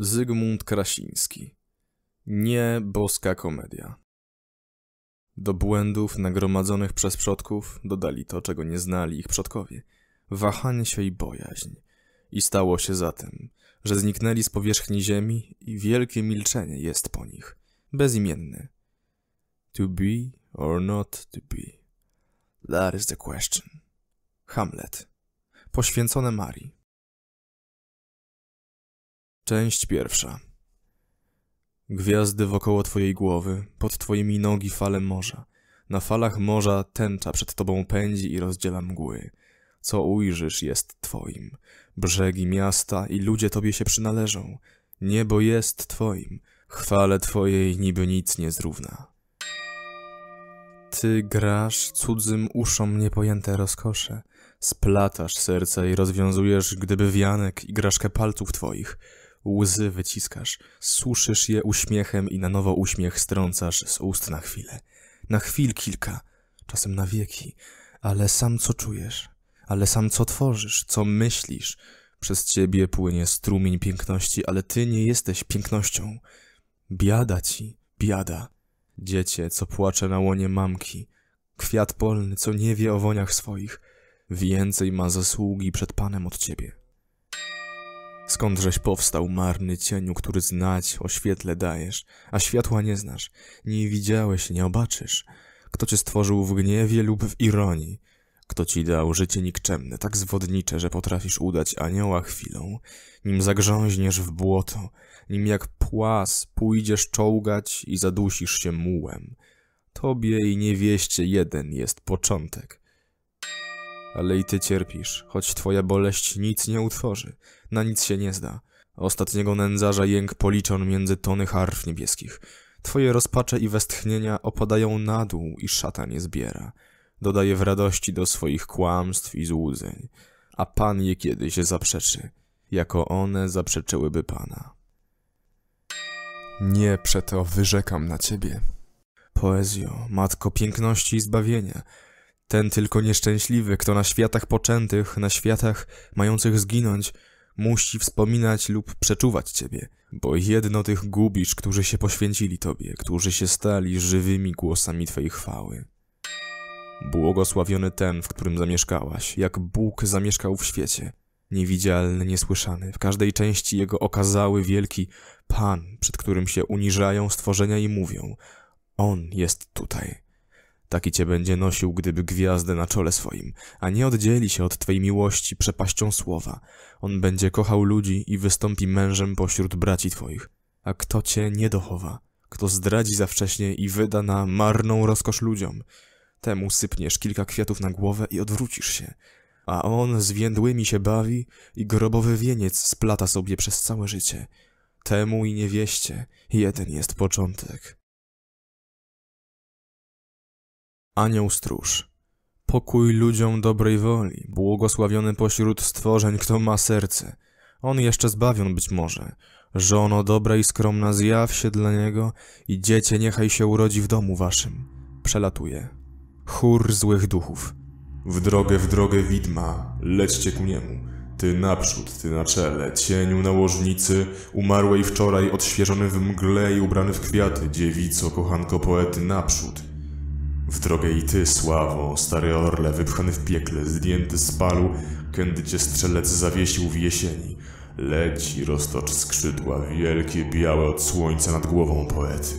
Zygmunt Krasiński. Nie boska komedia. Do błędów nagromadzonych przez przodków dodali to, czego nie znali ich przodkowie. Wahanie się i bojaźń. I stało się zatem, że zniknęli z powierzchni ziemi i wielkie milczenie jest po nich, bezimienne. To be or not to be? That is the question. Hamlet. Poświęcone Marii. Część pierwsza. Gwiazdy wokoło twojej głowy, pod twoimi nogi fale morza. Na falach morza tęcza przed tobą pędzi i rozdziela mgły. Co ujrzysz jest twoim. Brzegi miasta i ludzie tobie się przynależą. Niebo jest twoim. Chwale twojej niby nic nie zrówna. Ty grasz cudzym uszom niepojęte rozkosze. Splatasz serca i rozwiązujesz, gdyby wianek, igraszkę palców twoich – Łzy wyciskasz, suszysz je uśmiechem i na nowo uśmiech strącasz z ust na chwilę. Na chwil kilka, czasem na wieki, ale sam co czujesz, ale sam co tworzysz, co myślisz. Przez ciebie płynie strumień piękności, ale ty nie jesteś pięknością. Biada ci, biada. Dziecię, co płacze na łonie mamki. Kwiat polny, co nie wie o woniach swoich. Więcej ma zasługi przed Panem od ciebie. Skądżeś powstał, marny cieniu, który znać o świetle dajesz, a światła nie znasz, nie widziałeś, nie obaczysz. Kto cię stworzył w gniewie lub w ironii? Kto ci dał życie nikczemne, tak zwodnicze, że potrafisz udać anioła chwilą, nim zagrząźniesz w błoto, nim jak płas pójdziesz czołgać i zadusisz się mułem. Tobie i niewieście jeden jest początek. Ale i ty cierpisz, choć twoja boleść nic nie utworzy na nic się nie zda. Ostatniego nędzarza jęk policzon między tony harf niebieskich. Twoje rozpacze i westchnienia opadają na dół i szata nie zbiera. Dodaje w radości do swoich kłamstw i złudzeń, a Pan je kiedyś zaprzeczy, jako one zaprzeczyłyby Pana. Nie przeto wyrzekam na Ciebie. Poezjo, matko piękności i zbawienia, ten tylko nieszczęśliwy, kto na światach poczętych, na światach mających zginąć, musi wspominać lub przeczuwać Ciebie, bo jedno tych gubisz, którzy się poświęcili Tobie, którzy się stali żywymi głosami Twojej chwały. Błogosławiony ten, w którym zamieszkałaś, jak Bóg zamieszkał w świecie, niewidzialny, niesłyszany, w każdej części Jego okazały wielki Pan, przed którym się uniżają stworzenia i mówią, On jest tutaj taki cię będzie nosił, gdyby gwiazdę na czole swoim, a nie oddzieli się od twej miłości przepaścią słowa. On będzie kochał ludzi i wystąpi mężem pośród braci twoich. A kto cię nie dochowa, kto zdradzi za wcześnie i wyda na marną rozkosz ludziom, temu sypniesz kilka kwiatów na głowę i odwrócisz się. A on z więdłymi się bawi i grobowy wieniec splata sobie przez całe życie. Temu i niewieście jeden jest początek. Anioł stróż. Pokój ludziom dobrej woli, błogosławiony pośród stworzeń, kto ma serce. On jeszcze zbawion być może. Żono dobra i skromna zjaw się dla niego i dziecię niechaj się urodzi w domu waszym. Przelatuje. Chór złych duchów. W drogę, w drogę widma, lećcie ku niemu. Ty naprzód, ty na czele, cieniu nałożnicy, umarłej wczoraj, odświeżony w mgle i ubrany w kwiaty, dziewico, kochanko poety, naprzód. W drogę i ty, sławo, stary orle, wypchany w piekle, zdjęty z palu, kiedy cię strzelec zawiesił w jesieni. Leci roztocz skrzydła, wielkie białe od słońca nad głową poety.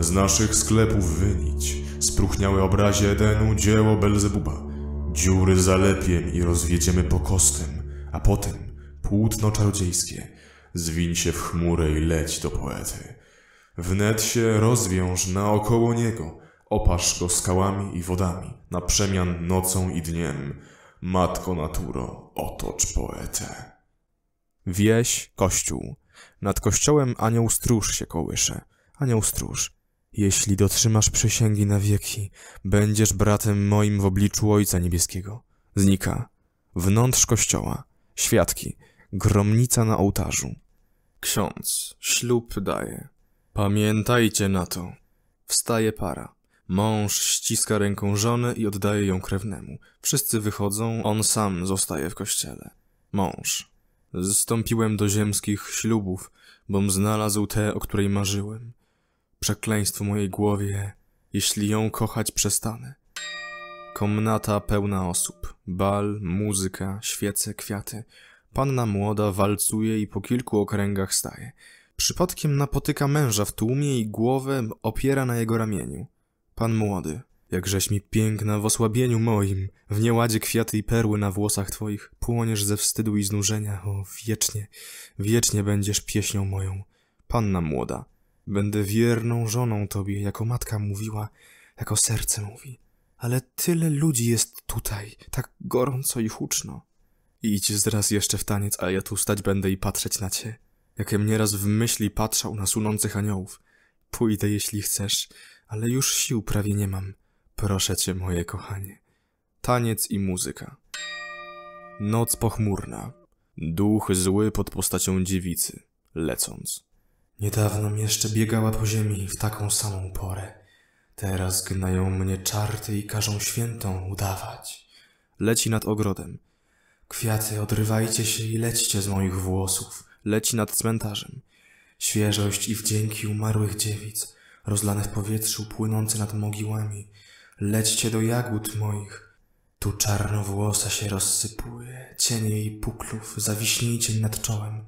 Z naszych sklepów wynić, spróchniałe obrazie Edenu, dzieło Belzebuba. Dziury zalepiem i rozwiedziemy po kostem, a potem płótno czarodziejskie. Zwin się w chmurę i leć do poety. Wnet się rozwiąż naokoło niego – Opasz go skałami i wodami, na przemian nocą i dniem. Matko naturo, otocz poetę. Wieś, kościół. Nad kościołem anioł stróż się kołysze. Anioł stróż. Jeśli dotrzymasz przysięgi na wieki, będziesz bratem moim w obliczu Ojca Niebieskiego. Znika. Wnątrz kościoła. Świadki. Gromnica na ołtarzu. Ksiądz. Ślub daje. Pamiętajcie na to. Wstaje para. Mąż ściska ręką żonę i oddaje ją krewnemu. Wszyscy wychodzą, on sam zostaje w kościele. Mąż. Zstąpiłem do ziemskich ślubów, bom znalazł tę, o której marzyłem. Przekleństwo mojej głowie, jeśli ją kochać przestanę. Komnata pełna osób. Bal, muzyka, świece, kwiaty. Panna młoda walcuje i po kilku okręgach staje. Przypadkiem napotyka męża w tłumie i głowę opiera na jego ramieniu. Pan młody, jakżeś mi piękna w osłabieniu moim, w nieładzie kwiaty i perły na włosach twoich, płoniesz ze wstydu i znużenia, o wiecznie, wiecznie będziesz pieśnią moją. Panna młoda, będę wierną żoną tobie, jako matka mówiła, jako serce mówi. Ale tyle ludzi jest tutaj, tak gorąco i huczno. Idź zraz jeszcze w taniec, a ja tu stać będę i patrzeć na cię, jakem nieraz w myśli patrzał na sunących aniołów. Pójdę, jeśli chcesz, ale już sił prawie nie mam. Proszę cię, moje kochanie. Taniec i muzyka. Noc pochmurna. Duch zły pod postacią dziewicy, lecąc. Niedawno jeszcze biegała po ziemi w taką samą porę. Teraz gnają mnie czarty i każą świętą udawać. Leci nad ogrodem. Kwiaty, odrywajcie się i lećcie z moich włosów. Leci nad cmentarzem. Świeżość i wdzięki umarłych dziewic rozlane w powietrzu, płynące nad mogiłami. Lećcie do jagód moich. Tu czarnowłosa się rozsypuje, cienie jej puklów, zawiśnijcie mi nad czołem.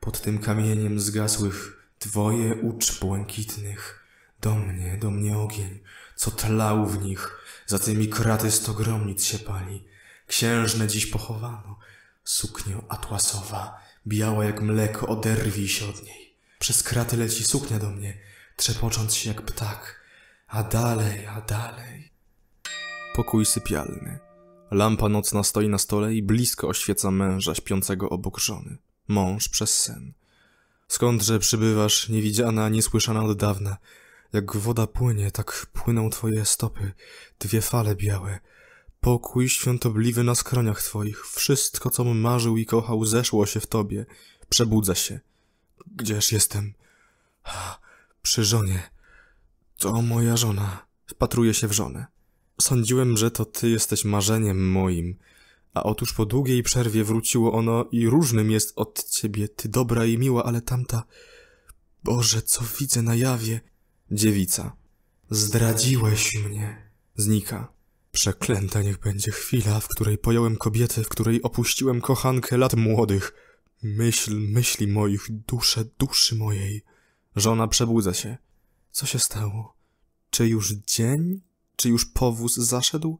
Pod tym kamieniem zgasłych dwoje ucz błękitnych. Do mnie, do mnie ogień, co tlał w nich, za tymi kraty gromnic się pali. Księżne dziś pochowano, suknię atłasowa, biała jak mleko, oderwij się od niej. Przez kraty leci suknia do mnie, trzepocząc się jak ptak, a dalej, a dalej. Pokój sypialny. Lampa nocna stoi na stole i blisko oświeca męża śpiącego obok żony. Mąż przez sen. Skądże przybywasz, niewidziana, niesłyszana od dawna? Jak woda płynie, tak płyną twoje stopy, dwie fale białe. Pokój świątobliwy na skroniach twoich, wszystko, co marzył i kochał, zeszło się w tobie. Przebudza się. Gdzież jestem? Ha, przy żonie. To moja żona. Wpatruję się w żonę. Sądziłem, że to ty jesteś marzeniem moim. A otóż po długiej przerwie wróciło ono i różnym jest od ciebie. Ty dobra i miła, ale tamta... Boże, co widzę na jawie? Dziewica. Zdradziłeś mnie. Znika. Przeklęta niech będzie chwila, w której pojąłem kobietę, w której opuściłem kochankę lat młodych. Myśl myśli moich, duszę duszy mojej. Żona przebudza się. Co się stało? Czy już dzień? Czy już powóz zaszedł?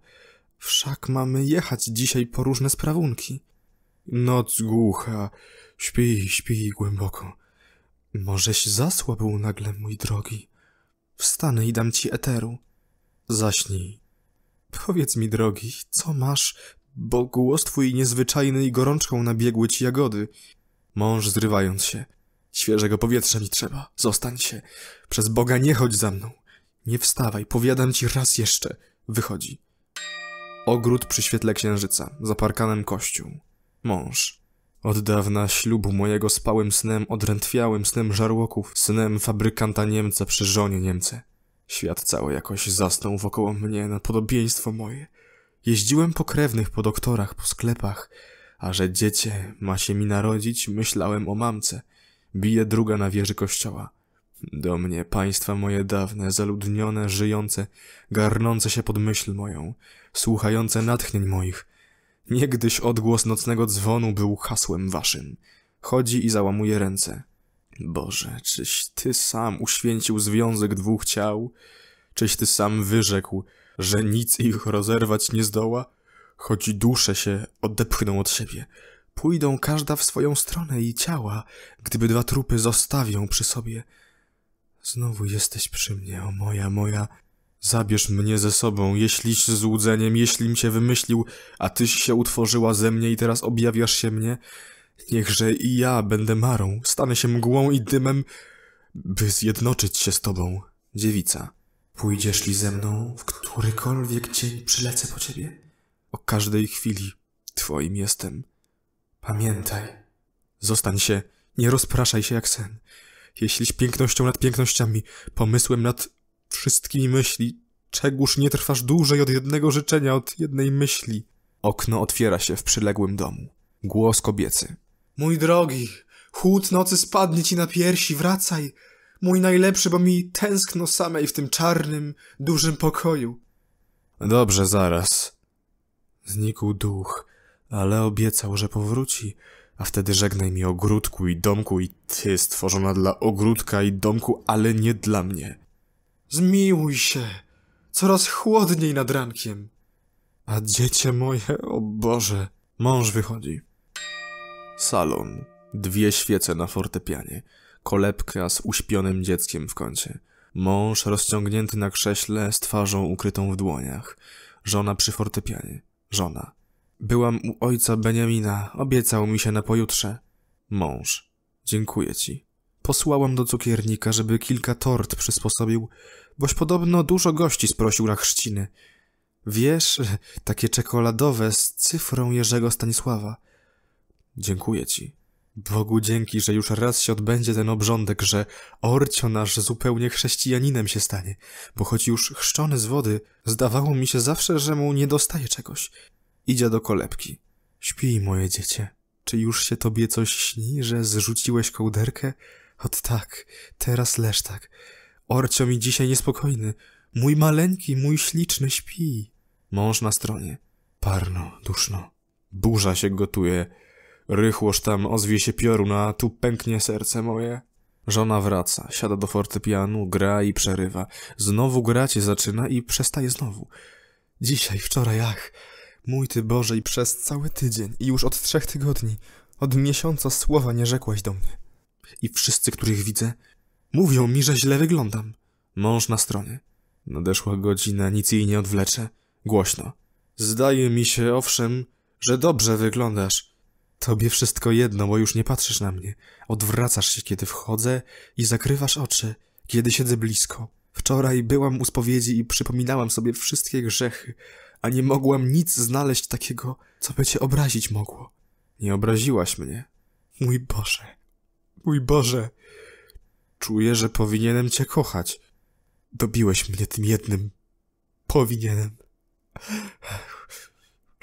Wszak mamy jechać dzisiaj po różne sprawunki. Noc głucha. Śpi, śpi głęboko. Możeś zasłabł nagle, mój drogi. Wstanę i dam ci eteru. Zaśnij. Powiedz mi, drogi, co masz, bo głos twój niezwyczajny i gorączką nabiegły ci jagody. Mąż zrywając się. Świeżego powietrza mi trzeba. Zostań się. Przez Boga nie chodź za mną. Nie wstawaj, powiadam ci raz jeszcze. Wychodzi. Ogród przy świetle księżyca, za parkanem kościół. Mąż. Od dawna ślubu mojego spałym snem, odrętwiałym snem żarłoków, snem fabrykanta Niemca przy żonie Niemce. Świat cały jakoś zasnął wokoło mnie na podobieństwo moje. Jeździłem po krewnych, po doktorach, po sklepach, a że dziecię ma się mi narodzić, myślałem o mamce. Bije druga na wieży kościoła. Do mnie, państwa moje dawne, zaludnione, żyjące, garnące się pod myśl moją, słuchające natchnień moich. Niegdyś odgłos nocnego dzwonu był hasłem waszym. Chodzi i załamuje ręce. Boże, czyś ty sam uświęcił związek dwóch ciał? Czyś ty sam wyrzekł, że nic ich rozerwać nie zdoła? Choć dusze się odepchną od siebie, pójdą każda w swoją stronę i ciała, gdyby dwa trupy zostawią przy sobie. Znowu jesteś przy mnie, o moja, moja. Zabierz mnie ze sobą, jeśliś złudzeniem, jeślim się wymyślił, a tyś się utworzyła ze mnie i teraz objawiasz się mnie. Niechże i ja będę marą, stanę się mgłą i dymem, by zjednoczyć się z tobą, dziewica. Pójdziesz li ze mną, w którykolwiek dzień przylecę po ciebie? O każdej chwili twoim jestem. Pamiętaj. Zostań się, nie rozpraszaj się jak sen. Jeśliś pięknością nad pięknościami, pomysłem nad wszystkimi myśli, czegóż nie trwasz dłużej od jednego życzenia, od jednej myśli. Okno otwiera się w przyległym domu. Głos kobiecy. Mój drogi, chłód nocy spadnie ci na piersi, wracaj. Mój najlepszy, bo mi tęskno samej w tym czarnym, dużym pokoju. Dobrze, zaraz. Znikł duch ale obiecał, że powróci. A wtedy żegnaj mi ogródku i domku i ty stworzona dla ogródka i domku, ale nie dla mnie. Zmiłuj się! Coraz chłodniej nad rankiem. A dziecię moje, o Boże, mąż wychodzi. Salon. Dwie świece na fortepianie. Kolebka z uśpionym dzieckiem w kącie. Mąż rozciągnięty na krześle z twarzą ukrytą w dłoniach. Żona przy fortepianie. Żona. Byłam u ojca Beniamina, obiecał mi się na pojutrze. Mąż, dziękuję ci. Posłałam do cukiernika, żeby kilka tort przysposobił, boś podobno dużo gości sprosił na chrzciny. Wiesz, takie czekoladowe z cyfrą Jerzego Stanisława. Dziękuję ci. Bogu dzięki, że już raz się odbędzie ten obrządek, że orcio nasz zupełnie chrześcijaninem się stanie, bo choć już chrzczony z wody, zdawało mi się zawsze, że mu nie dostaje czegoś. Idzie do kolebki. Śpi moje dziecię. Czy już się tobie coś śni, że zrzuciłeś kołderkę? Ot tak, teraz leż tak. Orcio mi dzisiaj niespokojny. Mój maleńki, mój śliczny śpi. Mąż na stronie. Parno, duszno. Burza się gotuje. Rychłoż tam ozwie się pioruna, no tu pęknie serce moje. Żona wraca, siada do fortepianu, gra i przerywa. Znowu gracie zaczyna i przestaje znowu. Dzisiaj, wczoraj, ach, Mój ty Boże, i przez cały tydzień, i już od trzech tygodni, od miesiąca słowa nie rzekłaś do mnie. I wszyscy, których widzę, mówią mi, że źle wyglądam. Mąż na stronie. Nadeszła godzina, nic jej nie odwleczę. Głośno. Zdaje mi się, owszem, że dobrze wyglądasz. Tobie wszystko jedno, bo już nie patrzysz na mnie. Odwracasz się, kiedy wchodzę i zakrywasz oczy, kiedy siedzę blisko. Wczoraj byłam u spowiedzi i przypominałam sobie wszystkie grzechy, a nie mogłam nic znaleźć takiego, co by cię obrazić mogło. Nie obraziłaś mnie. Mój Boże, mój Boże, czuję, że powinienem cię kochać. Dobiłeś mnie tym jednym. Powinienem.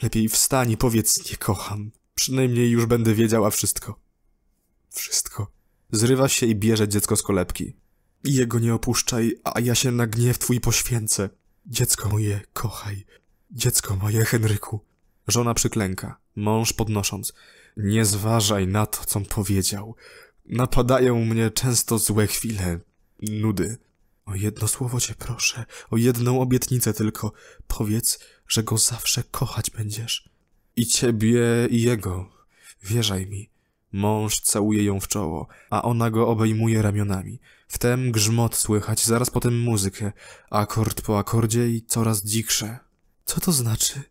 Lepiej wstań i powiedz nie kocham. Przynajmniej już będę wiedziała wszystko. Wszystko. Zrywa się i bierze dziecko z kolebki. Jego nie opuszczaj, a ja się na gniew twój poświęcę. Dziecko moje, kochaj. Dziecko moje, Henryku. Żona przyklęka, mąż podnosząc. Nie zważaj na to, com powiedział. Napadają mnie często złe chwile, nudy. O jedno słowo cię proszę, o jedną obietnicę tylko. Powiedz, że go zawsze kochać będziesz. I ciebie, i jego. Wierzaj mi. Mąż całuje ją w czoło, a ona go obejmuje ramionami. Wtem grzmot słychać, zaraz potem muzykę, akord po akordzie i coraz dziksze. Co to znaczy?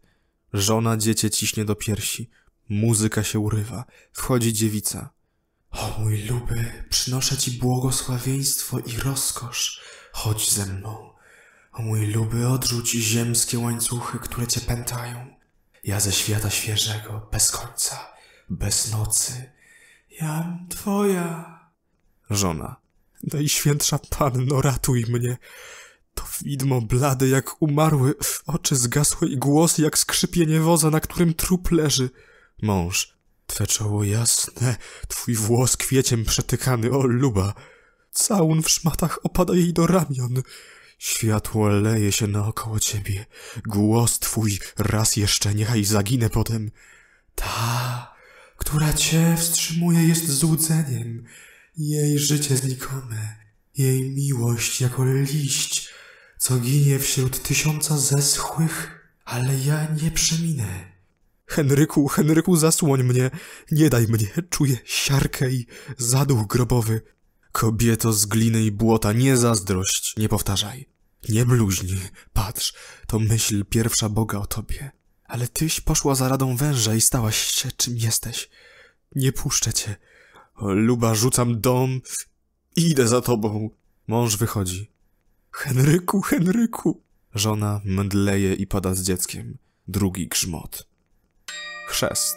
Żona dziecię ciśnie do piersi. Muzyka się urywa. Wchodzi dziewica. O mój luby, przynoszę ci błogosławieństwo i rozkosz. Chodź ze mną. O mój luby, odrzuć ziemskie łańcuchy, które cię pętają. Ja ze świata świeżego, bez końca, bez nocy. Jam twoja. Żona. Najświętsza Panno, ratuj mnie. To widmo blade jak umarły, oczy zgasłe i głos jak skrzypienie woza, na którym trup leży. Mąż, twe czoło jasne, twój włos kwieciem przetykany, o luba. Całun w szmatach opada jej do ramion. Światło leje się naokoło ciebie. Głos twój raz jeszcze niechaj zaginę potem. Ta, która cię wstrzymuje, jest złudzeniem. Jej życie znikome, jej miłość jako liść, co ginie wśród tysiąca zeschłych, ale ja nie przeminę. Henryku, Henryku, zasłoń mnie, nie daj mnie, czuję siarkę i zaduch grobowy. Kobieto z gliny i błota, nie zazdrość, nie powtarzaj. Nie bluźnij, patrz, to myśl pierwsza Boga o tobie. Ale tyś poszła za radą węża i stałaś się czym jesteś. Nie puszczę cię. O, luba, rzucam dom i idę za tobą. Mąż wychodzi. Henryku, Henryku! Żona mdleje i pada z dzieckiem. Drugi grzmot. Chrzest.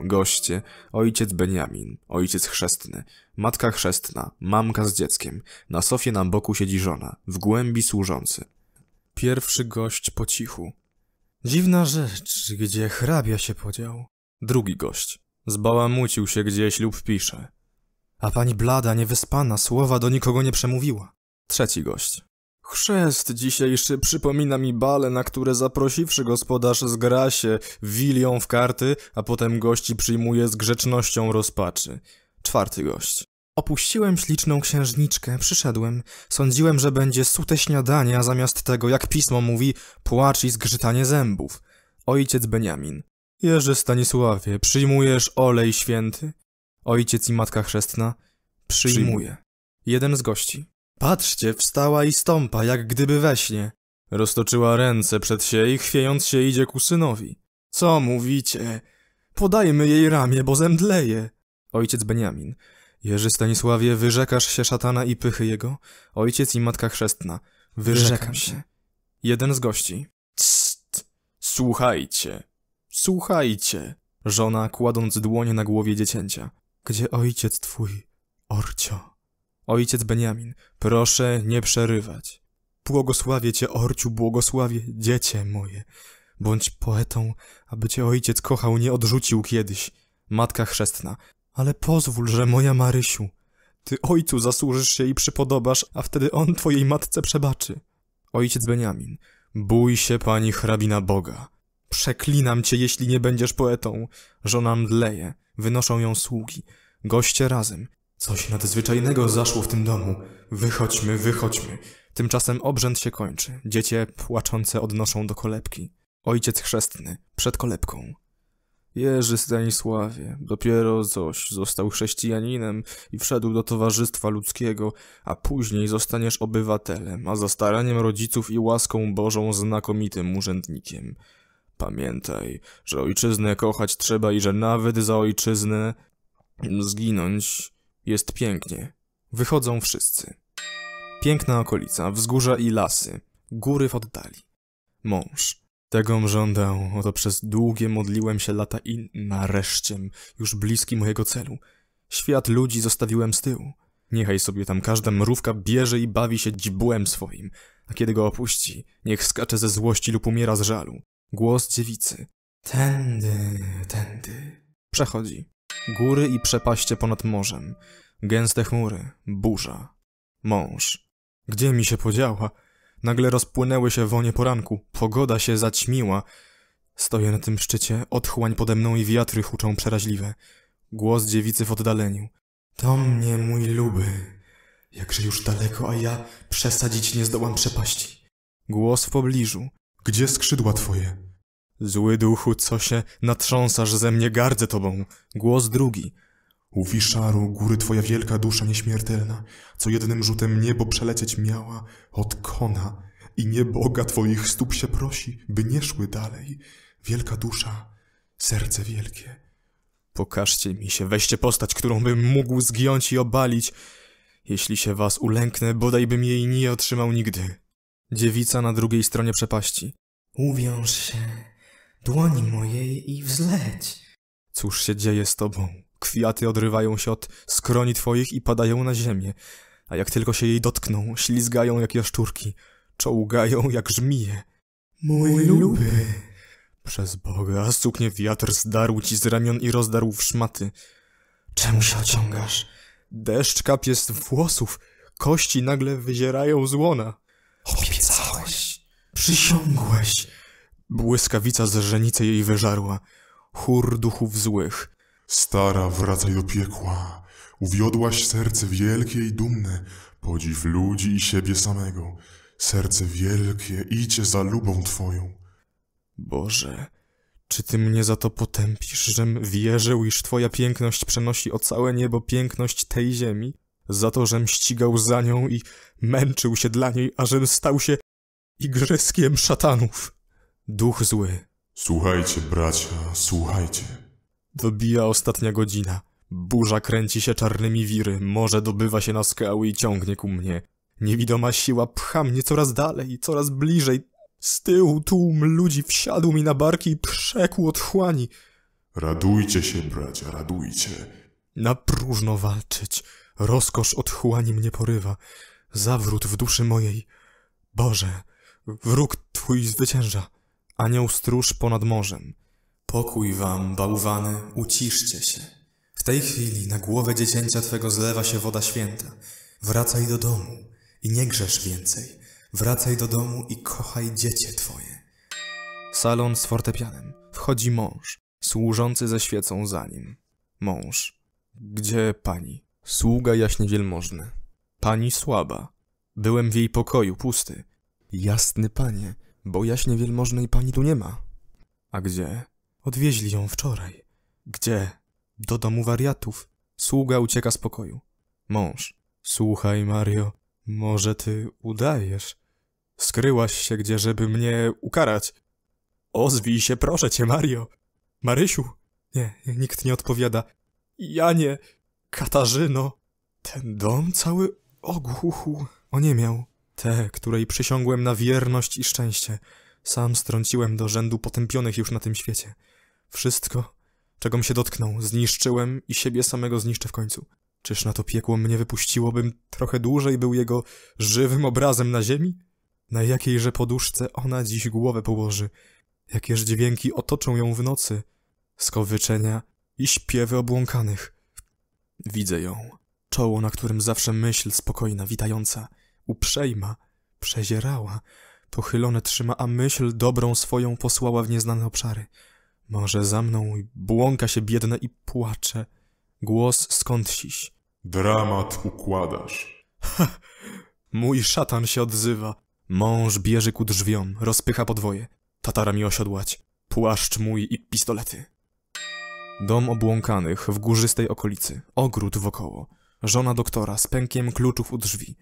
Goście, ojciec Benjamin, ojciec chrzestny, matka chrzestna, mamka z dzieckiem. Na sofie na boku siedzi żona, w głębi służący. Pierwszy gość po cichu. Dziwna rzecz, gdzie hrabia się podział. Drugi gość. Zbałamucił się gdzieś lub pisze. A pani blada, niewyspana, słowa do nikogo nie przemówiła. Trzeci gość. Chrzest dzisiejszy przypomina mi bale, na które zaprosiwszy gospodarz zgra się, wilią w karty, a potem gości przyjmuje z grzecznością rozpaczy. Czwarty gość. Opuściłem śliczną księżniczkę, przyszedłem. Sądziłem, że będzie sute śniadanie, a zamiast tego, jak pismo mówi, płacz i zgrzytanie zębów. Ojciec Beniamin. Jerzy Stanisławie, przyjmujesz olej święty? Ojciec i matka chrzestna. Przyjmuję. Jeden z gości. Patrzcie, wstała i stąpa, jak gdyby we śnie. Roztoczyła ręce przed się i chwiejąc się idzie ku synowi. Co mówicie? Podajmy jej ramię, bo zemdleje. Ojciec Beniamin. Jerzy Stanisławie, wyrzekasz się szatana i pychy jego? Ojciec i matka chrzestna. Wyrzekam, się. się. Jeden z gości. Cst! Słuchajcie. Słuchajcie. Żona kładąc dłonie na głowie dziecięcia. Gdzie ojciec twój, orcio? Ojciec Beniamin, proszę nie przerywać. Błogosławię cię, Orciu, błogosławię, dziecię moje. Bądź poetą, aby cię ojciec kochał, nie odrzucił kiedyś. Matka chrzestna, ale pozwól, że moja Marysiu. Ty ojcu zasłużysz się i przypodobasz, a wtedy on twojej matce przebaczy. Ojciec Beniamin, bój się pani hrabina Boga. Przeklinam cię, jeśli nie będziesz poetą. Żona mdleje, wynoszą ją sługi. Goście razem, Coś nadzwyczajnego zaszło w tym domu. Wychodźmy, wychodźmy. Tymczasem obrzęd się kończy. Dziecię płaczące odnoszą do kolebki. Ojciec chrzestny, przed kolebką. Jerzy Stanisławie, dopiero coś został chrześcijaninem i wszedł do towarzystwa ludzkiego, a później zostaniesz obywatelem, a za staraniem rodziców i łaską Bożą znakomitym urzędnikiem. Pamiętaj, że ojczyznę kochać trzeba i że nawet za ojczyznę zginąć jest pięknie. Wychodzą wszyscy. Piękna okolica, wzgórza i lasy, góry w oddali. Mąż. Tego żądał, oto przez długie modliłem się lata i nareszcie, już bliski mojego celu. Świat ludzi zostawiłem z tyłu. Niechaj sobie tam każda mrówka bierze i bawi się dźbłem swoim, a kiedy go opuści, niech skacze ze złości lub umiera z żalu. Głos dziewicy. Tędy, tędy. Przechodzi. Góry i przepaście ponad morzem. Gęste chmury, burza, mąż. Gdzie mi się podziała? Nagle rozpłynęły się wonie poranku, pogoda się zaćmiła. Stoję na tym szczycie, otchłań pode mną i wiatry huczą przeraźliwe. Głos dziewicy w oddaleniu. To mnie, mój luby. Jakże już daleko, a ja przesadzić nie zdołam przepaści. Głos w pobliżu. Gdzie skrzydła twoje? Zły duchu, co się natrząsasz ze mnie, gardzę tobą. Głos drugi. U wiszaru góry twoja wielka dusza nieśmiertelna, co jednym rzutem niebo przelecieć miała, od kona i nieboga twoich stóp się prosi, by nie szły dalej. Wielka dusza, serce wielkie. Pokażcie mi się, weźcie postać, którą bym mógł zgiąć i obalić. Jeśli się was ulęknę, bodaj bym jej nie otrzymał nigdy. Dziewica na drugiej stronie przepaści. Uwiąż się, dłoni mojej i wzleć. Cóż się dzieje z tobą? Kwiaty odrywają się od skroni twoich i padają na ziemię, a jak tylko się jej dotkną, ślizgają jak jaszczurki, czołgają jak żmije. Mój luby! Przez Boga, suknię wiatr zdarł ci z ramion i rozdarł w szmaty. Czemu się ociągasz? Deszcz kapie z włosów, kości nagle wyzierają z łona. Obiecałeś! Przysiągłeś! Błyskawica z żenicy jej wyżarła. Chór duchów złych. Stara, wracaj do piekła. Uwiodłaś serce wielkie i dumne. Podziw ludzi i siebie samego. Serce wielkie, idzie za lubą twoją. Boże, czy ty mnie za to potępisz, żem wierzył, iż twoja piękność przenosi o całe niebo piękność tej ziemi? Za to, żem ścigał za nią i męczył się dla niej, ażem stał się igrzyskiem szatanów. Duch zły. Słuchajcie, bracia, słuchajcie. Dobija ostatnia godzina. Burza kręci się czarnymi wiry, morze dobywa się na skały i ciągnie ku mnie. Niewidoma siła pcha mnie coraz dalej, coraz bliżej. Z tyłu tłum ludzi wsiadł mi na barki i przekł otchłani. Radujcie się, bracia, radujcie. Na próżno walczyć. Rozkosz otchłani mnie porywa. Zawrót w duszy mojej. Boże, wróg Twój zwycięża. Anioł stróż ponad morzem. Pokój wam, bałwany, uciszcie się. W tej chwili na głowę dziecięcia twego zlewa się woda święta. Wracaj do domu i nie grzesz więcej. Wracaj do domu i kochaj dziecię twoje. Salon z fortepianem. Wchodzi mąż, służący ze świecą za nim. Mąż. Gdzie pani? Sługa jaśnie wielmożny. Pani słaba. Byłem w jej pokoju, pusty. Jasny panie, bo jaśnie wielmożnej pani tu nie ma. A gdzie? Odwieźli ją wczoraj. Gdzie? Do domu wariatów. Sługa ucieka z pokoju. Mąż. Słuchaj, Mario, może ty udajesz? Skryłaś się gdzie, żeby mnie ukarać. Ozwij się, proszę cię, Mario. Marysiu. Nie, nikt nie odpowiada. Janie. Katarzyno. Ten dom cały ogłuchł, oniemiał. nie miał. Te, której przysiągłem na wierność i szczęście. Sam strąciłem do rzędu potępionych już na tym świecie. Wszystko, czegom się dotknął, zniszczyłem i siebie samego zniszczę w końcu. Czyż na to piekło mnie wypuściło, bym trochę dłużej był jego żywym obrazem na ziemi? Na jakiejże poduszce ona dziś głowę położy? Jakież dźwięki otoczą ją w nocy? Skowyczenia i śpiewy obłąkanych. Widzę ją. Czoło, na którym zawsze myśl spokojna, witająca – uprzejma, przezierała, pochylone trzyma, a myśl dobrą swoją posłała w nieznane obszary. Może za mną błąka się biedne i płacze. Głos skąd siś. Dramat układasz. Ha! Mój szatan się odzywa. Mąż bierze ku drzwiom, rozpycha podwoje. Tatara mi osiodłać. Płaszcz mój i pistolety. Dom obłąkanych w górzystej okolicy. Ogród wokoło. Żona doktora z pękiem kluczów u drzwi.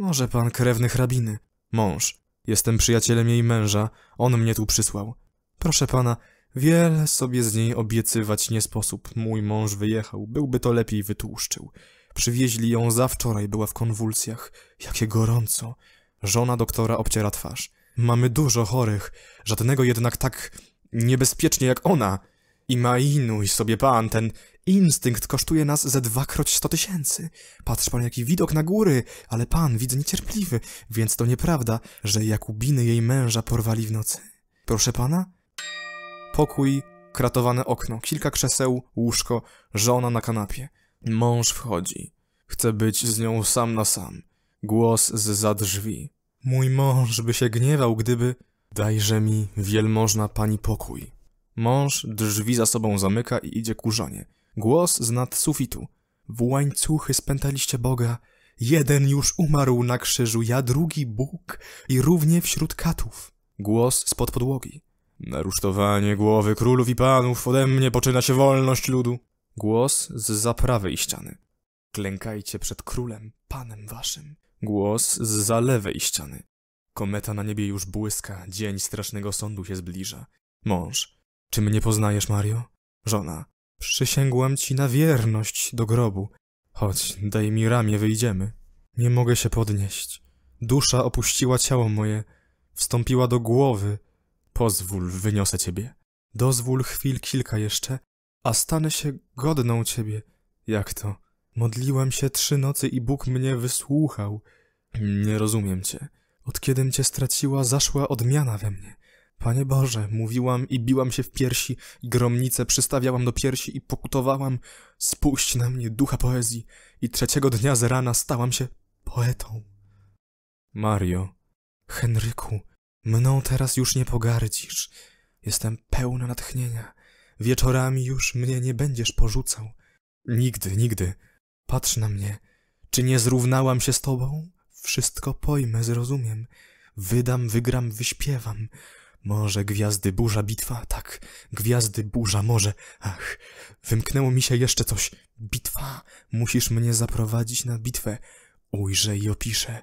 Może pan krewny hrabiny. Mąż. Jestem przyjacielem jej męża. On mnie tu przysłał. Proszę pana, wiele sobie z niej obiecywać nie sposób. Mój mąż wyjechał. Byłby to lepiej wytłuszczył. Przywieźli ją za wczoraj. Była w konwulsjach. Jakie gorąco. Żona doktora obciera twarz. Mamy dużo chorych. Żadnego jednak tak niebezpiecznie jak ona. I mainuj sobie pan, ten instynkt kosztuje nas ze dwakroć sto tysięcy. Patrz pan, jaki widok na góry, ale pan widzę niecierpliwy, więc to nieprawda, że Jakubiny jej męża porwali w nocy. Proszę pana? Pokój, kratowane okno, kilka krzeseł, łóżko, żona na kanapie. Mąż wchodzi. Chce być z nią sam na sam. Głos z za drzwi. Mój mąż by się gniewał, gdyby... Dajże mi, wielmożna pani pokój. Mąż drzwi za sobą zamyka i idzie ku żonie. Głos z nad sufitu. W łańcuchy spętaliście Boga. Jeden już umarł na krzyżu, ja drugi Bóg i równie wśród katów. Głos spod podłogi. Na rusztowanie głowy królów i panów ode mnie poczyna się wolność ludu. Głos z za prawej ściany. Klękajcie przed królem, panem waszym. Głos z za lewej ściany. Kometa na niebie już błyska, dzień strasznego sądu się zbliża. Mąż. Czy mnie poznajesz, Mario? Żona. Przysięgłam ci na wierność do grobu. Chodź, daj mi ramię, wyjdziemy. Nie mogę się podnieść. Dusza opuściła ciało moje. Wstąpiła do głowy. Pozwól, wyniosę ciebie. Dozwól chwil kilka jeszcze, a stanę się godną ciebie. Jak to? Modliłam się trzy nocy i Bóg mnie wysłuchał. Nie rozumiem cię. Od kiedym cię straciła, zaszła odmiana we mnie. Panie Boże, mówiłam i biłam się w piersi, i gromnicę przystawiałam do piersi i pokutowałam. Spuść na mnie ducha poezji. I trzeciego dnia z rana stałam się poetą. Mario, Henryku, mną teraz już nie pogardzisz. Jestem pełna natchnienia. Wieczorami już mnie nie będziesz porzucał. Nigdy, nigdy. Patrz na mnie. Czy nie zrównałam się z tobą? Wszystko pojmę, zrozumiem. Wydam, wygram, wyśpiewam. Może gwiazdy, burza, bitwa? Tak, gwiazdy, burza, może. Ach, wymknęło mi się jeszcze coś. Bitwa. Musisz mnie zaprowadzić na bitwę. Ujrzę i opiszę.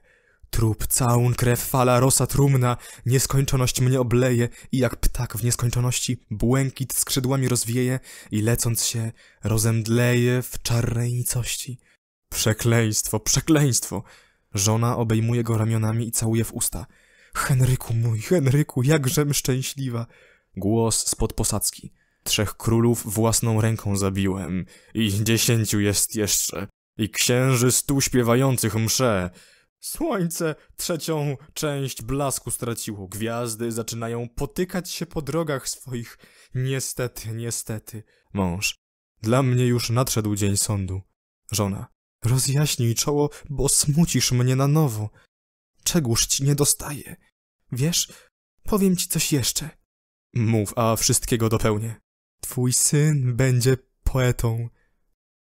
Trup, całun, krew, fala, rosa, trumna, nieskończoność mnie obleje i jak ptak w nieskończoności błękit skrzydłami rozwieje i lecąc się rozemdleje w czarnej nicości. Przekleństwo, przekleństwo! Żona obejmuje go ramionami i całuje w usta. Henryku mój, Henryku, jakżem szczęśliwa! Głos spod posadzki. Trzech królów własną ręką zabiłem. I dziesięciu jest jeszcze. I księży stu śpiewających msze. Słońce trzecią część blasku straciło. Gwiazdy zaczynają potykać się po drogach swoich. Niestety, niestety. Mąż. Dla mnie już nadszedł dzień sądu. Żona. Rozjaśnij czoło, bo smucisz mnie na nowo. Czegóż ci nie dostaje? Wiesz, powiem ci coś jeszcze. Mów, a wszystkiego dopełnię. Twój syn będzie poetą.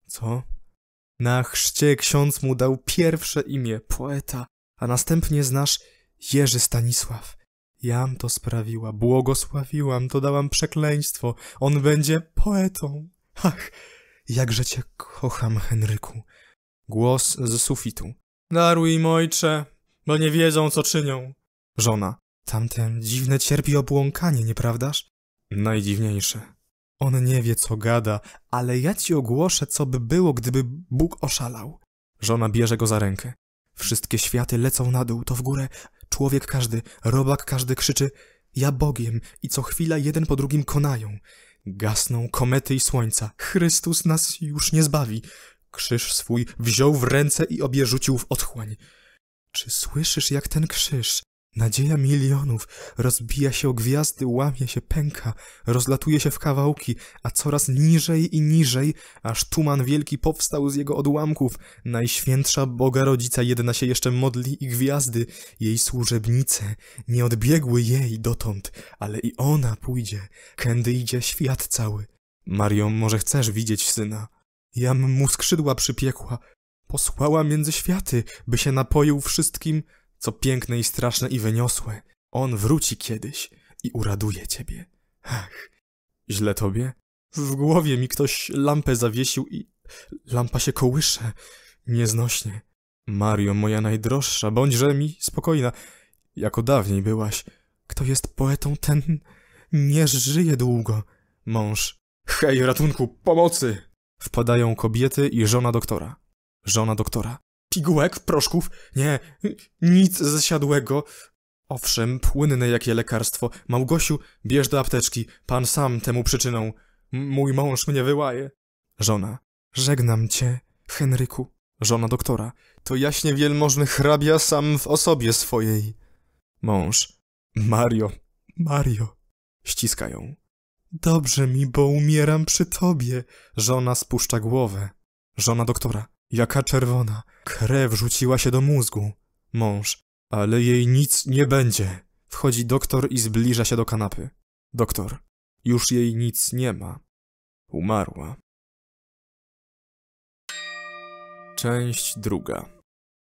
Co? Na chrzcie ksiądz mu dał pierwsze imię poeta, a następnie znasz Jerzy Stanisław. Jam to sprawiła, błogosławiłam, to dałam przekleństwo. On będzie poetą. Ach, jakże cię kocham, Henryku. Głos z sufitu. Daruj im, ojcze, bo nie wiedzą, co czynią. Żona. Tamten dziwne cierpi obłąkanie, nieprawdaż? Najdziwniejsze. On nie wie, co gada, ale ja ci ogłoszę, co by było, gdyby Bóg oszalał. Żona bierze go za rękę. Wszystkie światy lecą na dół, to w górę. Człowiek każdy, robak każdy krzyczy ja Bogiem i co chwila jeden po drugim konają. Gasną komety i słońca. Chrystus nas już nie zbawi. Krzyż swój wziął w ręce i obie rzucił w otchłań. Czy słyszysz, jak ten krzyż Nadzieja milionów rozbija się o gwiazdy, łamie się, pęka, rozlatuje się w kawałki, a coraz niżej i niżej, aż tuman wielki powstał z jego odłamków. Najświętsza Boga Rodzica jedna się jeszcze modli i gwiazdy, jej służebnice, nie odbiegły jej dotąd, ale i ona pójdzie, kędy idzie świat cały. Mario, może chcesz widzieć syna? Jam mu skrzydła przypiekła, posłała między światy, by się napoił wszystkim co piękne i straszne i wyniosłe. On wróci kiedyś i uraduje ciebie. Ach, źle tobie? W głowie mi ktoś lampę zawiesił i lampa się kołysze. Nieznośnie. Mario, moja najdroższa, bądźże mi spokojna, jako dawniej byłaś. Kto jest poetą, ten nie żyje długo. Mąż. Hej, ratunku, pomocy! Wpadają kobiety i żona doktora. Żona doktora pigułek, proszków, nie, nic zasiadłego. Owszem, płynne jakie lekarstwo. Małgosiu, bierz do apteczki, pan sam temu przyczyną. M mój mąż mnie wyłaje. Żona, żegnam cię, Henryku. Żona doktora, to jaśnie wielmożny hrabia sam w osobie swojej. Mąż, Mario, Mario, ściskają. Dobrze mi, bo umieram przy tobie. Żona spuszcza głowę. Żona doktora. Jaka czerwona. Krew rzuciła się do mózgu. Mąż. Ale jej nic nie będzie. Wchodzi doktor i zbliża się do kanapy. Doktor. Już jej nic nie ma. Umarła. Część druga.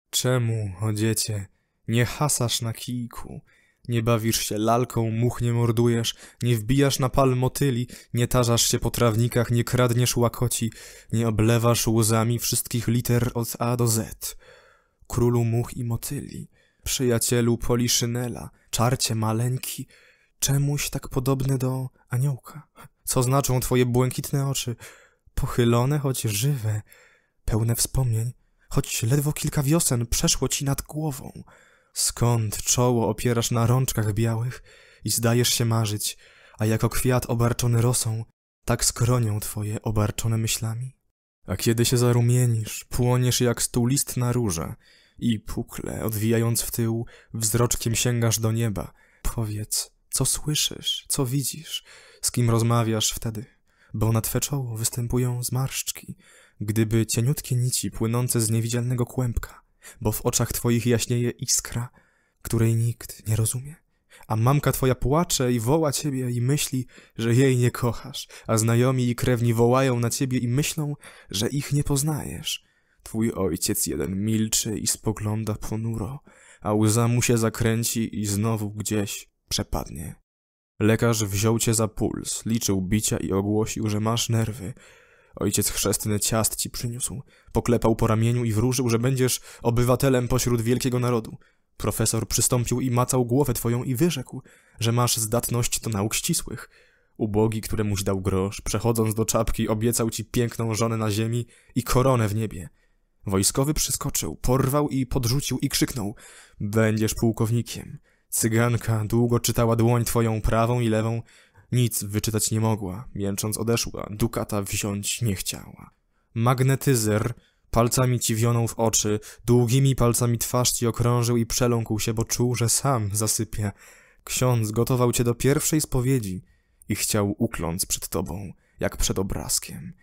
Czemu, o dziecię, nie hasasz na kijku? Nie bawisz się lalką, much nie mordujesz, nie wbijasz na pal motyli, nie tarzasz się po trawnikach, nie kradniesz łakoci, nie oblewasz łzami wszystkich liter od A do Z. Królu much i motyli, przyjacielu poliszynela, czarcie maleńki, czemuś tak podobny do aniołka. Co znaczą twoje błękitne oczy, pochylone, choć żywe, pełne wspomnień, choć ledwo kilka wiosen przeszło ci nad głową – Skąd czoło opierasz na rączkach białych i zdajesz się marzyć, a jako kwiat obarczony rosą, tak skronią twoje obarczone myślami? A kiedy się zarumienisz, płoniesz jak stulistna róża i pukle, odwijając w tył, wzroczkiem sięgasz do nieba. Powiedz, co słyszysz, co widzisz, z kim rozmawiasz wtedy, bo na twe czoło występują zmarszczki, gdyby cieniutkie nici płynące z niewidzialnego kłębka bo w oczach twoich jaśnieje iskra, której nikt nie rozumie. A mamka twoja płacze i woła ciebie i myśli, że jej nie kochasz, a znajomi i krewni wołają na ciebie i myślą, że ich nie poznajesz. Twój ojciec jeden milczy i spogląda ponuro, a łza mu się zakręci i znowu gdzieś przepadnie. Lekarz wziął cię za puls, liczył bicia i ogłosił, że masz nerwy, Ojciec chrzestny ciast ci przyniósł. Poklepał po ramieniu i wróżył, że będziesz obywatelem pośród wielkiego narodu. Profesor przystąpił i macał głowę twoją i wyrzekł, że masz zdatność do nauk ścisłych. Ubogi, któremuś dał grosz, przechodząc do czapki, obiecał ci piękną żonę na ziemi i koronę w niebie. Wojskowy przyskoczył, porwał i podrzucił i krzyknął: Będziesz pułkownikiem. Cyganka długo czytała dłoń twoją prawą i lewą, nic wyczytać nie mogła, jęcząc odeszła, dukata wziąć nie chciała. Magnetyzer palcami ci w oczy, długimi palcami twarz ci okrążył i przeląkł się, bo czuł, że sam zasypia. Ksiądz gotował cię do pierwszej spowiedzi i chciał ukląc przed tobą, jak przed obrazkiem.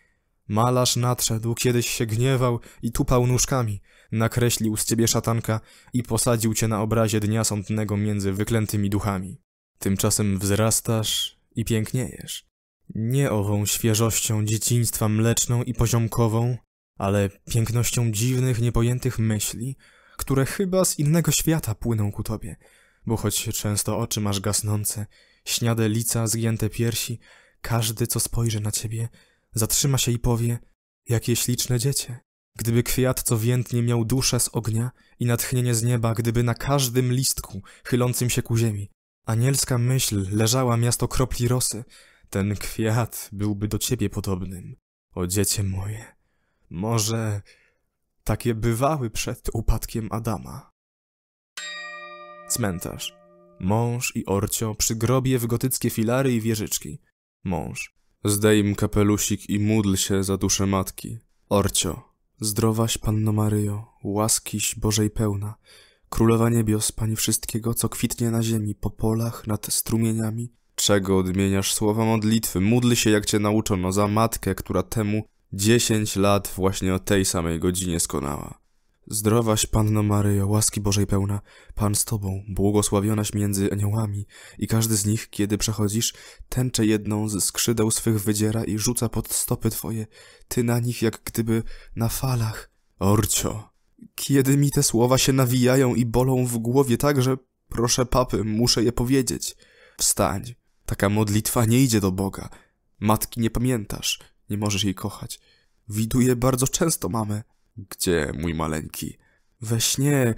Malarz nadszedł, kiedyś się gniewał i tupał nóżkami. Nakreślił z ciebie szatanka i posadził cię na obrazie dnia sądnego między wyklętymi duchami. Tymczasem wzrastasz i piękniejesz. Nie ową świeżością dzieciństwa mleczną i poziomkową, ale pięknością dziwnych, niepojętych myśli, które chyba z innego świata płyną ku tobie, bo choć często oczy masz gasnące, śniade lica, zgięte piersi, każdy, co spojrzy na ciebie, zatrzyma się i powie, jakie śliczne dziecię. Gdyby kwiat, co więdnie, miał duszę z ognia i natchnienie z nieba, gdyby na każdym listku, chylącym się ku ziemi, Anielska myśl leżała miasto kropli rosy. Ten kwiat byłby do ciebie podobnym. O dziecię moje. Może takie bywały przed upadkiem Adama. Cmentarz. Mąż i Orcio przy grobie w gotyckie filary i wieżyczki. Mąż. Zdejm kapelusik i módl się za duszę matki. Orcio. Zdrowaś Panno Maryjo, łaskiś Bożej pełna, Królowa niebios, Pani wszystkiego, co kwitnie na ziemi, po polach, nad strumieniami. Czego odmieniasz słowa modlitwy? Módl się, jak Cię nauczono, za matkę, która temu dziesięć lat właśnie o tej samej godzinie skonała. Zdrowaś, Panno Maryjo, łaski Bożej pełna, Pan z Tobą, błogosławionaś między aniołami i każdy z nich, kiedy przechodzisz, tęczę jedną ze skrzydeł swych wydziera i rzuca pod stopy Twoje, Ty na nich jak gdyby na falach. Orcio, kiedy mi te słowa się nawijają i bolą w głowie tak, że proszę papy, muszę je powiedzieć. Wstań. Taka modlitwa nie idzie do Boga. Matki nie pamiętasz, nie możesz jej kochać. Widuję bardzo często mamę. Gdzie mój maleńki? We śnie.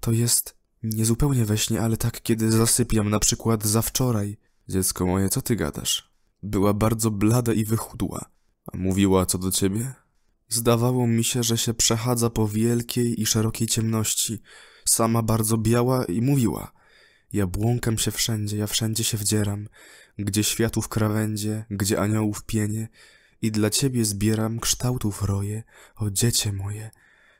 To jest niezupełnie we śnie, ale tak kiedy zasypiam na przykład za wczoraj. Dziecko moje, co ty gadasz? Była bardzo blada i wychudła. A mówiła co do ciebie? Zdawało mi się, że się przechadza po wielkiej i szerokiej ciemności, sama bardzo biała i mówiła. Ja błąkam się wszędzie, ja wszędzie się wdzieram, gdzie światów krawędzie, gdzie aniołów pienie, i dla ciebie zbieram kształtów roje, o dziecię moje.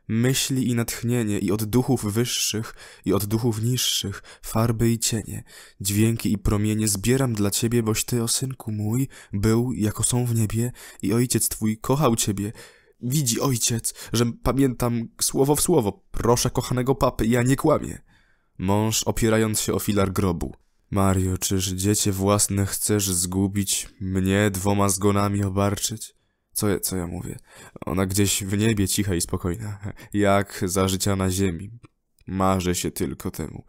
Myśli i natchnienie, i od duchów wyższych, i od duchów niższych, farby i cienie, dźwięki i promienie zbieram dla ciebie, boś ty, o synku mój, był, jako są w niebie, i ojciec twój kochał ciebie, Widzi ojciec, że pamiętam słowo w słowo. Proszę kochanego papy, ja nie kłamię. Mąż opierając się o filar grobu. Mario, czyż dziecię własne chcesz zgubić, mnie dwoma zgonami obarczyć? Co, co ja mówię? Ona gdzieś w niebie cicha i spokojna, jak za życia na ziemi. Marzę się tylko temu,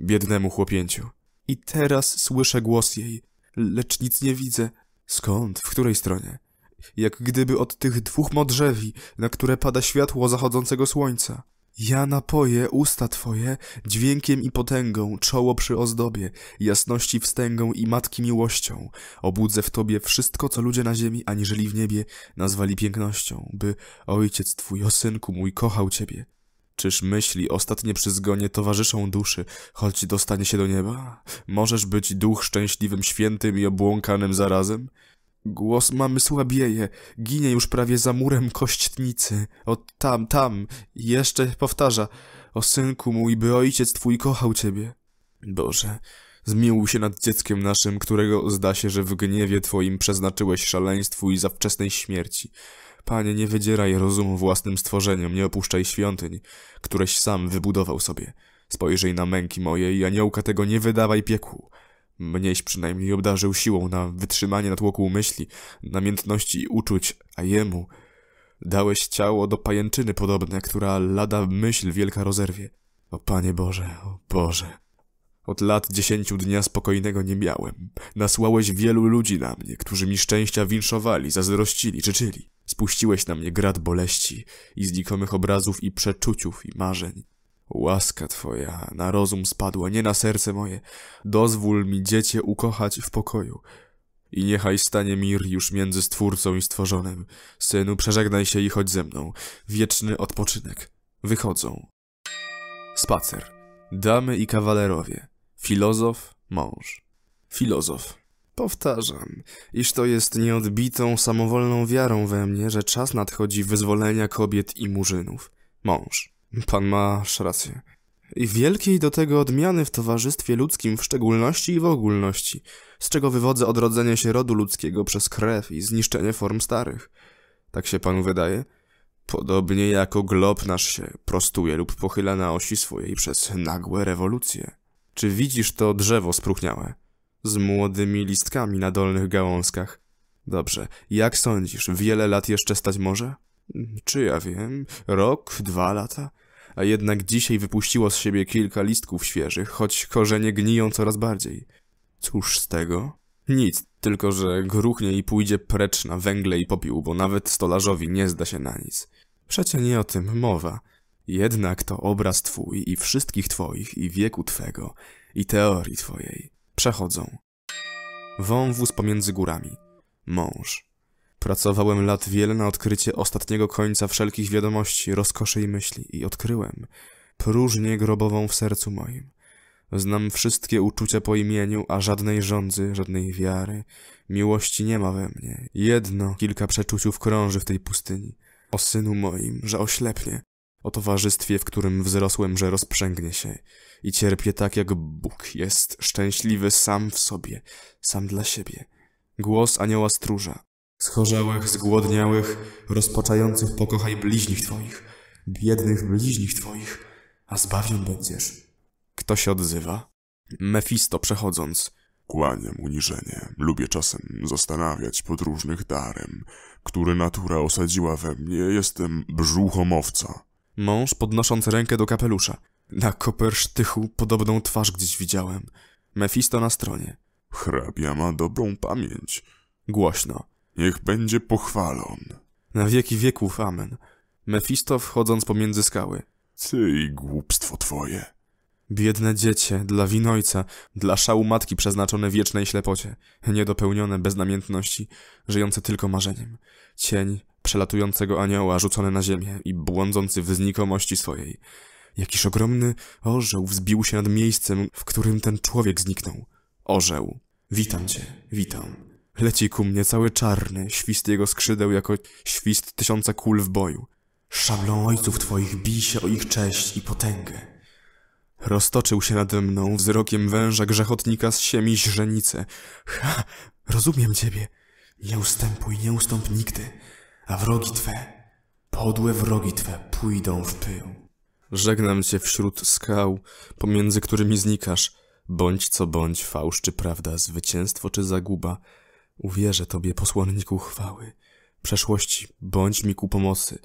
biednemu chłopięciu. I teraz słyszę głos jej, lecz nic nie widzę. Skąd? W której stronie? jak gdyby od tych dwóch modrzewi, na które pada światło zachodzącego słońca. Ja napoję usta twoje dźwiękiem i potęgą, czoło przy ozdobie, jasności wstęgą i matki miłością. Obudzę w tobie wszystko, co ludzie na ziemi, aniżeli w niebie, nazwali pięknością, by ojciec twój, o synku mój, kochał ciebie. Czyż myśli ostatnie przy zgonie towarzyszą duszy, choć dostanie się do nieba? Możesz być duch szczęśliwym, świętym i obłąkanym zarazem? Głos mamy słabieje, ginie już prawie za murem kościtnicy. O tam, tam, jeszcze powtarza. O synku mój, by ojciec twój kochał ciebie. Boże, zmiłuj się nad dzieckiem naszym, którego zda się, że w gniewie twoim przeznaczyłeś szaleństwu i za śmierci. Panie, nie wydzieraj rozumu własnym stworzeniom, nie opuszczaj świątyń, któreś sam wybudował sobie. Spojrzyj na męki moje i aniołka tego nie wydawaj piekłu. Mnieś przynajmniej obdarzył siłą na wytrzymanie natłoku myśli, namiętności i uczuć, a jemu dałeś ciało do pajęczyny podobne, która lada myśl wielka rozerwie. O Panie Boże, o Boże. Od lat dziesięciu dnia spokojnego nie miałem. Nasłałeś wielu ludzi na mnie, którzy mi szczęścia winszowali, zazdrościli, życzyli. Spuściłeś na mnie grad boleści i znikomych obrazów i przeczuciów i marzeń. Łaska Twoja na rozum spadła, nie na serce moje. Dozwól mi dziecię ukochać w pokoju. I niechaj stanie mir już między Stwórcą i Stworzonym. Synu, przeżegnaj się i chodź ze mną. Wieczny odpoczynek. Wychodzą. Spacer. Damy i kawalerowie. Filozof, mąż. Filozof. Powtarzam, iż to jest nieodbitą, samowolną wiarą we mnie, że czas nadchodzi wyzwolenia kobiet i murzynów. Mąż. Pan masz rację. I wielkiej do tego odmiany w towarzystwie ludzkim w szczególności i w ogólności, z czego wywodzę odrodzenie się rodu ludzkiego przez krew i zniszczenie form starych. Tak się panu wydaje? Podobnie jako glob nasz się prostuje lub pochyla na osi swojej przez nagłe rewolucje. Czy widzisz to drzewo spróchniałe? Z młodymi listkami na dolnych gałązkach. Dobrze, jak sądzisz, wiele lat jeszcze stać może? Czy ja wiem, rok, dwa lata? a jednak dzisiaj wypuściło z siebie kilka listków świeżych, choć korzenie gniją coraz bardziej. Cóż z tego? Nic, tylko że gruchnie i pójdzie precz na węgle i popiół, bo nawet stolarzowi nie zda się na nic. Przecie nie o tym mowa. Jednak to obraz twój i wszystkich twoich i wieku twego i teorii twojej przechodzą. Wąwóz pomiędzy górami. Mąż. Pracowałem lat wiele na odkrycie ostatniego końca wszelkich wiadomości, rozkoszy i myśli i odkryłem próżnię grobową w sercu moim. Znam wszystkie uczucia po imieniu, a żadnej żądzy, żadnej wiary, miłości nie ma we mnie. Jedno kilka przeczuciów krąży w tej pustyni. O synu moim, że oślepnie. O towarzystwie, w którym wzrosłem, że rozprzęgnie się. I cierpię tak, jak Bóg jest szczęśliwy sam w sobie, sam dla siebie. Głos anioła stróża schorzałych, zgłodniałych, rozpoczających pokochaj bliźnich Twoich, biednych bliźnich Twoich, a zbawią będziesz. Kto się odzywa? Mefisto przechodząc. Kłaniam uniżenie, lubię czasem zastanawiać podróżnych darem, który natura osadziła we mnie, jestem brzuchomowca. Mąż podnosząc rękę do kapelusza. Na kopersztychu podobną twarz gdzieś widziałem. Mefisto na stronie. Hrabia ma dobrą pamięć. Głośno. Niech będzie pochwalon. Na wieki wieków, amen. Mefisto wchodząc pomiędzy skały. Ty głupstwo twoje. Biedne dziecię, dla winojca, dla szału matki przeznaczone wiecznej ślepocie, niedopełnione namiętności, żyjące tylko marzeniem. Cień przelatującego anioła rzucony na ziemię i błądzący w znikomości swojej. Jakiż ogromny orzeł wzbił się nad miejscem, w którym ten człowiek zniknął. Orzeł. Witam cię, witam. Leci ku mnie cały czarny, świst jego skrzydeł jako świst tysiąca kul w boju. Szablą ojców twoich bij się o ich cześć i potęgę. Roztoczył się nade mną wzrokiem węża grzechotnika z siemi źrenice. Ha, rozumiem ciebie. Nie ustępuj, nie ustąp nigdy, a wrogi twe, podłe wrogi twe pójdą w pył. Żegnam cię wśród skał, pomiędzy którymi znikasz, bądź co bądź fałsz czy prawda, zwycięstwo czy zaguba, Uwierzę Tobie, posłanniku chwały. Przeszłości, bądź mi ku pomocy.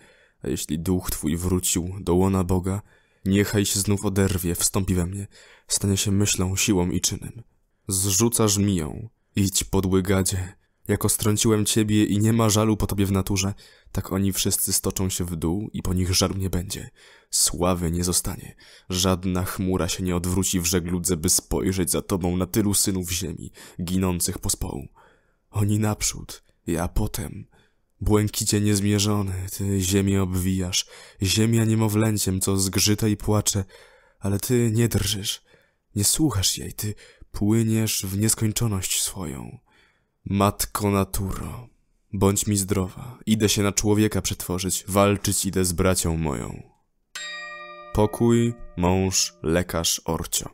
A jeśli duch Twój wrócił do łona Boga, niechaj się znów oderwie, wstąpi we mnie, stanie się myślą, siłą i czynem. Zrzucasz mią Idź, podły gadzie. Jako strąciłem Ciebie i nie ma żalu po Tobie w naturze, tak oni wszyscy stoczą się w dół i po nich żalu nie będzie. Sławy nie zostanie. Żadna chmura się nie odwróci w żegludze, by spojrzeć za Tobą na tylu synów ziemi, ginących pospołu. Oni naprzód, ja potem. Błękicie niezmierzony, ty ziemię obwijasz, ziemia niemowlęciem, co zgrzyta i płacze, ale ty nie drżysz, nie słuchasz jej, ty płyniesz w nieskończoność swoją. Matko naturo, bądź mi zdrowa, idę się na człowieka przetworzyć, walczyć idę z bracią moją. Pokój, mąż, lekarz, orcio.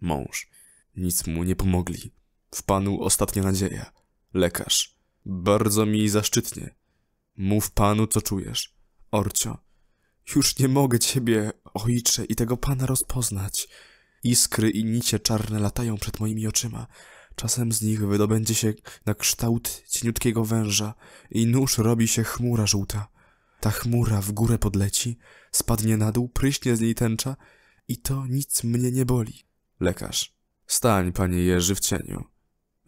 Mąż. Nic mu nie pomogli. W panu ostatnia nadzieja. Lekarz. Bardzo mi zaszczytnie. Mów panu, co czujesz. Orcio. Już nie mogę ciebie, ojcze, i tego pana rozpoznać. Iskry i nicie czarne latają przed moimi oczyma. Czasem z nich wydobędzie się na kształt cieniutkiego węża i nóż robi się chmura żółta. Ta chmura w górę podleci, spadnie na dół, pryśnie z niej tęcza i to nic mnie nie boli. Lekarz. Stań, panie Jerzy, w cieniu.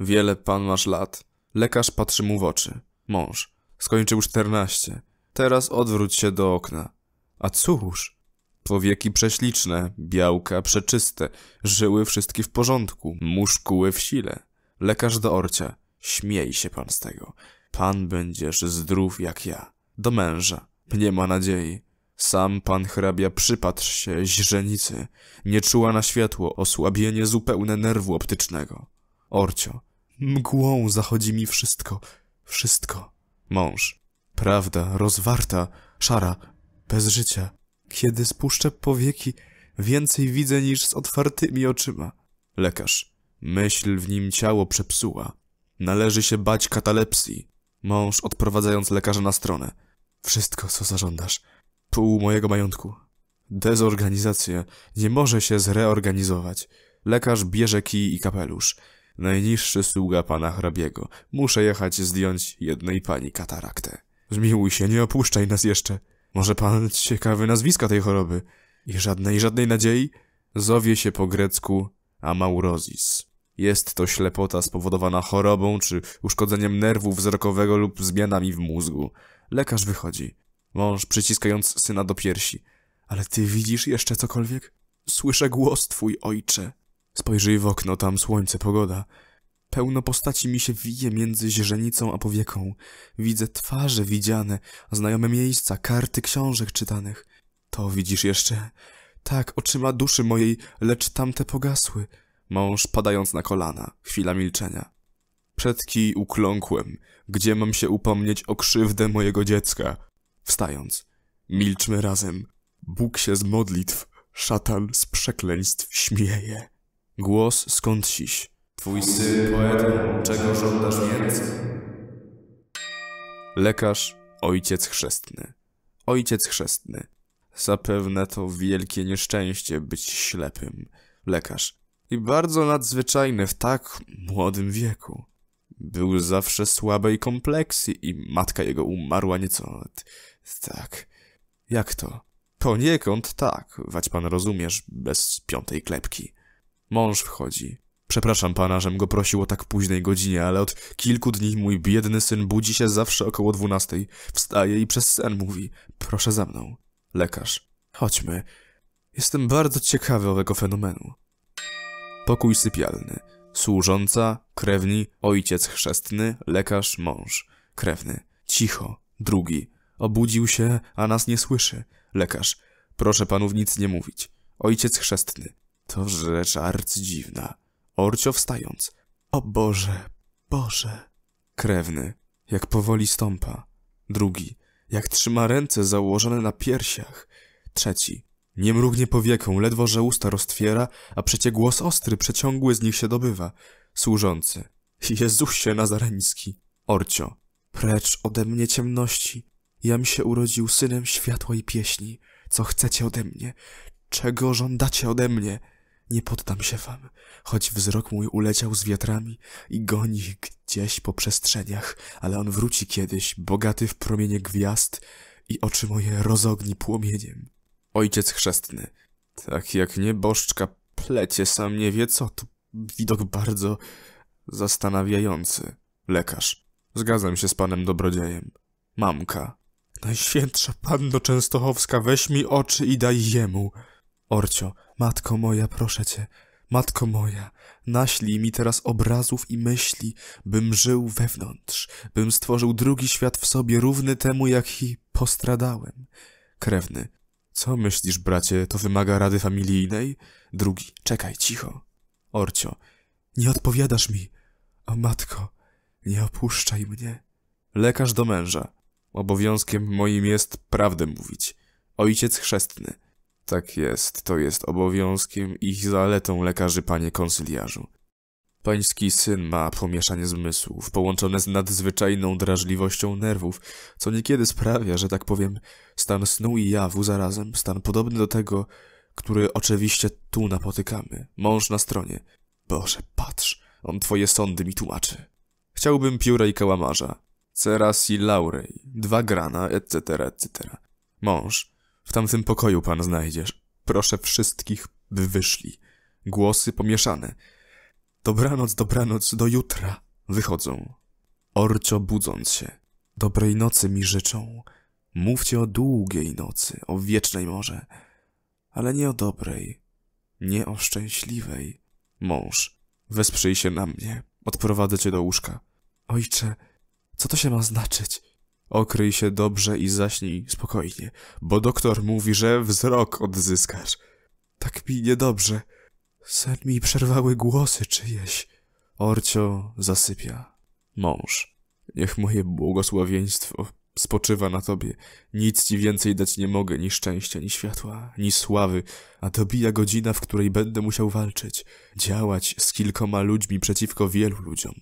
Wiele pan masz lat. Lekarz patrzy mu w oczy. Mąż. Skończył czternaście. Teraz odwróć się do okna. A cóż? Powieki prześliczne, białka przeczyste, żyły wszystkie w porządku, muszkuły w sile. Lekarz do orcia. Śmiej się pan z tego. Pan będziesz zdrów jak ja. Do męża. Nie ma nadziei. Sam pan hrabia przypatrz się źrenicy. Nie czuła na światło, osłabienie zupełne nerwu optycznego. Orcio. Mgłą zachodzi mi wszystko, wszystko. Mąż. Prawda, rozwarta, szara, bez życia. Kiedy spuszczę powieki, więcej widzę niż z otwartymi oczyma. Lekarz. Myśl w nim ciało przepsuła. Należy się bać katalepsji. Mąż odprowadzając lekarza na stronę. Wszystko, co zażądasz. Pół mojego majątku. Dezorganizacja. Nie może się zreorganizować. Lekarz bierze kij i kapelusz. Najniższy sługa pana hrabiego. Muszę jechać zdjąć jednej pani kataraktę. Zmiłuj się, nie opuszczaj nas jeszcze. Może pan ciekawy nazwiska tej choroby? I żadnej, żadnej nadziei? Zowie się po grecku amaurosis. Jest to ślepota spowodowana chorobą czy uszkodzeniem nerwu wzrokowego lub zmianami w mózgu. Lekarz wychodzi. Mąż przyciskając syna do piersi. Ale ty widzisz jeszcze cokolwiek? Słyszę głos twój, ojcze. Spojrzyj w okno, tam słońce, pogoda. Pełno postaci mi się wije między źrenicą a powieką. Widzę twarze widziane, znajome miejsca, karty książek czytanych. To widzisz jeszcze? Tak, oczyma duszy mojej, lecz tamte pogasły. Mąż padając na kolana, chwila milczenia. Przedki ukląkłem, gdzie mam się upomnieć o krzywdę mojego dziecka. Wstając, milczmy razem. Bóg się z modlitw, szatan z przekleństw śmieje. Głos skąd siś. Twój syn poet, czego żądasz więcej? Lekarz, ojciec chrzestny. Ojciec chrzestny. Zapewne to wielkie nieszczęście być ślepym. Lekarz. I bardzo nadzwyczajne w tak młodym wieku. Był zawsze słabej kompleksji i matka jego umarła nieco... Tak. Jak to? Poniekąd tak, wać pan rozumiesz, bez piątej klepki. Mąż wchodzi. Przepraszam pana, żem go prosił o tak późnej godzinie, ale od kilku dni mój biedny syn budzi się zawsze około dwunastej. Wstaje i przez sen mówi, proszę za mną. Lekarz, chodźmy. Jestem bardzo ciekawy owego fenomenu. Pokój sypialny. Służąca, krewni, ojciec chrzestny, lekarz, mąż. Krewny. Cicho. Drugi. Obudził się, a nas nie słyszy. Lekarz. Proszę panów nic nie mówić. Ojciec chrzestny. To rzecz arcydziwna. Orcio wstając. O Boże, Boże. Krewny, jak powoli stąpa. Drugi, jak trzyma ręce założone na piersiach. Trzeci, nie mrugnie powieką, ledwo że usta roztwiera, a przecie głos ostry, przeciągły z nich się dobywa. Służący. Jezusie Nazareński. Orcio. Precz ode mnie ciemności. Jam się urodził synem światła i pieśni. Co chcecie ode mnie? Czego żądacie ode mnie? Nie poddam się wam, choć wzrok mój uleciał z wiatrami i goni gdzieś po przestrzeniach, ale on wróci kiedyś, bogaty w promienie gwiazd i oczy moje rozogni płomieniem. Ojciec chrzestny, tak jak nieboszczka plecie, sam nie wie co, to widok bardzo zastanawiający. Lekarz. Zgadzam się z panem dobrodziejem. Mamka. Najświętsza Panno Częstochowska, weź mi oczy i daj jemu. Orcio, Matko moja, proszę cię, Matko moja, naślij mi teraz obrazów i myśli, bym żył wewnątrz, bym stworzył drugi świat w sobie równy temu, jaki postradałem. Krewny. Co myślisz, bracie, to wymaga rady familijnej? Drugi. Czekaj, cicho. Orcio. Nie odpowiadasz mi. O matko, nie opuszczaj mnie. Lekarz do męża. Obowiązkiem moim jest prawdę mówić. Ojciec chrzestny. Tak jest, to jest obowiązkiem i zaletą lekarzy, panie konsyliarzu. Pański syn ma pomieszanie zmysłów, połączone z nadzwyczajną drażliwością nerwów, co niekiedy sprawia, że tak powiem, stan snu i jawu zarazem, stan podobny do tego, który oczywiście tu napotykamy. Mąż na stronie. Boże, patrz, on twoje sądy mi tłumaczy. Chciałbym pióra i kałamarza, ceras i laurej, dwa grana, etc., etc. Mąż. W tamtym pokoju pan znajdziesz. Proszę wszystkich, by wyszli. Głosy pomieszane. Dobranoc, dobranoc, do jutra. Wychodzą. Orcio budząc się. Dobrej nocy mi życzą. Mówcie o długiej nocy, o wiecznej morze. Ale nie o dobrej. Nie o szczęśliwej. Mąż, wesprzyj się na mnie. Odprowadzę cię do łóżka. Ojcze, co to się ma znaczyć? Okryj się dobrze i zaśnij spokojnie, bo doktor mówi, że wzrok odzyskasz. Tak mi niedobrze. Sen mi przerwały głosy czyjeś. Orcio zasypia. Mąż, niech moje błogosławieństwo spoczywa na tobie. Nic ci więcej dać nie mogę, ni szczęścia, ni światła, ni sławy, a dobija godzina, w której będę musiał walczyć, działać z kilkoma ludźmi przeciwko wielu ludziom.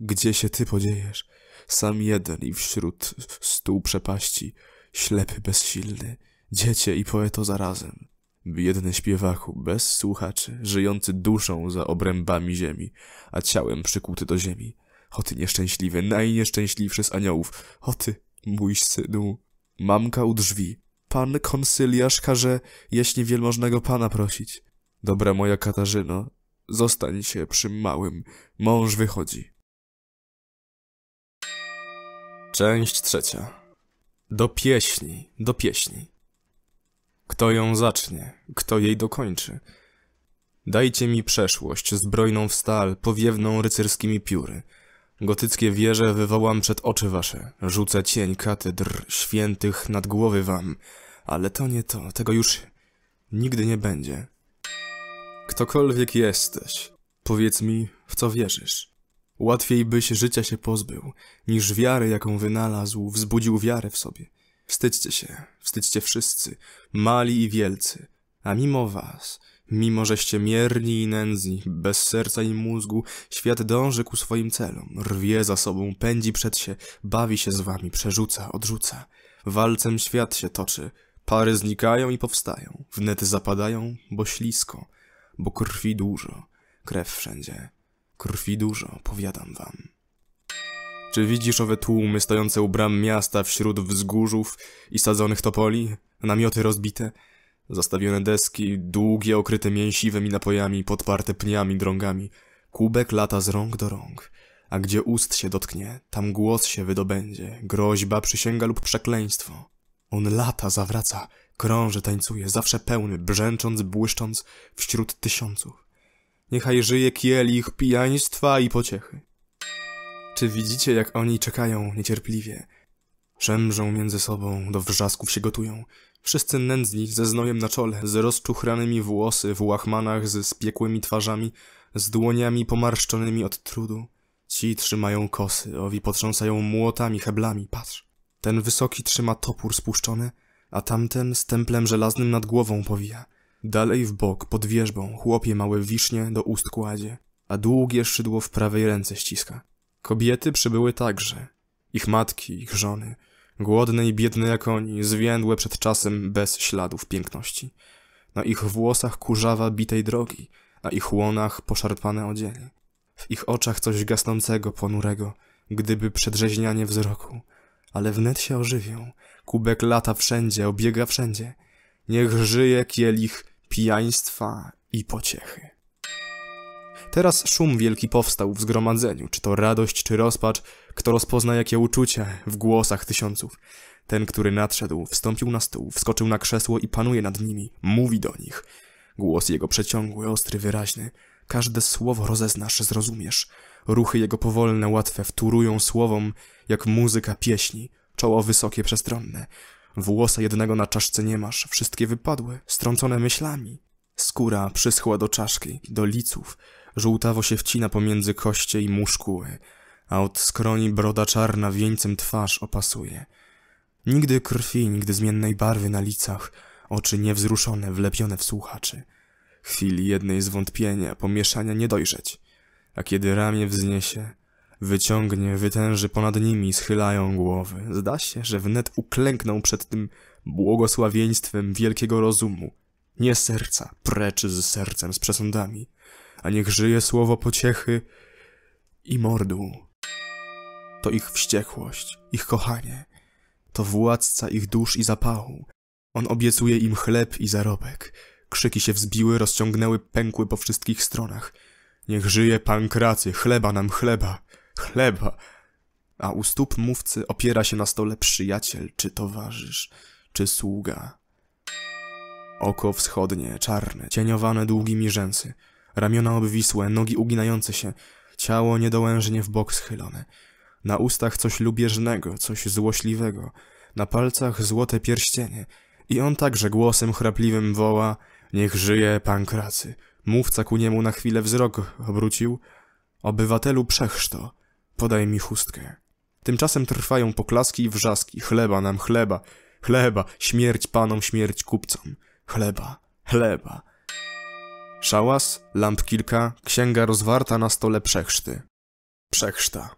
Gdzie się ty podziejesz? sam jeden i wśród stół przepaści, ślepy, bezsilny, dziecię i poeto zarazem. Biedny śpiewaku, bez słuchaczy, żyjący duszą za obrębami ziemi, a ciałem przykuty do ziemi. O ty nieszczęśliwy, najnieszczęśliwszy z aniołów, o ty, mój synu. Mamka u drzwi. Pan konsyliarz każe jaśnie wielmożnego pana prosić. Dobra moja Katarzyno, zostań się przy małym, mąż wychodzi. Część trzecia. Do pieśni, do pieśni. Kto ją zacznie, kto jej dokończy? Dajcie mi przeszłość, zbrojną w stal, powiewną rycerskimi pióry. Gotyckie wieże wywołam przed oczy wasze, rzucę cień katedr świętych nad głowy wam. Ale to nie to, tego już nigdy nie będzie. Ktokolwiek jesteś, powiedz mi, w co wierzysz. Łatwiej byś życia się pozbył, niż wiary, jaką wynalazł, wzbudził wiarę w sobie. Wstydźcie się, wstydźcie wszyscy, mali i wielcy, a mimo was, mimo żeście mierni i nędzni, bez serca i mózgu, świat dąży ku swoim celom, rwie za sobą, pędzi przed się, bawi się z wami, przerzuca, odrzuca. Walcem świat się toczy, pary znikają i powstają, wnet zapadają, bo ślisko, bo krwi dużo, krew wszędzie. Krwi dużo, powiadam wam. Czy widzisz owe tłumy stojące u bram miasta wśród wzgórzów i sadzonych topoli? Namioty rozbite? Zastawione deski, długie, okryte mięsiwymi napojami, podparte pniami, drągami. Kubek lata z rąk do rąk. A gdzie ust się dotknie, tam głos się wydobędzie, groźba, przysięga lub przekleństwo. On lata, zawraca, krąży, tańcuje, zawsze pełny, brzęcząc, błyszcząc wśród tysiąców. Niechaj żyje kiel ich pijaństwa i pociechy. Czy widzicie, jak oni czekają niecierpliwie? Szemrzą między sobą, do wrzasków się gotują. Wszyscy nędzni, ze znojem na czole, z rozczuchranymi włosy, w łachmanach, ze spiekłymi twarzami, z dłoniami pomarszczonymi od trudu. Ci trzymają kosy, owi potrząsają młotami, heblami, patrz. Ten wysoki trzyma topór spuszczony, a tamten z templem żelaznym nad głową powija. Dalej w bok, pod wierzbą, chłopie małe wiśnie do ust kładzie, a długie szydło w prawej ręce ściska. Kobiety przybyły także. Ich matki, ich żony. Głodne i biedne jak oni, zwiędłe przed czasem bez śladów piękności. Na ich włosach kurzawa bitej drogi, na ich łonach poszarpane odzienie. W ich oczach coś gasnącego, ponurego, gdyby przedrzeźnianie wzroku. Ale wnet się ożywią. Kubek lata wszędzie, obiega wszędzie. Niech żyje kielich pijaństwa i pociechy. Teraz szum wielki powstał w zgromadzeniu, czy to radość, czy rozpacz, kto rozpozna jakie uczucie w głosach tysiąców. Ten, który nadszedł, wstąpił na stół, wskoczył na krzesło i panuje nad nimi, mówi do nich. Głos jego przeciągły, ostry, wyraźny. Każde słowo rozeznasz, zrozumiesz. Ruchy jego powolne, łatwe wturują słowom, jak muzyka pieśni, czoło wysokie, przestronne. Włosa jednego na czaszce nie masz, wszystkie wypadły, strącone myślami. Skóra przyschła do czaszki, do liców, żółtawo się wcina pomiędzy koście i muszkuły, a od skroni broda czarna wieńcem twarz opasuje. Nigdy krwi, nigdy zmiennej barwy na licach, oczy niewzruszone, wlepione w słuchaczy. Chwili jednej zwątpienia, pomieszania nie dojrzeć, a kiedy ramię wzniesie, Wyciągnie, wytęży ponad nimi, schylają głowy. Zda się, że wnet uklękną przed tym błogosławieństwem wielkiego rozumu. Nie serca, precz z sercem, z przesądami. A niech żyje słowo pociechy i mordu. To ich wściekłość, ich kochanie. To władca ich dusz i zapału. On obiecuje im chleb i zarobek. Krzyki się wzbiły, rozciągnęły, pękły po wszystkich stronach. Niech żyje pankracy, chleba nam chleba chleba, a u stóp mówcy opiera się na stole przyjaciel, czy towarzysz, czy sługa. Oko wschodnie, czarne, cieniowane długimi rzęsy, ramiona obwisłe, nogi uginające się, ciało niedołężnie w bok schylone. Na ustach coś lubieżnego, coś złośliwego, na palcach złote pierścienie. I on także głosem chrapliwym woła, niech żyje pankracy. Mówca ku niemu na chwilę wzrok obrócił, obywatelu przechrzto podaj mi chustkę. Tymczasem trwają poklaski i wrzaski, chleba nam chleba, chleba, śmierć panom, śmierć kupcom, chleba, chleba. Szałas, lamp kilka, księga rozwarta na stole przechrzty. Przechrzta.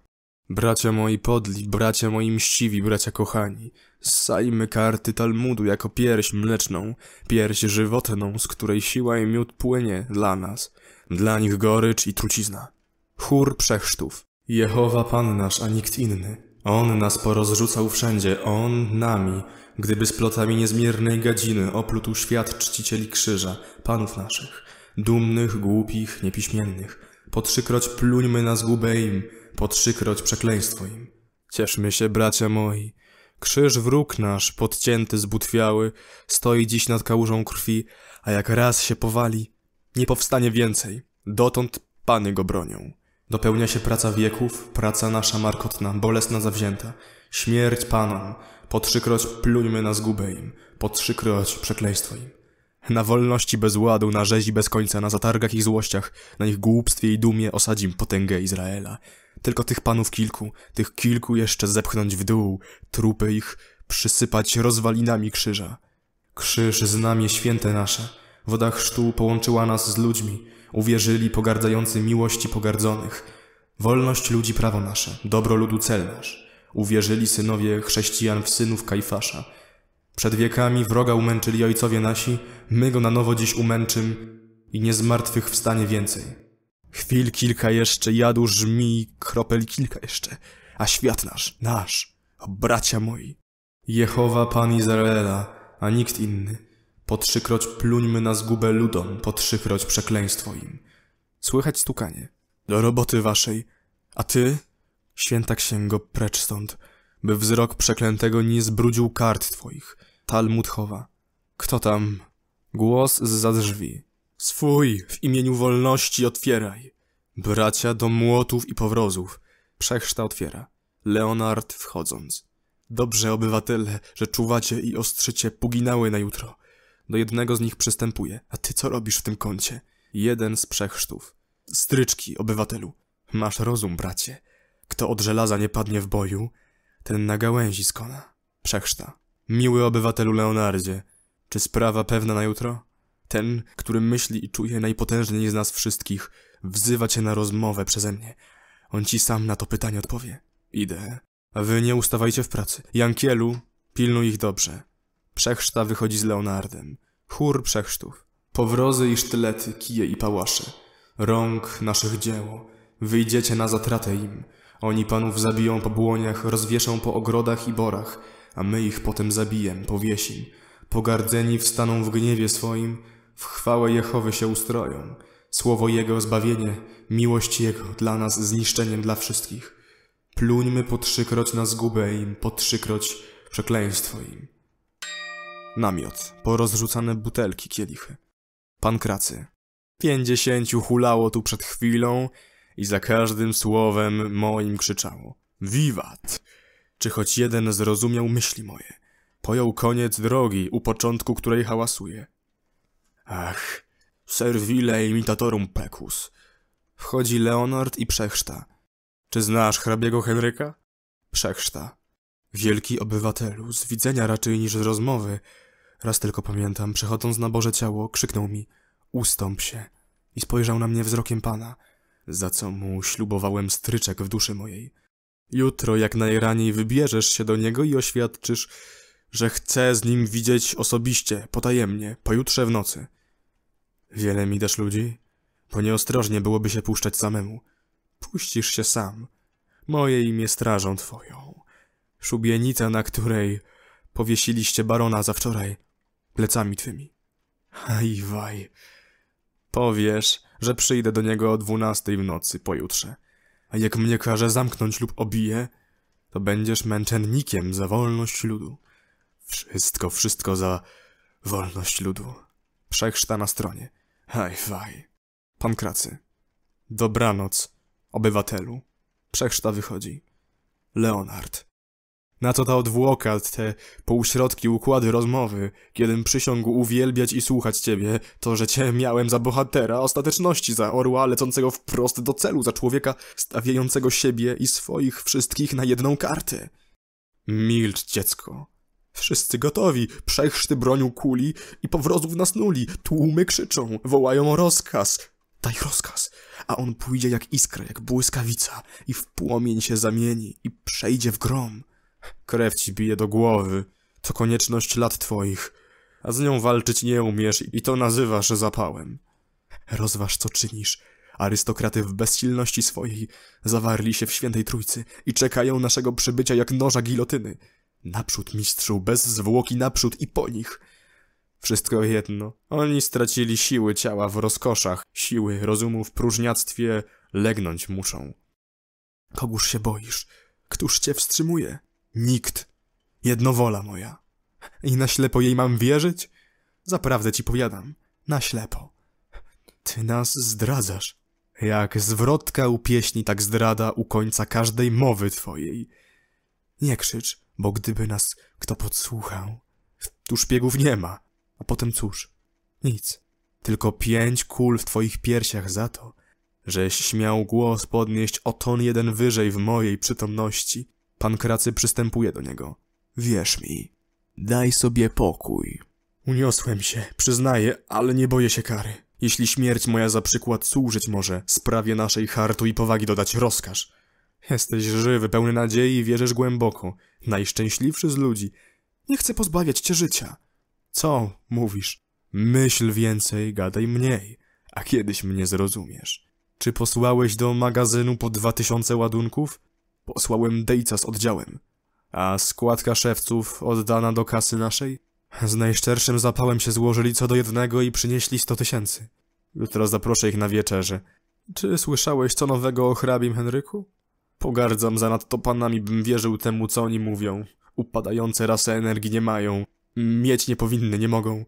Bracia moi podli, bracia moi mściwi, bracia kochani, zsajmy karty Talmudu jako pierś mleczną, pierś żywotną, z której siła i miód płynie dla nas, dla nich gorycz i trucizna. Chór przechrztów. Jehowa Pan nasz, a nikt inny. On nas porozrzucał wszędzie, On nami, gdyby z plotami niezmiernej gadziny oplutł świat czcicieli krzyża, panów naszych, dumnych, głupich, niepiśmiennych. Po trzykroć pluńmy na zgubę im, po trzykroć przekleństwo im. Cieszmy się, bracia moi. Krzyż wróg nasz, podcięty, zbutwiały, stoi dziś nad kałużą krwi, a jak raz się powali, nie powstanie więcej. Dotąd pany go bronią. Dopełnia się praca wieków, praca nasza markotna, bolesna zawzięta. Śmierć panom, po trzykroć pluńmy na zgubę im, po trzykroć przekleństwo im. Na wolności bez ładu, na rzezi bez końca, na zatargach i złościach, na ich głupstwie i dumie osadzim potęgę Izraela. Tylko tych panów kilku, tych kilku jeszcze zepchnąć w dół, trupy ich przysypać rozwalinami krzyża. Krzyż znamie święte nasze, woda chrztu połączyła nas z ludźmi, Uwierzyli pogardzający miłości pogardzonych. Wolność ludzi prawo nasze, dobro ludu cel nasz. Uwierzyli synowie chrześcijan w synów Kajfasza. Przed wiekami wroga umęczyli ojcowie nasi, my go na nowo dziś umęczym i nie zmartwychwstanie więcej. Chwil kilka jeszcze jadł żmi, kropel kilka jeszcze, a świat nasz, nasz, o bracia moi. Jehowa Pan Izraela, a nikt inny po trzykroć pluńmy na zgubę ludom, po trzykroć przekleństwo im. Słychać stukanie. Do roboty waszej. A ty? Święta księgo, precz stąd, by wzrok przeklętego nie zbrudził kart twoich. Talmud chowa. Kto tam? Głos za drzwi. Swój, w imieniu wolności otwieraj. Bracia do młotów i powrozów. Przechrzta otwiera. Leonard wchodząc. Dobrze, obywatele, że czuwacie i ostrzycie puginały na jutro. Do jednego z nich przystępuje. A ty co robisz w tym kącie? Jeden z przechrztów. Stryczki, obywatelu. Masz rozum, bracie. Kto od żelaza nie padnie w boju, ten na gałęzi skona. Przechrzta. Miły obywatelu Leonardzie, czy sprawa pewna na jutro? Ten, który myśli i czuje najpotężniej z nas wszystkich, wzywa cię na rozmowę przeze mnie. On ci sam na to pytanie odpowie. Idę. A wy nie ustawajcie w pracy. Jankielu, pilnuj ich dobrze. Przechrzta wychodzi z Leonardem. Chór przechrztów. Powrozy i sztylety, kije i pałasze. Rąk naszych dzieło. Wyjdziecie na zatratę im. Oni panów zabiją po błoniach, rozwieszą po ogrodach i borach, a my ich potem zabijem, powiesim. Pogardzeni wstaną w gniewie swoim, w chwałę Jehowy się ustroją. Słowo Jego zbawienie, miłość Jego dla nas zniszczeniem dla wszystkich. Pluńmy po trzykroć na zgubę im, po trzykroć przekleństwo im. Namiot, porozrzucane butelki, kielichy. Pankracy. Pięćdziesięciu hulało tu przed chwilą i za każdym słowem moim krzyczało. Wiwat! Czy choć jeden zrozumiał myśli moje? Pojął koniec drogi, u początku której hałasuje. Ach, servile imitatorum pecus. Wchodzi Leonard i przechrzta. Czy znasz hrabiego Henryka? Przechrzta. Wielki obywatelu, z widzenia raczej niż z rozmowy, Raz tylko pamiętam, przechodząc na Boże ciało, krzyknął mi Ustąp się i spojrzał na mnie wzrokiem Pana, za co mu ślubowałem stryczek w duszy mojej. Jutro jak najraniej wybierzesz się do niego i oświadczysz, że chcę z nim widzieć osobiście, potajemnie, pojutrze w nocy. Wiele mi dasz ludzi, bo nieostrożnie byłoby się puszczać samemu. Puścisz się sam. Moje imię strażą twoją. Szubienica, na której powiesiliście barona za wczoraj plecami twymi. Aj, waj. Powiesz, że przyjdę do niego o dwunastej w nocy pojutrze. A jak mnie każe zamknąć lub obije, to będziesz męczennikiem za wolność ludu. Wszystko, wszystko za wolność ludu. Przechrzta na stronie. Aj, waj. Pan Kracy. Dobranoc, obywatelu. Przechrzta wychodzi. Leonard. Na co ta odwłoka, te półśrodki układy rozmowy, kiedym przysiągł uwielbiać i słuchać ciebie, to, że cię miałem za bohatera ostateczności, za orła lecącego wprost do celu, za człowieka stawiającego siebie i swoich wszystkich na jedną kartę. Milcz, dziecko. Wszyscy gotowi, przechrzty bronią kuli i powrozów nas nuli, tłumy krzyczą, wołają o rozkaz. Daj rozkaz, a on pójdzie jak iskra, jak błyskawica i w płomień się zamieni i przejdzie w grom. Krew ci bije do głowy. To konieczność lat twoich. A z nią walczyć nie umiesz i to nazywasz zapałem. Rozważ, co czynisz. Arystokraty w bezsilności swojej zawarli się w świętej trójcy i czekają naszego przybycia jak noża gilotyny. Naprzód, mistrzu, bez zwłoki naprzód i po nich. Wszystko jedno. Oni stracili siły ciała w rozkoszach, siły rozumu w próżniactwie, legnąć muszą. Kogóż się boisz? Któż cię wstrzymuje? Nikt. Jednowola moja. I na ślepo jej mam wierzyć? Zaprawdę ci powiadam, na ślepo. Ty nas zdradzasz. Jak zwrotka u pieśni, tak zdrada u końca każdej mowy twojej. Nie krzycz, bo gdyby nas kto podsłuchał, tu szpiegów nie ma. A potem cóż? Nic. Tylko pięć kul w twoich piersiach za to, żeś śmiał głos podnieść o ton jeden wyżej w mojej przytomności. Pankracy przystępuje do niego. Wierz mi, daj sobie pokój. Uniosłem się, przyznaję, ale nie boję się kary. Jeśli śmierć moja za przykład służyć może, sprawie naszej hartu i powagi dodać rozkaż. Jesteś żywy, pełny nadziei i wierzysz głęboko. Najszczęśliwszy z ludzi. Nie chcę pozbawiać cię życia. Co mówisz? Myśl więcej, gadaj mniej, a kiedyś mnie zrozumiesz. Czy posłałeś do magazynu po dwa tysiące ładunków? Posłałem Dejca z oddziałem. A składka szewców oddana do kasy naszej? Z najszczerszym zapałem się złożyli co do jednego i przynieśli sto tysięcy. Jutro zaproszę ich na wieczerze. Czy słyszałeś co nowego o hrabim Henryku? Pogardzam zanadto panami, bym wierzył temu, co oni mówią. Upadające rasy energii nie mają. Mieć nie powinny, nie mogą.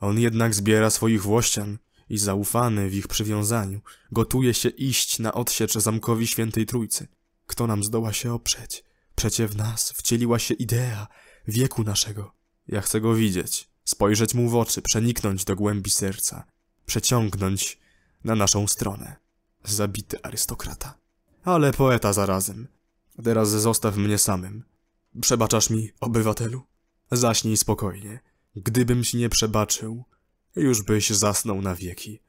On jednak zbiera swoich włościan i zaufany w ich przywiązaniu gotuje się iść na odsiecz zamkowi świętej trójcy. Kto nam zdoła się oprzeć? Przecie w nas wcieliła się idea wieku naszego. Ja chcę go widzieć, spojrzeć mu w oczy, przeniknąć do głębi serca, przeciągnąć na naszą stronę. Zabity arystokrata. Ale poeta zarazem. Teraz zostaw mnie samym. Przebaczasz mi, obywatelu? Zaśnij spokojnie. Gdybym ci nie przebaczył, już byś zasnął na wieki.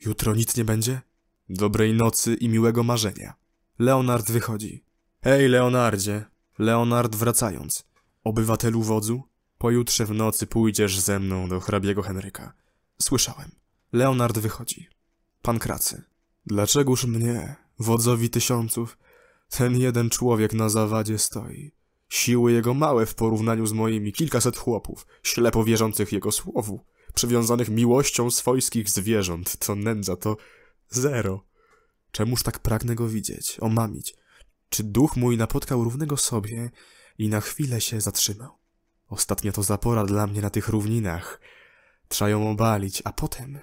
Jutro nic nie będzie? Dobrej nocy i miłego marzenia. Leonard wychodzi. Hej, Leonardzie. Leonard wracając. Obywatelu wodzu, pojutrze w nocy pójdziesz ze mną do hrabiego Henryka. Słyszałem. Leonard wychodzi. Pan Kracy. Dlaczegoż mnie, wodzowi tysiąców, ten jeden człowiek na zawadzie stoi? Siły jego małe w porównaniu z moimi kilkaset chłopów, ślepo wierzących jego słowu, przywiązanych miłością swojskich zwierząt, co nędza to zero. Czemuż tak pragnę go widzieć, omamić? Czy duch mój napotkał równego sobie i na chwilę się zatrzymał? Ostatnia to zapora dla mnie na tych równinach. Trza ją obalić, a potem...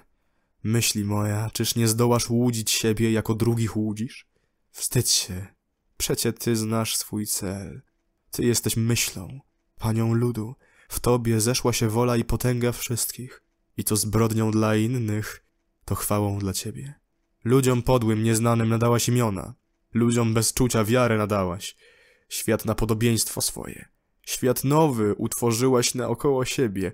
Myśli moja, czyż nie zdołasz łudzić siebie, jako drugich łudzisz? Wstydź się. Przecie ty znasz swój cel. Ty jesteś myślą, panią ludu. W tobie zeszła się wola i potęga wszystkich. I to zbrodnią dla innych, to chwałą dla ciebie. Ludziom podłym, nieznanym nadałaś imiona. Ludziom bez czucia wiarę nadałaś. Świat na podobieństwo swoje. Świat nowy utworzyłaś naokoło siebie,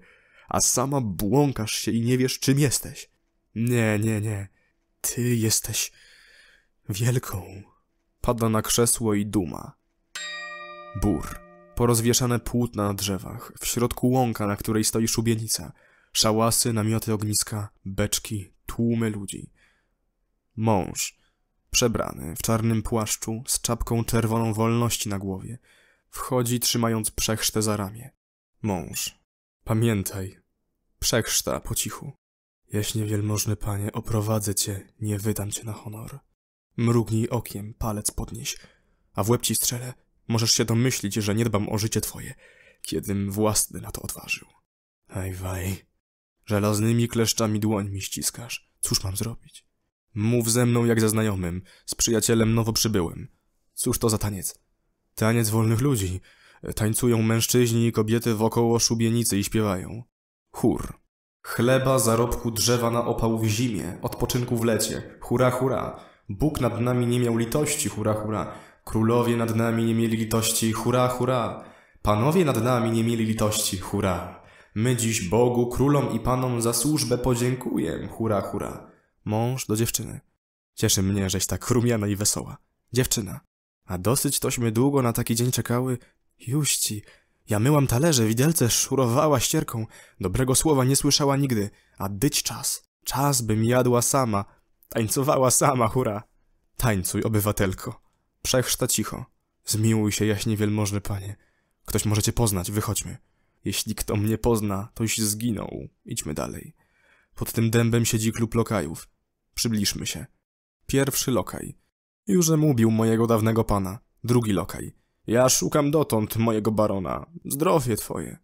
a sama błąkasz się i nie wiesz, czym jesteś. Nie, nie, nie. Ty jesteś wielką. Pada na krzesło i duma. Bur. Porozwieszane płótna na drzewach, w środku łąka, na której stoi szubienica. Szałasy, namioty ogniska, beczki, tłumy ludzi mąż, przebrany w czarnym płaszczu z czapką czerwoną wolności na głowie, wchodzi trzymając przechrztę za ramię. Mąż, pamiętaj, przechrzta po cichu. Jaśnie wielmożny panie, oprowadzę cię, nie wydam cię na honor. Mrugnij okiem, palec podnieś, a w łeb ci strzelę. Możesz się domyślić, że nie dbam o życie twoje, kiedym własny na to odważył. Ajwaj, żelaznymi kleszczami dłoń mi ściskasz. Cóż mam zrobić? Mów ze mną jak ze znajomym, z przyjacielem nowo przybyłym. Cóż to za taniec? Taniec wolnych ludzi. Tańcują mężczyźni i kobiety wokoło szubienicy i śpiewają. Chór. Chleba, zarobku, drzewa na opał w zimie, odpoczynku w lecie. Hura, hura. Bóg nad nami nie miał litości, hura, hura. Królowie nad nami nie mieli litości, hura, hura. Panowie nad nami nie mieli litości, hura. My dziś Bogu, królom i panom za służbę podziękuję, hura, hura. Mąż do dziewczyny. Cieszy mnie, żeś tak rumiana i wesoła. Dziewczyna. A dosyć tośmy długo na taki dzień czekały. Juści. Ja myłam talerze, widelce, szurowała ścierką. Dobrego słowa nie słyszała nigdy. A dyć czas. Czas, bym jadła sama. Tańcowała sama, hura. Tańcuj, obywatelko. Przechrzta cicho. Zmiłuj się, jaśnie wielmożny panie. Ktoś może cię poznać, wychodźmy. Jeśli kto mnie pozna, toś zginął. Idźmy dalej. Pod tym dębem siedzi klub lokajów. Przybliżmy się. Pierwszy lokaj. Już mówił mojego dawnego pana. Drugi lokaj. Ja szukam dotąd mojego barona. Zdrowie twoje.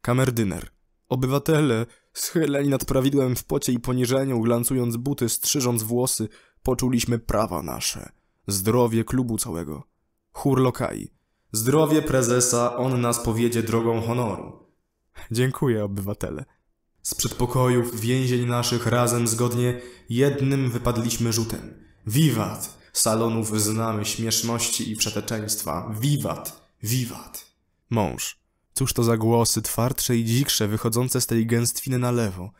Kamerdyner. Obywatele, schyleni nad prawidłem w pocie i poniżeniu, glancując buty, strzyżąc włosy, poczuliśmy prawa nasze. Zdrowie klubu całego. Chór lokaj. Zdrowie prezesa, on nas powiedzie drogą honoru. Dziękuję, obywatele. Z przedpokojów więzień naszych razem zgodnie jednym wypadliśmy rzutem. Wiwat! Salonów znamy śmieszności i przeteczeństwa. Wiwat! Wiwat! Mąż. Cóż to za głosy twardsze i dziksze wychodzące z tej gęstwiny na lewo?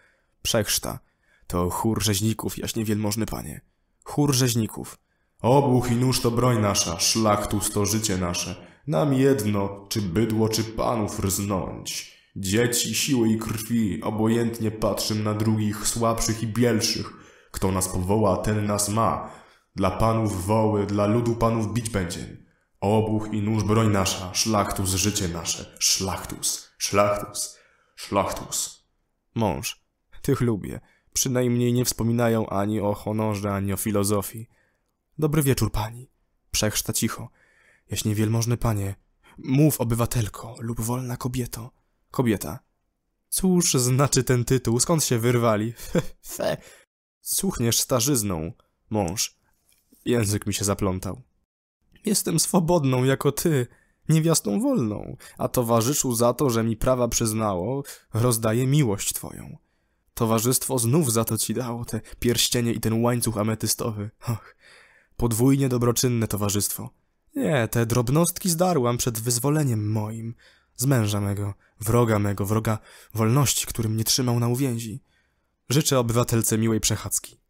Przechrzta. To chór rzeźników, jaśnie wielmożny panie. Chór rzeźników. Obuch i nóż to broń nasza, szlachtus to życie nasze. Nam jedno, czy bydło, czy panów rznąć. Dzieci siły i krwi obojętnie patrzą na drugich słabszych i bielszych. Kto nas powoła, ten nas ma. Dla panów woły, dla ludu panów bić będzie. Obuch i nóż broń nasza, szlachtus życie nasze, szlachtus, szlachtus, szlachtus. Mąż, tych lubię. Przynajmniej nie wspominają ani o honorze, ani o filozofii. Dobry wieczór, pani. Przechrzta cicho. Jaśnie wielmożny panie, mów obywatelko lub wolna kobieto. Kobieta. Cóż znaczy ten tytuł? Skąd się wyrwali? Fe. Słuchniesz starzyzną. Mąż. Język mi się zaplątał. Jestem swobodną jako ty, niewiastą wolną, a towarzyszu za to, że mi prawa przyznało, rozdaje miłość twoją. Towarzystwo znów za to ci dało te pierścienie i ten łańcuch ametystowy. Och, podwójnie dobroczynne towarzystwo. Nie, te drobnostki zdarłam przed wyzwoleniem moim z męża mego, wroga mego, wroga wolności, który mnie trzymał na uwięzi. Życzę obywatelce miłej przechadzki.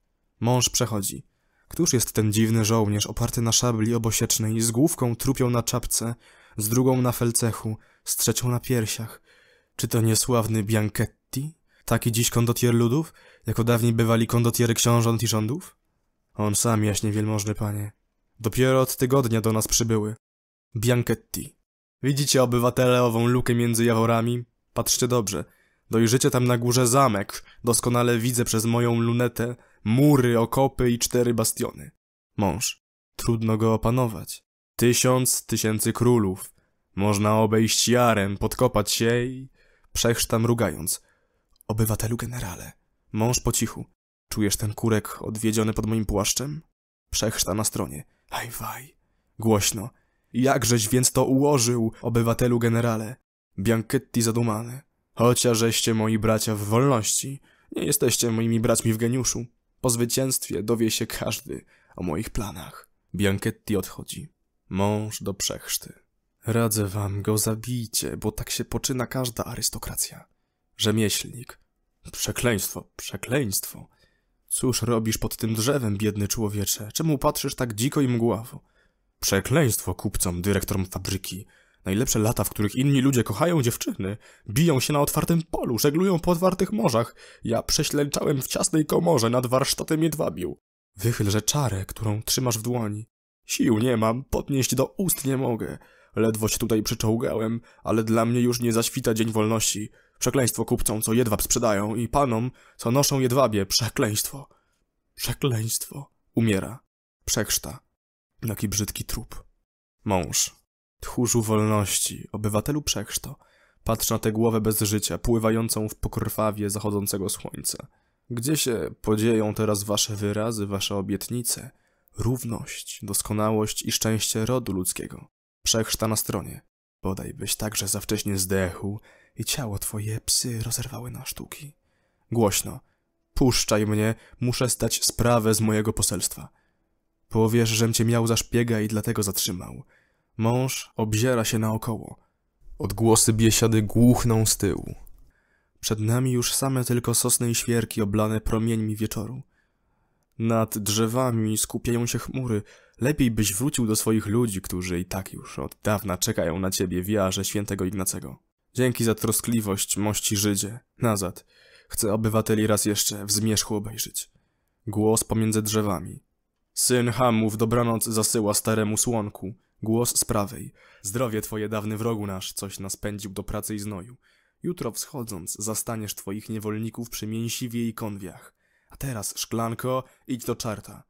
Mąż przechodzi. Któż jest ten dziwny żołnierz oparty na szabli obosiecznej, z główką trupią na czapce, z drugą na felcechu, z trzecią na piersiach? Czy to niesławny Bianchetti? Taki dziś kondotier ludów, jako dawniej bywali kondotiery książąt i rządów? On sam, jaśnie wielmożny panie. Dopiero od tygodnia do nas przybyły. Bianchetti. Widzicie, obywatele, ową lukę między jaworami? Patrzcie dobrze. Dojrzycie tam na górze zamek. Doskonale widzę przez moją lunetę mury, okopy i cztery bastiony. Mąż. Trudno go opanować. Tysiąc tysięcy królów. Można obejść jarem, podkopać się i... Przechrztam mrugając. Obywatelu generale. Mąż po cichu. Czujesz ten kurek odwiedziony pod moim płaszczem? Przechrzta na stronie. Hajwaj. Głośno. Jakżeś więc to ułożył, obywatelu generale? Bianchetti zadumany. Chociażeście moi bracia w wolności, nie jesteście moimi braćmi w geniuszu. Po zwycięstwie dowie się każdy o moich planach. Bianchetti odchodzi. Mąż do przechrzty. Radzę wam, go zabijcie, bo tak się poczyna każda arystokracja. Rzemieślnik. Przekleństwo, przekleństwo. Cóż robisz pod tym drzewem, biedny człowiecze? Czemu patrzysz tak dziko i mgławo? Przekleństwo kupcom, dyrektorom fabryki. Najlepsze lata, w których inni ludzie kochają dziewczyny, biją się na otwartym polu, żeglują po otwartych morzach. Ja prześlęczałem w ciasnej komorze nad warsztatem jedwabiu. Wychylże czarę, którą trzymasz w dłoni. Sił nie mam, podnieść do ust nie mogę. Ledwo się tutaj przyczołgałem, ale dla mnie już nie zaświta dzień wolności. Przekleństwo kupcom, co jedwab sprzedają i panom, co noszą jedwabie. Przekleństwo. Przekleństwo. Umiera. Przekrzta. Jaki brzydki trup. Mąż. Tchórzu wolności, obywatelu przechrzto. Patrz na tę głowę bez życia, pływającą w pokrwawie zachodzącego słońca. Gdzie się podzieją teraz wasze wyrazy, wasze obietnice? Równość, doskonałość i szczęście rodu ludzkiego. Przechrzta na stronie. podajbyś byś także za wcześnie zdechł i ciało twoje psy rozerwały na sztuki. Głośno. Puszczaj mnie, muszę stać sprawę z mojego poselstwa. Powiesz, żem cię miał za szpiega i dlatego zatrzymał. Mąż obziera się naokoło. Odgłosy biesiady głuchną z tyłu. Przed nami już same tylko sosny i świerki oblane promieńmi wieczoru. Nad drzewami skupiają się chmury. Lepiej byś wrócił do swoich ludzi, którzy i tak już od dawna czekają na ciebie w jarze świętego Ignacego. Dzięki za troskliwość, mości Żydzie. Nazad. Chcę obywateli raz jeszcze w zmierzchu obejrzeć. Głos pomiędzy drzewami. Syn Hamów dobranoc zasyła staremu słonku. Głos z prawej. Zdrowie twoje dawny wrogu nasz, coś nas pędził do pracy i znoju. Jutro wschodząc zastaniesz twoich niewolników przy mięsiwie i konwiach. A teraz, szklanko, idź do czarta.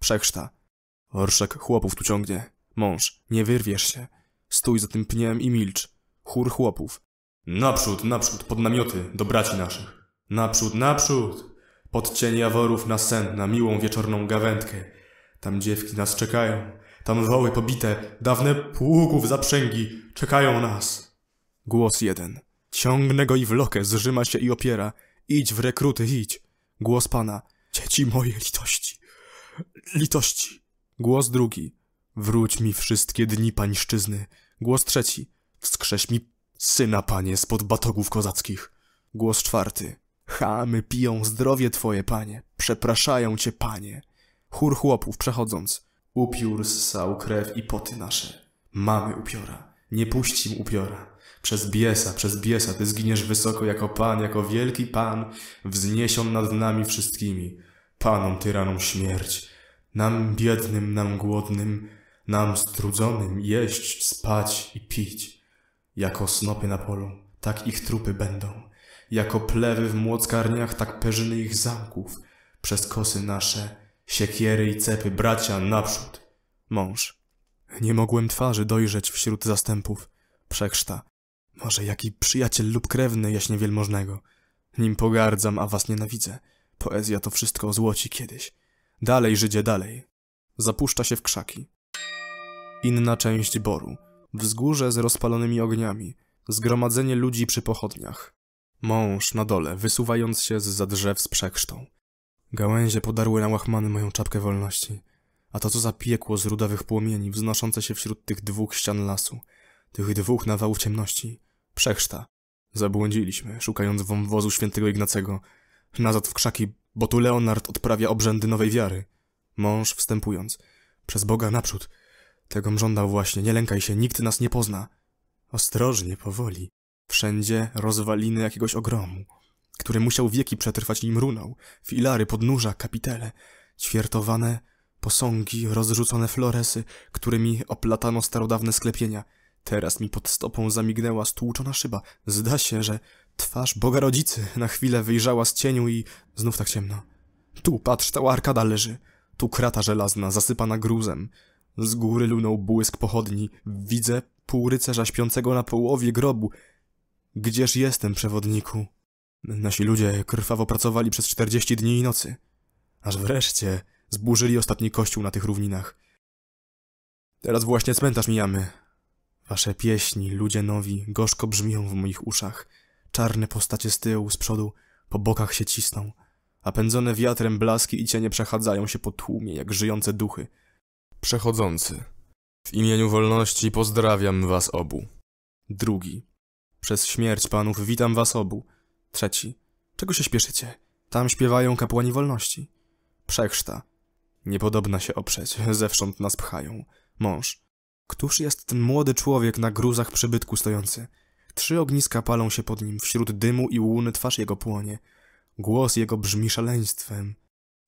Przechrzta. orszek chłopów tu ciągnie. Mąż, nie wyrwiesz się. Stój za tym pniem i milcz. Chór chłopów. Naprzód, naprzód, pod namioty, do braci naszych. Naprzód, naprzód! Pod cień jaworów na sen, na miłą wieczorną gawędkę tam dziewki nas czekają. Tam woły pobite, dawne pługów zaprzęgi czekają nas. Głos jeden. Ciągnę go i wlokę, zrzyma się i opiera. Idź w rekruty, idź. Głos pana. Dzieci moje litości. Litości. Głos drugi. Wróć mi wszystkie dni pańszczyzny. Głos trzeci. Wskrześ mi syna, panie, spod batogów kozackich. Głos czwarty. Chamy piją zdrowie twoje, panie. Przepraszają cię, panie. Chór chłopów przechodząc. Upiór ssał krew i poty nasze. Mamy upiora. Nie puścim upiora. Przez biesa, przez biesa, ty zginiesz wysoko jako pan, jako wielki pan, wzniesion nad nami wszystkimi. Panom tyranom śmierć. Nam biednym, nam głodnym, nam strudzonym jeść, spać i pić. Jako snopy na polu, tak ich trupy będą. Jako plewy w młockarniach, tak perzyny ich zamków. Przez kosy nasze Siekiery i cepy, bracia, naprzód! Mąż. Nie mogłem twarzy dojrzeć wśród zastępów. Przekrzta. Może jaki przyjaciel lub krewny jaśnie wielmożnego. Nim pogardzam, a was nienawidzę. Poezja to wszystko złoci kiedyś. Dalej, Żydzie, dalej. Zapuszcza się w krzaki. Inna część boru. Wzgórze z rozpalonymi ogniami. Zgromadzenie ludzi przy pochodniach. Mąż na dole, wysuwając się z za drzew z przekrztą. Gałęzie podarły na łachmany moją czapkę wolności. A to co za piekło z rudawych płomieni wznoszące się wśród tych dwóch ścian lasu, tych dwóch nawałów ciemności. Przechrzta. Zabłądziliśmy, szukając wąwozu świętego Ignacego. Nazad w krzaki, bo tu Leonard odprawia obrzędy nowej wiary. Mąż wstępując. Przez Boga naprzód. Tego żądał właśnie, nie lękaj się, nikt nas nie pozna. Ostrożnie, powoli. Wszędzie rozwaliny jakiegoś ogromu który musiał wieki przetrwać nim runął, filary, podnóża, kapitele, ćwiertowane posągi, rozrzucone floresy, którymi oplatano starodawne sklepienia. Teraz mi pod stopą zamignęła stłuczona szyba. Zda się, że twarz Boga Rodzicy na chwilę wyjrzała z cieniu i znów tak ciemno. Tu, patrz, cała arkada leży. Tu krata żelazna, zasypana gruzem. Z góry lunął błysk pochodni. Widzę pół rycerza śpiącego na połowie grobu. Gdzież jestem, przewodniku? Nasi ludzie krwawo pracowali przez 40 dni i nocy, aż wreszcie zburzyli ostatni kościół na tych równinach. Teraz właśnie cmentarz mijamy. Wasze pieśni, ludzie nowi, gorzko brzmią w moich uszach. Czarne postacie z tyłu, z przodu, po bokach się cisną, a pędzone wiatrem blaski i cienie przechadzają się po tłumie, jak żyjące duchy. Przechodzący, w imieniu wolności pozdrawiam was obu. Drugi, przez śmierć panów witam was obu. Trzeci. Czego się śpieszycie? Tam śpiewają kapłani wolności. Przechrzta. Niepodobna się oprzeć, zewsząd nas pchają. Mąż. Któż jest ten młody człowiek na gruzach przybytku stojący? Trzy ogniska palą się pod nim, wśród dymu i łuny twarz jego płonie. Głos jego brzmi szaleństwem.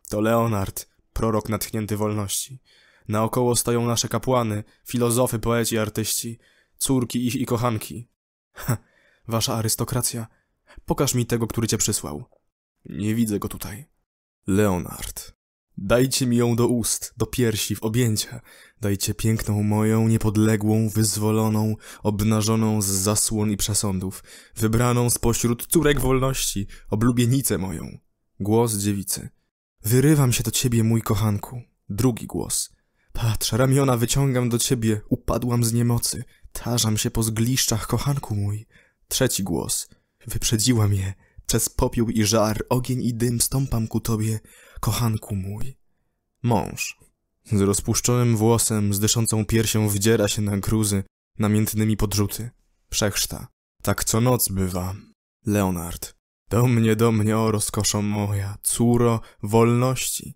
To Leonard, prorok natchnięty wolności. Naokoło stoją nasze kapłany, filozofy, poeci, artyści, córki ich i kochanki. Ha, wasza arystokracja Pokaż mi tego, który cię przysłał. Nie widzę go tutaj. Leonard. Dajcie mi ją do ust, do piersi, w objęcia. Dajcie piękną moją, niepodległą, wyzwoloną, obnażoną z zasłon i przesądów, wybraną spośród córek wolności, oblubienicę moją. Głos dziewicy. Wyrywam się do ciebie, mój kochanku. Drugi głos. Patrz, ramiona wyciągam do ciebie, upadłam z niemocy. Tarzam się po zgliszczach, kochanku mój. Trzeci głos. Wyprzedziłam je. Przez popiół i żar, ogień i dym stąpam ku tobie, kochanku mój. Mąż. Z rozpuszczonym włosem, z dyszącą piersią wdziera się na gruzy, namiętnymi podrzuty. Przechrzta. Tak co noc bywa. Leonard. Do mnie, do mnie, o rozkoszo moja, córo wolności.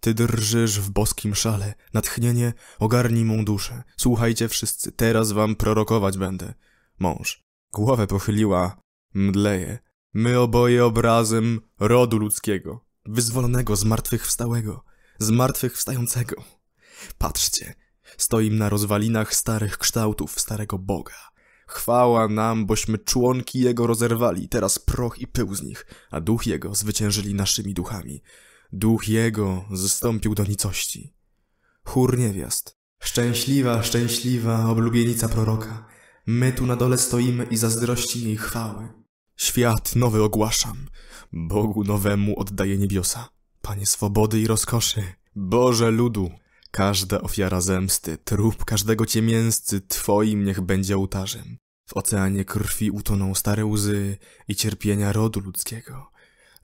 Ty drżysz w boskim szale, natchnienie ogarnij mą duszę. Słuchajcie wszyscy, teraz wam prorokować będę. Mąż. Głowę pochyliła, Mdleje. My oboje obrazem rodu ludzkiego, wyzwolonego z martwych wstałego, z martwych wstającego. Patrzcie, stoim na rozwalinach starych kształtów starego Boga. Chwała nam, bośmy członki Jego rozerwali, teraz proch i pył z nich, a duch Jego zwyciężyli naszymi duchami. Duch Jego zstąpił do nicości. Chór niewiast. Szczęśliwa, szczęśliwa, oblubienica proroka. My tu na dole stoimy i zazdrości jej chwały. Świat nowy ogłaszam. Bogu nowemu oddaję niebiosa. Panie swobody i rozkoszy. Boże ludu. Każda ofiara zemsty, trup każdego ciemięscy Twoim niech będzie ołtarzem. W oceanie krwi utoną stare łzy i cierpienia rodu ludzkiego.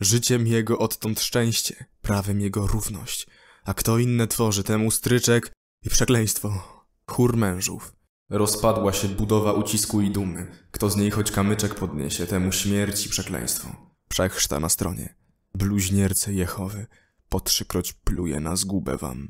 Życiem jego odtąd szczęście, prawem jego równość. A kto inne tworzy temu stryczek i przekleństwo. Chór mężów. Rozpadła się budowa ucisku i dumy. Kto z niej choć kamyczek podniesie, temu śmierć i przekleństwo. Przechrzta na stronie. Bluźnierce Jehowy, po trzykroć pluje na zgubę wam.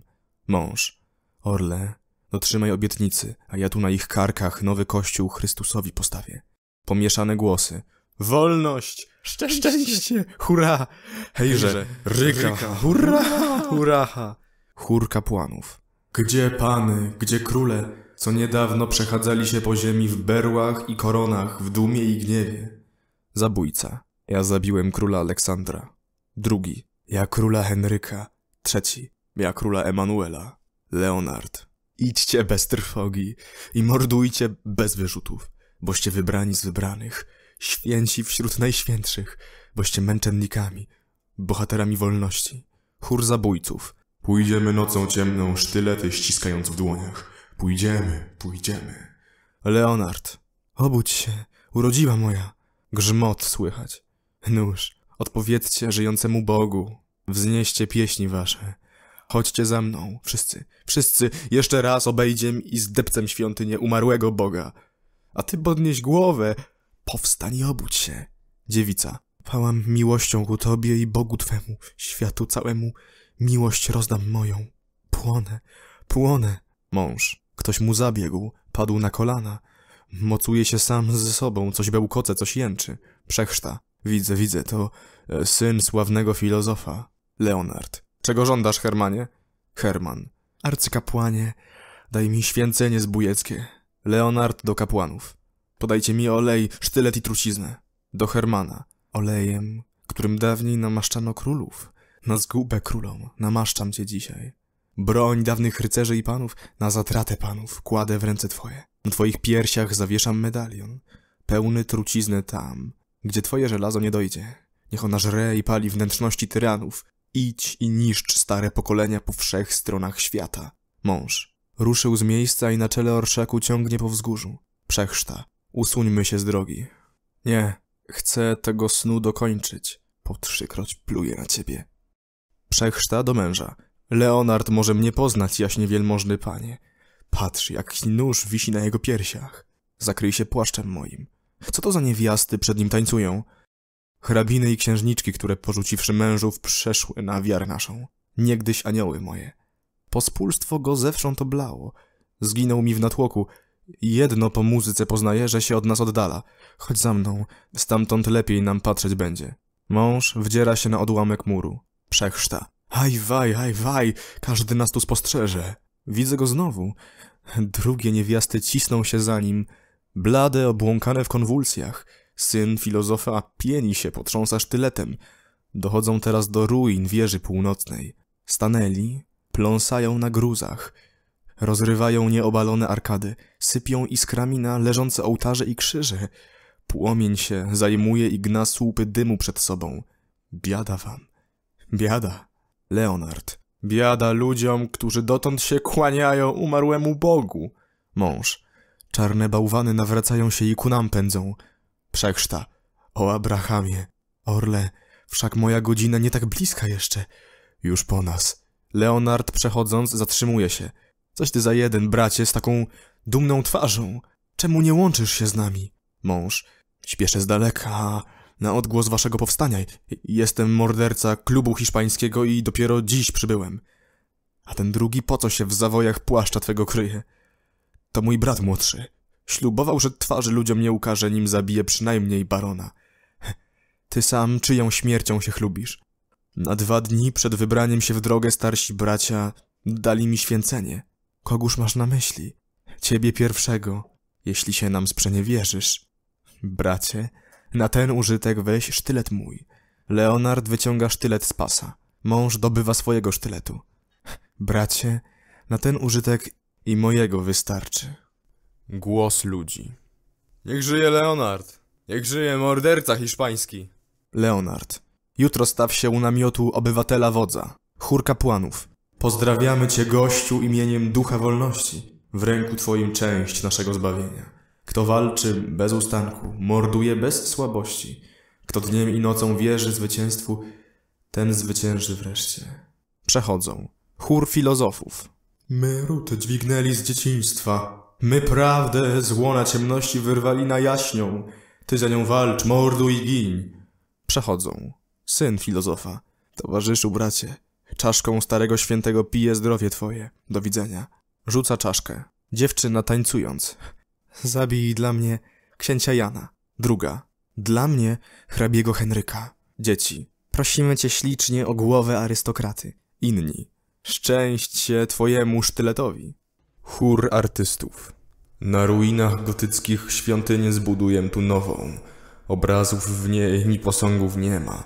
Mąż, orle, dotrzymaj obietnicy, a ja tu na ich karkach nowy kościół Chrystusowi postawię. Pomieszane głosy. Wolność! Szczęście! Szczęście! Hurra! Hejże! Ryka! Hurra! Hurra! Chór kapłanów. Gdzie pany, gdzie króle? co niedawno przechadzali się po ziemi w berłach i koronach, w dumie i gniewie. Zabójca. Ja zabiłem króla Aleksandra. Drugi. Ja króla Henryka. Trzeci. Ja króla Emanuela. Leonard. Idźcie bez trwogi i mordujcie bez wyrzutów, boście wybrani z wybranych, święci wśród najświętszych, boście męczennikami, bohaterami wolności. Chór zabójców. Pójdziemy nocą ciemną, sztylety ściskając w dłoniach Pójdziemy, pójdziemy. Leonard, obudź się, urodziła moja. Grzmot słychać. Nóż, odpowiedzcie żyjącemu Bogu. Wznieście pieśni wasze. Chodźcie za mną, wszyscy, wszyscy, jeszcze raz obejdziem i zdepcem świątynię umarłego Boga. A ty podnieś głowę, powstań i obudź się. Dziewica, pałam miłością ku tobie i Bogu twemu, światu całemu, miłość rozdam moją. Płonę, płonę. Mąż, Ktoś mu zabiegł, padł na kolana. Mocuje się sam ze sobą, coś bełkoce, coś jęczy. Przechrzta. Widzę, widzę, to e, syn sławnego filozofa. Leonard. Czego żądasz, Hermanie? Herman. Arcykapłanie, daj mi święcenie zbójeckie. Leonard do kapłanów. Podajcie mi olej, sztylet i truciznę. Do Hermana. Olejem, którym dawniej namaszczano królów. Na zgubę królom namaszczam cię dzisiaj. Broń dawnych rycerzy i panów, na zatratę panów kładę w ręce twoje. Na twoich piersiach zawieszam medalion, pełny truciznę tam, gdzie twoje żelazo nie dojdzie. Niech ona żre i pali wnętrzności tyranów. Idź i niszcz stare pokolenia po wszech stronach świata. Mąż. Ruszył z miejsca i na czele orszaku ciągnie po wzgórzu. Przechrzta. Usuńmy się z drogi. Nie, chcę tego snu dokończyć. Po trzykroć pluję na ciebie. Przechrzta do męża. Leonard może mnie poznać, jaśnie wielmożny panie. Patrz, jaki nóż wisi na jego piersiach. Zakryj się płaszczem moim. Co to za niewiasty przed nim tańcują? Hrabiny i księżniczki, które porzuciwszy mężów, przeszły na wiarę naszą. Niegdyś anioły moje. Pospólstwo go zewsząd oblało. Zginął mi w natłoku. Jedno po muzyce poznaje, że się od nas oddala. Chodź za mną, stamtąd lepiej nam patrzeć będzie. Mąż wdziera się na odłamek muru. Przechrzta. Hajwaj, hajwaj, każdy nas tu spostrzeże. Widzę go znowu. Drugie niewiasty cisną się za nim. Blade, obłąkane w konwulsjach. Syn filozofa pieni się, potrząsa sztyletem. Dochodzą teraz do ruin wieży północnej. Stanęli, pląsają na gruzach. Rozrywają nieobalone arkady, sypią iskrami na leżące ołtarze i krzyże. Płomień się zajmuje i gna słupy dymu przed sobą. Biada wam. Biada. Leonard. Biada ludziom, którzy dotąd się kłaniają umarłemu Bogu. Mąż. Czarne bałwany nawracają się i ku nam pędzą. Przekrzta. O Abrahamie. Orle, wszak moja godzina nie tak bliska jeszcze. Już po nas. Leonard przechodząc zatrzymuje się. Coś ty za jeden, bracie, z taką dumną twarzą. Czemu nie łączysz się z nami? Mąż. Śpieszę z daleka, na odgłos waszego powstania. Jestem morderca klubu hiszpańskiego i dopiero dziś przybyłem. A ten drugi po co się w zawojach płaszcza twego kryje? To mój brat młodszy. Ślubował, że twarzy ludziom nie ukaże, nim zabije przynajmniej barona. Ty sam czyją śmiercią się chlubisz? Na dwa dni przed wybraniem się w drogę starsi bracia dali mi święcenie. Kogóż masz na myśli? Ciebie pierwszego, jeśli się nam sprzeniewierzysz. Bracie, na ten użytek weź sztylet mój. Leonard wyciąga sztylet z pasa. Mąż dobywa swojego sztyletu. Bracie, na ten użytek i mojego wystarczy. Głos ludzi. Niech żyje Leonard! Niech żyje morderca hiszpański! Leonard. Jutro staw się u namiotu obywatela wodza, chór kapłanów. Pozdrawiamy cię gościu imieniem Ducha Wolności. W ręku twoim część naszego zbawienia kto walczy bez ustanku, morduje bez słabości, kto dniem i nocą wierzy zwycięstwu, ten zwycięży wreszcie. Przechodzą. Chór filozofów. My ruty dźwignęli z dzieciństwa. My prawdę z łona ciemności wyrwali na jaśnią. Ty za nią walcz, morduj, i gin. Przechodzą. Syn filozofa. Towarzyszu, bracie. Czaszką starego świętego pije zdrowie twoje. Do widzenia. Rzuca czaszkę. Dziewczyna tańcując. Zabij dla mnie księcia Jana. Druga. Dla mnie hrabiego Henryka. Dzieci. Prosimy cię ślicznie o głowę arystokraty. Inni. Szczęście twojemu sztyletowi. Chór artystów. Na ruinach gotyckich świątynię zbuduję tu nową. Obrazów w niej ni posągów nie ma.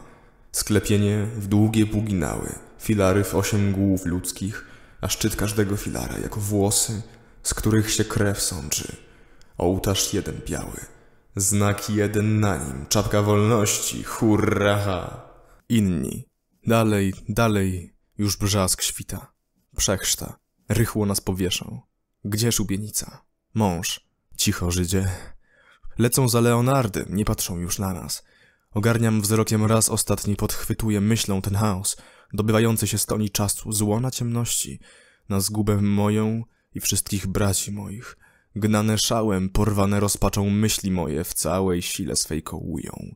Sklepienie w długie puginały, filary w osiem głów ludzkich, a szczyt każdego filara jako włosy, z których się krew sączy ołtarz jeden biały. Znak jeden na nim, czapka wolności, hurra! Inni. Dalej, dalej, już brzask świta. Przechrzta. Rychło nas powieszą. Gdzie szubienica? Mąż. Cicho, Żydzie. Lecą za Leonardem, nie patrzą już na nas. Ogarniam wzrokiem raz ostatni, podchwytuję myślą ten chaos, dobywający się stoni czasu, złona ciemności, na zgubę moją i wszystkich braci moich. Gnane szałem, porwane rozpaczą myśli moje w całej sile swej kołują.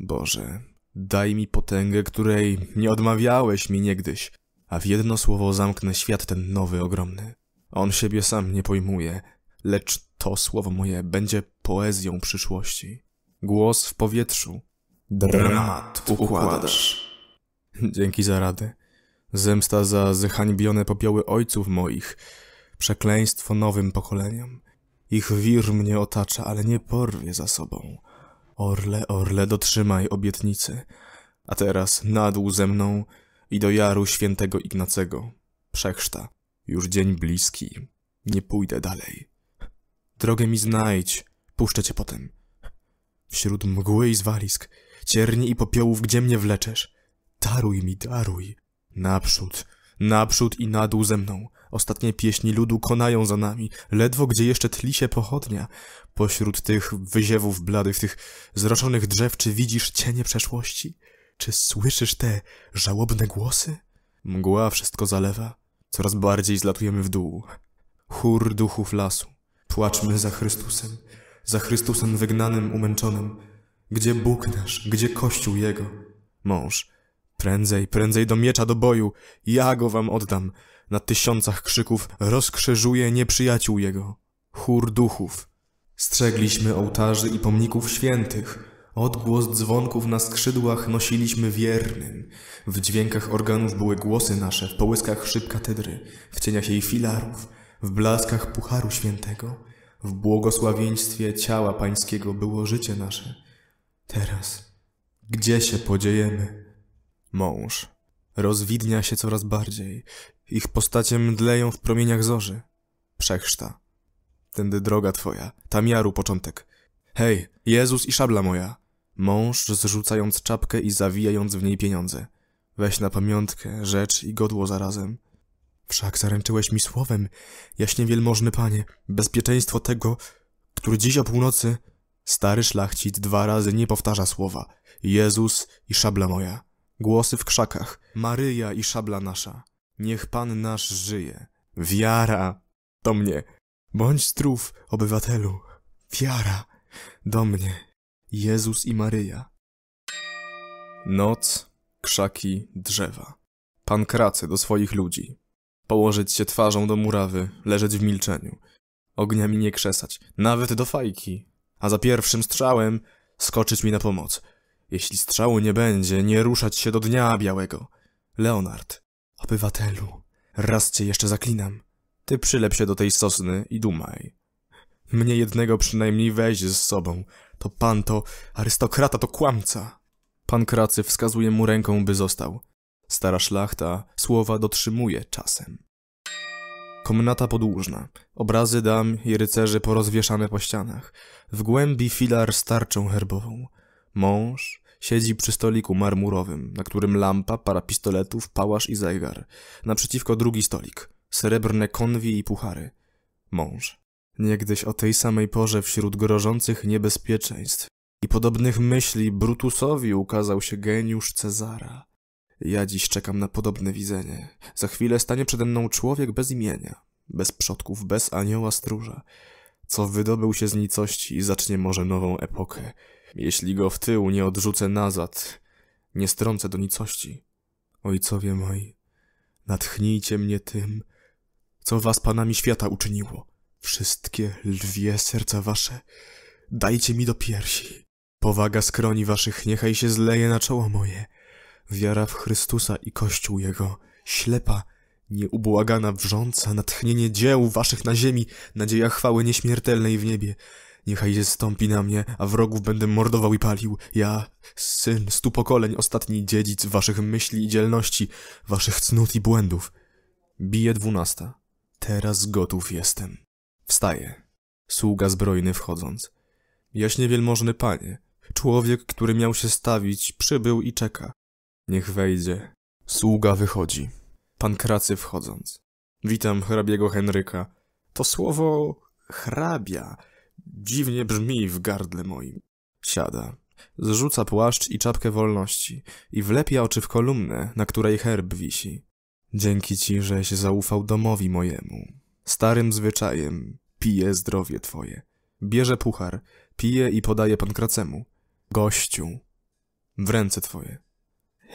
Boże, daj mi potęgę, której nie odmawiałeś mi niegdyś, a w jedno słowo zamknę świat ten nowy, ogromny. On siebie sam nie pojmuje, lecz to słowo moje będzie poezją przyszłości. Głos w powietrzu. Dramat układasz. Dzięki za radę. Zemsta za zhańbione popioły ojców moich, Przekleństwo nowym pokoleniom. Ich wir mnie otacza, ale nie porwie za sobą. Orle, orle, dotrzymaj obietnicy. A teraz nadł ze mną i do jaru świętego Ignacego. Przechrzta. Już dzień bliski. Nie pójdę dalej. Drogę mi znajdź. Puszczę cię potem. Wśród mgły i zwalisk, cierni i popiołów, gdzie mnie wleczesz? Daruj mi, daruj. Naprzód, naprzód i nadół ze mną. Ostatnie pieśni ludu konają za nami, ledwo gdzie jeszcze tli się pochodnia. Pośród tych wyziewów bladych, tych zroczonych drzew, czy widzisz cienie przeszłości? Czy słyszysz te żałobne głosy? Mgła wszystko zalewa. Coraz bardziej zlatujemy w dół. Chór duchów lasu. Płaczmy za Chrystusem, za Chrystusem wygnanym, umęczonym. Gdzie Bóg nasz, gdzie Kościół Jego? Mąż, prędzej, prędzej do miecza, do boju. Ja go wam oddam na tysiącach krzyków rozkrzyżuje nieprzyjaciół jego, chór duchów. Strzegliśmy ołtarzy i pomników świętych, odgłos dzwonków na skrzydłach nosiliśmy wiernym. W dźwiękach organów były głosy nasze, w połyskach szyb katedry, w cieniach jej filarów, w blaskach pucharu świętego. W błogosławieństwie ciała pańskiego było życie nasze. Teraz, gdzie się podziejemy? Mąż rozwidnia się coraz bardziej ich postacie mdleją w promieniach zorzy. Przechrzta. Tędy droga twoja, tam jaru początek. Hej, Jezus i szabla moja. Mąż zrzucając czapkę i zawijając w niej pieniądze. Weź na pamiątkę rzecz i godło zarazem. Wszak zaręczyłeś mi słowem, jaśnie wielmożny panie, bezpieczeństwo tego, który dziś o północy... Stary szlachcic dwa razy nie powtarza słowa. Jezus i szabla moja. Głosy w krzakach. Maryja i szabla nasza. Niech Pan nasz żyje. Wiara do mnie. Bądź zdrów, obywatelu. Wiara do mnie. Jezus i Maryja. Noc, krzaki, drzewa. Pan kracy do swoich ludzi. Położyć się twarzą do murawy, leżeć w milczeniu. Ogniami nie krzesać, nawet do fajki. A za pierwszym strzałem skoczyć mi na pomoc. Jeśli strzału nie będzie, nie ruszać się do dnia białego. Leonard. Obywatelu, raz cię jeszcze zaklinam. Ty przylep się do tej sosny i dumaj. Mnie jednego przynajmniej weź z sobą. To pan to arystokrata, to kłamca. Pan Kracy wskazuje mu ręką, by został. Stara szlachta słowa dotrzymuje czasem. Komnata podłużna, obrazy dam i rycerzy porozwieszane po ścianach. W głębi filar z tarczą herbową. Mąż, Siedzi przy stoliku marmurowym, na którym lampa, para pistoletów, pałasz i zegar. Naprzeciwko drugi stolik. Srebrne konwi i puchary. Mąż. Niegdyś o tej samej porze wśród grożących niebezpieczeństw i podobnych myśli Brutusowi ukazał się geniusz Cezara. Ja dziś czekam na podobne widzenie. Za chwilę stanie przede mną człowiek bez imienia, bez przodków, bez anioła stróża, co wydobył się z nicości i zacznie może nową epokę. Jeśli go w tył nie odrzucę nazad, nie strącę do nicości. Ojcowie moi, natchnijcie mnie tym, co was panami świata uczyniło. Wszystkie lwie serca wasze dajcie mi do piersi. Powaga skroni waszych niechaj się zleje na czoło moje. Wiara w Chrystusa i Kościół Jego, ślepa, nieubłagana wrząca, natchnienie dzieł waszych na ziemi, nadzieja chwały nieśmiertelnej w niebie. Niechaj się stąpi na mnie, a wrogów będę mordował i palił. Ja, syn stu pokoleń, ostatni dziedzic waszych myśli i dzielności, waszych cnót i błędów. Bije dwunasta. Teraz gotów jestem. Wstaje. Sługa zbrojny wchodząc. Jaśnie wielmożny panie, człowiek, który miał się stawić, przybył i czeka. Niech wejdzie. Sługa wychodzi. Pan Kracy wchodząc. Witam hrabiego Henryka. To słowo hrabia Dziwnie brzmi w gardle moim. Siada. Zrzuca płaszcz i czapkę wolności i wlepia oczy w kolumnę, na której herb wisi. Dzięki ci, żeś zaufał domowi mojemu. Starym zwyczajem pije zdrowie twoje. Bierze puchar, pije i podaje Pankracemu. Gościu, w ręce twoje.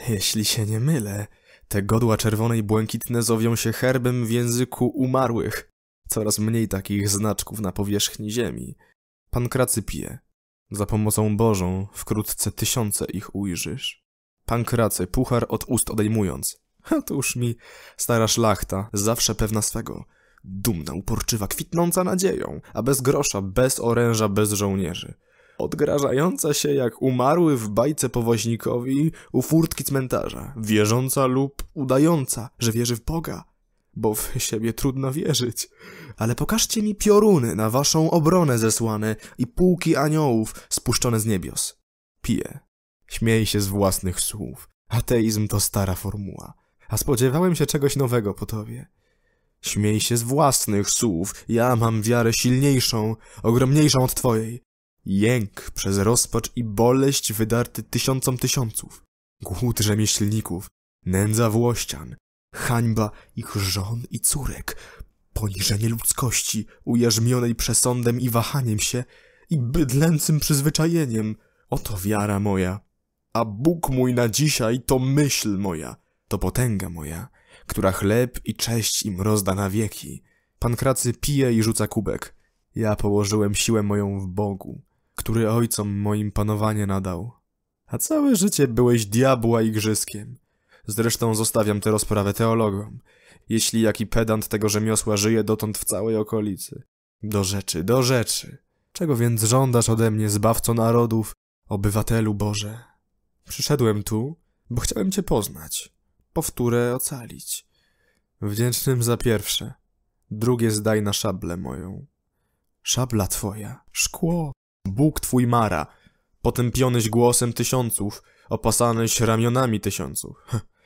Jeśli się nie mylę, te godła czerwonej błękitne zowią się herbem w języku umarłych coraz mniej takich znaczków na powierzchni ziemi. pije. Za pomocą Bożą wkrótce tysiące ich ujrzysz. Pankracy, puchar od ust odejmując. A tuż mi, stara szlachta, zawsze pewna swego. Dumna, uporczywa, kwitnąca nadzieją, a bez grosza, bez oręża, bez żołnierzy. Odgrażająca się jak umarły w bajce powoźnikowi u furtki cmentarza, wierząca lub udająca, że wierzy w Boga bo w siebie trudno wierzyć. Ale pokażcie mi pioruny na waszą obronę zesłane i pułki aniołów spuszczone z niebios. Pije. Śmiej się z własnych słów. Ateizm to stara formuła. A spodziewałem się czegoś nowego po tobie. Śmiej się z własnych słów. Ja mam wiarę silniejszą, ogromniejszą od twojej. Jęk przez rozpacz i boleść wydarty tysiącom tysiąców. Głód rzemieślników, nędza włościan, hańba ich żon i córek, poniżenie ludzkości ujarzmionej przesądem i wahaniem się i bydlęcym przyzwyczajeniem. Oto wiara moja, a Bóg mój na dzisiaj to myśl moja, to potęga moja, która chleb i cześć im rozda na wieki. Pan pije i rzuca kubek. Ja położyłem siłę moją w Bogu, który ojcom moim panowanie nadał. A całe życie byłeś diabła igrzyskiem. Zresztą zostawiam tę rozprawę teologom. Jeśli jaki pedant tego rzemiosła żyje dotąd w całej okolicy. Do rzeczy, do rzeczy. Czego więc żądasz ode mnie, zbawco narodów, obywatelu Boże? Przyszedłem tu, bo chciałem cię poznać, powtórę ocalić. Wdzięcznym za pierwsze, drugie zdaj na szablę moją. Szabla twoja, szkło, Bóg twój mara, potępionyś głosem tysiąców, opasanyś ramionami tysiąców.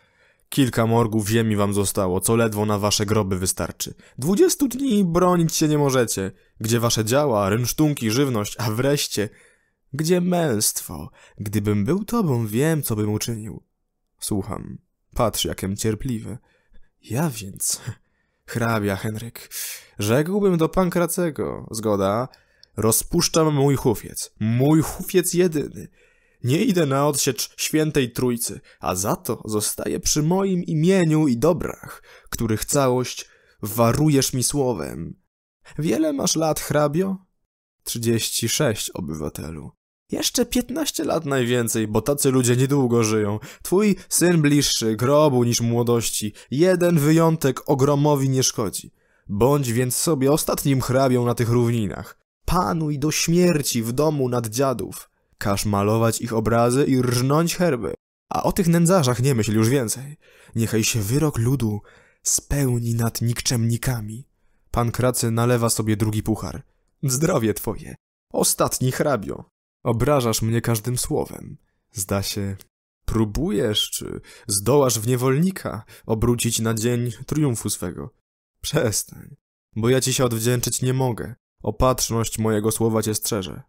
Kilka morgów ziemi wam zostało, co ledwo na wasze groby wystarczy. Dwudziestu dni bronić się nie możecie. Gdzie wasze działa, rynsztunki, żywność, a wreszcie... Gdzie męstwo? Gdybym był tobą, wiem, co bym uczynił. Słucham. Patrz, jakem cierpliwy. Ja więc... Hrabia, Henryk. Rzekłbym do pankracego. Zgoda? Rozpuszczam mój hufiec. Mój hufiec jedyny. Nie idę na odsiecz świętej trójcy, a za to zostaję przy moim imieniu i dobrach, których całość warujesz mi słowem. Wiele masz lat, hrabio? Trzydzieści sześć, obywatelu. Jeszcze piętnaście lat najwięcej, bo tacy ludzie niedługo żyją. Twój syn bliższy grobu niż młodości. Jeden wyjątek ogromowi nie szkodzi. Bądź więc sobie ostatnim hrabią na tych równinach. Panuj do śmierci w domu nad dziadów. Każ malować ich obrazy i rżnąć herby. A o tych nędzarzach nie myśl już więcej. Niechaj się wyrok ludu spełni nad nikczemnikami. Pan Kracy nalewa sobie drugi puchar. Zdrowie twoje. Ostatni hrabio. Obrażasz mnie każdym słowem. Zda się, próbujesz, czy zdołasz w niewolnika obrócić na dzień triumfu swego. Przestań, bo ja ci się odwdzięczyć nie mogę. Opatrzność mojego słowa cię strzeże.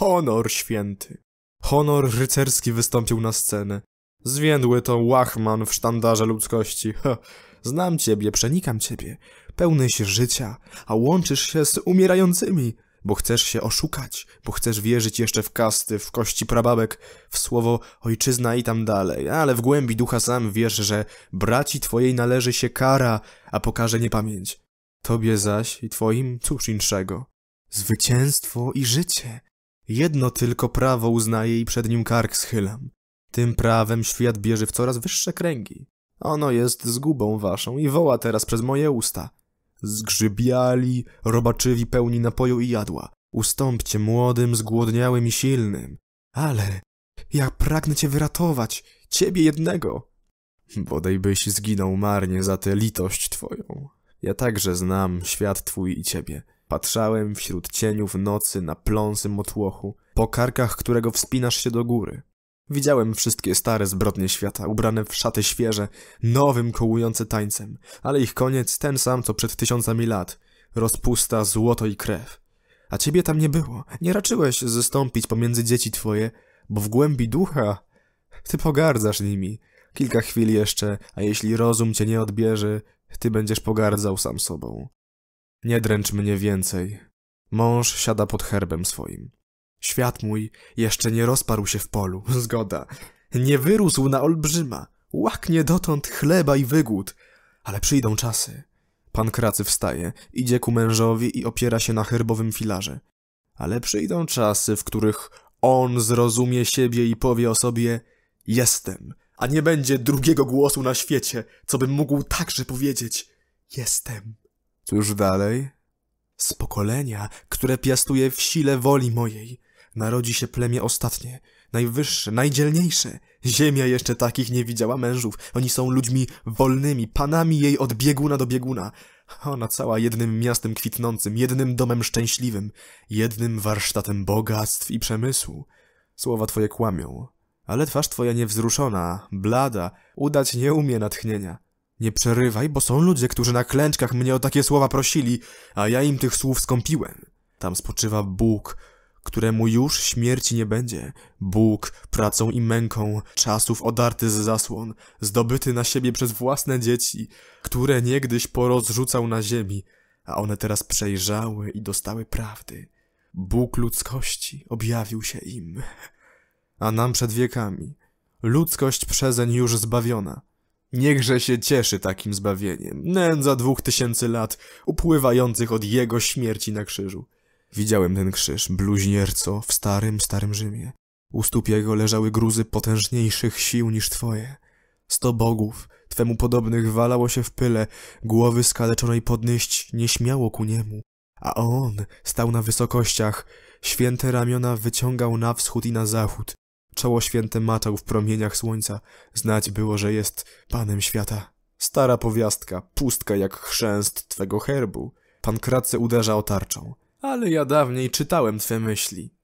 Honor święty. Honor rycerski wystąpił na scenę. Zwiędły to łachman w sztandarze ludzkości. Ha, znam ciebie, przenikam ciebie. Pełny się życia, a łączysz się z umierającymi, bo chcesz się oszukać, bo chcesz wierzyć jeszcze w kasty, w kości prababek, w słowo ojczyzna i tam dalej. Ale w głębi ducha sam wiesz, że braci twojej należy się kara, a pokaże niepamięć. Tobie zaś i twoim cóż inszego. Zwycięstwo i życie. Jedno tylko prawo uznaję i przed nim kark schylam. Tym prawem świat bierze w coraz wyższe kręgi. Ono jest zgubą waszą i woła teraz przez moje usta. Zgrzybiali, robaczywi pełni napoju i jadła. Ustąpcie młodym, zgłodniałym i silnym. Ale ja pragnę cię wyratować, ciebie jednego. Bodajbyś zginął marnie za tę litość twoją. Ja także znam świat twój i ciebie. Patrzałem wśród cieniów nocy na pląsy motłochu, po karkach którego wspinasz się do góry. Widziałem wszystkie stare zbrodnie świata, ubrane w szaty świeże, nowym kołujące tańcem, ale ich koniec ten sam co przed tysiącami lat. Rozpusta, złoto i krew. A ciebie tam nie było, nie raczyłeś zestąpić pomiędzy dzieci twoje, bo w głębi ducha ty pogardzasz nimi. Kilka chwil jeszcze, a jeśli rozum cię nie odbierze, ty będziesz pogardzał sam sobą. Nie dręcz mnie więcej. Mąż siada pod herbem swoim. Świat mój jeszcze nie rozparł się w polu, zgoda. Nie wyrósł na olbrzyma. Łaknie dotąd chleba i wygód. Ale przyjdą czasy. Pan Kracy wstaje, idzie ku mężowi i opiera się na herbowym filarze. Ale przyjdą czasy, w których on zrozumie siebie i powie o sobie jestem, a nie będzie drugiego głosu na świecie, co bym mógł także powiedzieć jestem. Cóż dalej? Z pokolenia, które piastuje w sile woli mojej, narodzi się plemię ostatnie, najwyższe, najdzielniejsze. Ziemia jeszcze takich nie widziała mężów. Oni są ludźmi wolnymi, panami jej od bieguna do bieguna. Ona cała jednym miastem kwitnącym, jednym domem szczęśliwym, jednym warsztatem bogactw i przemysłu. Słowa twoje kłamią, ale twarz twoja niewzruszona, blada, udać nie umie natchnienia. Nie przerywaj, bo są ludzie, którzy na klęczkach mnie o takie słowa prosili, a ja im tych słów skąpiłem. Tam spoczywa Bóg, któremu już śmierci nie będzie. Bóg, pracą i męką, czasów odarty z zasłon, zdobyty na siebie przez własne dzieci, które niegdyś porozrzucał na ziemi, a one teraz przejrzały i dostały prawdy. Bóg ludzkości objawił się im, a nam przed wiekami. Ludzkość przezeń już zbawiona, Niechże się cieszy takim zbawieniem, nędza dwóch tysięcy lat, upływających od jego śmierci na krzyżu. Widziałem ten krzyż, bluźnierco, w starym, starym Rzymie. U stóp jego leżały gruzy potężniejszych sił niż twoje. Sto bogów, twemu podobnych, walało się w pyle, głowy skaleczonej podnieść nie śmiało ku niemu. A on stał na wysokościach, święte ramiona wyciągał na wschód i na zachód, Czoło święte maczał w promieniach słońca. Znać było, że jest panem świata. Stara powiastka, pustka jak chrzęst twego herbu. Pan Kracy uderza o tarczą. Ale ja dawniej czytałem twe myśli.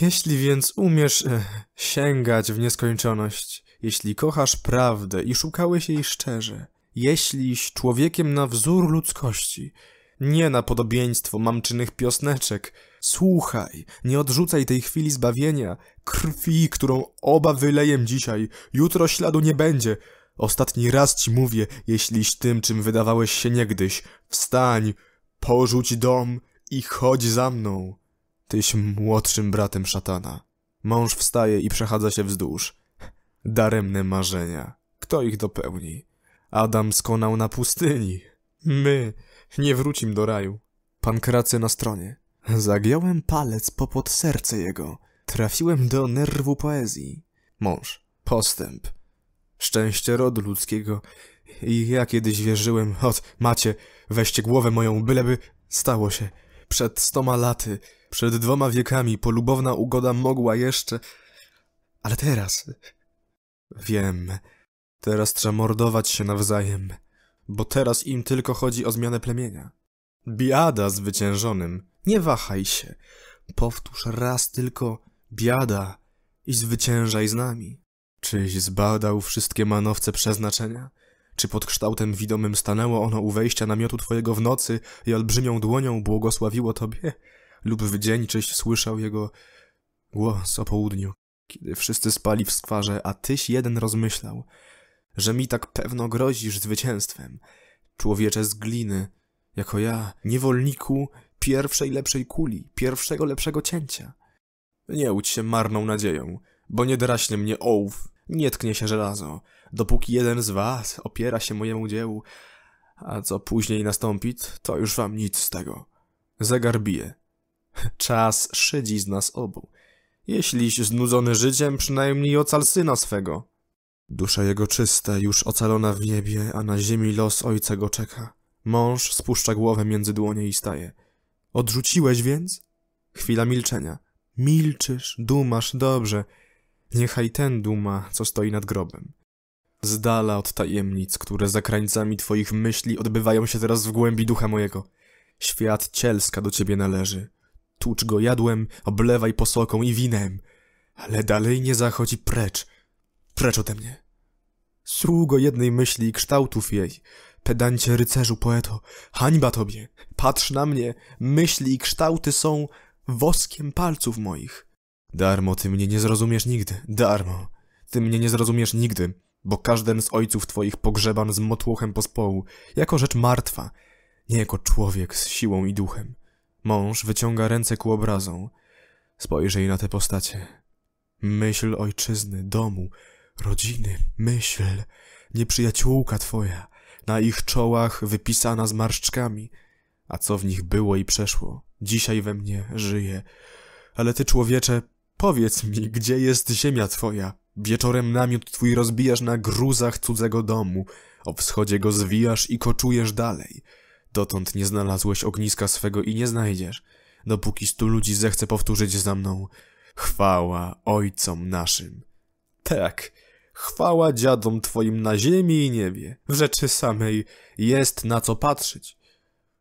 Jeśli więc umiesz e, sięgać w nieskończoność, jeśli kochasz prawdę i szukałeś jej szczerze, jeśliś człowiekiem na wzór ludzkości, nie na podobieństwo mamczynych piosneczek, Słuchaj, nie odrzucaj tej chwili zbawienia, krwi, którą oba wylejem dzisiaj, jutro śladu nie będzie. Ostatni raz ci mówię, jeśliś tym, czym wydawałeś się niegdyś, wstań, porzuć dom i chodź za mną. Tyś młodszym bratem szatana. Mąż wstaje i przechadza się wzdłuż. Daremne marzenia. Kto ich dopełni? Adam skonał na pustyni. My. Nie wrócim do raju. Pankracy na stronie. Zagiąłem palec popod serce jego. Trafiłem do nerwu poezji. Mąż. Postęp. Szczęście rodu ludzkiego. I ja kiedyś wierzyłem, ot, macie, weźcie głowę moją, byleby stało się. Przed stoma laty, przed dwoma wiekami polubowna ugoda mogła jeszcze... Ale teraz... Wiem, teraz trzeba mordować się nawzajem, bo teraz im tylko chodzi o zmianę plemienia. Biada zwyciężonym. Nie wahaj się. Powtórz raz tylko biada i zwyciężaj z nami. Czyś zbadał wszystkie manowce przeznaczenia? Czy pod kształtem widomym stanęło ono u wejścia namiotu twojego w nocy i olbrzymią dłonią błogosławiło tobie? Lub w dzień czyś słyszał jego głos o południu, kiedy wszyscy spali w skwarze, a tyś jeden rozmyślał, że mi tak pewno grozisz zwycięstwem. Człowiecze z gliny, jako ja, niewolniku pierwszej lepszej kuli, pierwszego lepszego cięcia. Nie łudź się marną nadzieją, bo nie draśnie mnie ołów, nie tknie się żelazo, dopóki jeden z was opiera się mojemu dziełu, a co później nastąpi, to już wam nic z tego. Zegar bije. Czas szydzi z nas obu. Jeśliś znudzony życiem, przynajmniej ocal syna swego. Dusza jego czysta, już ocalona w niebie, a na ziemi los ojca go czeka. Mąż spuszcza głowę między dłonie i staje. Odrzuciłeś więc? Chwila milczenia. Milczysz, dumasz, dobrze. Niechaj ten duma, co stoi nad grobem. Z dala od tajemnic, które za krańcami twoich myśli odbywają się teraz w głębi ducha mojego. Świat cielska do ciebie należy. Tłucz go jadłem, oblewaj posoką i winem. Ale dalej nie zachodzi precz. Precz ode mnie. Sługo jednej myśli i kształtów jej. Pedancie rycerzu, poeto, hańba tobie, patrz na mnie, myśli i kształty są woskiem palców moich. Darmo, ty mnie nie zrozumiesz nigdy, darmo, ty mnie nie zrozumiesz nigdy, bo każden z ojców twoich pogrzeban z motłochem pospołu, jako rzecz martwa, nie jako człowiek z siłą i duchem. Mąż wyciąga ręce ku obrazom. Spojrzyj na te postacie. Myśl ojczyzny, domu, rodziny, myśl, nieprzyjaciółka twoja, na ich czołach wypisana zmarszczkami, a co w nich było i przeszło, dzisiaj we mnie żyje. Ale ty, człowiecze, powiedz mi, gdzie jest ziemia twoja? Wieczorem namiot twój rozbijasz na gruzach cudzego domu, o wschodzie go zwijasz i koczujesz dalej. Dotąd nie znalazłeś ogniska swego i nie znajdziesz, dopóki stu ludzi zechce powtórzyć za mną. Chwała ojcom naszym. Tak, chwała dziadom twoim na ziemi i niebie. W rzeczy samej jest na co patrzeć.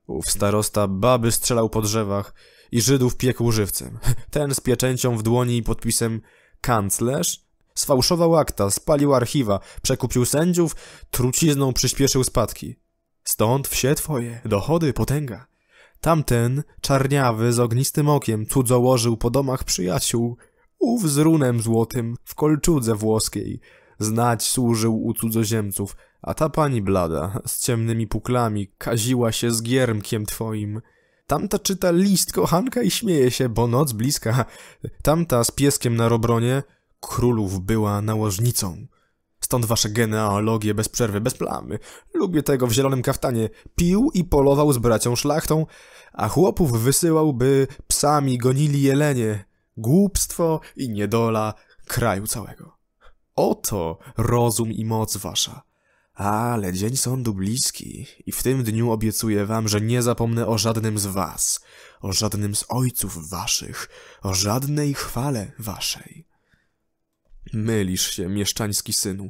Ów starosta baby strzelał po drzewach i Żydów piekł żywcem. Ten z pieczęcią w dłoni i podpisem kanclerz sfałszował akta, spalił archiwa, przekupił sędziów, trucizną przyspieszył spadki. Stąd wsie twoje, dochody, potęga. Tamten, czarniawy, z ognistym okiem, cudzołożył po domach przyjaciół, ów z runem złotym, w kolczudze włoskiej, Znać służył u cudzoziemców, a ta pani blada, z ciemnymi puklami, kaziła się z giermkiem twoim. Tamta czyta list kochanka i śmieje się, bo noc bliska. Tamta z pieskiem na robronie królów była nałożnicą. Stąd wasze genealogie bez przerwy, bez plamy. Lubię tego w zielonym kaftanie. Pił i polował z bracią szlachtą, a chłopów wysyłał, by psami gonili jelenie. Głupstwo i niedola kraju całego. Oto rozum i moc wasza. Ale dzień sądu bliski i w tym dniu obiecuję wam, że nie zapomnę o żadnym z was, o żadnym z ojców waszych, o żadnej chwale waszej. Mylisz się, mieszczański synu.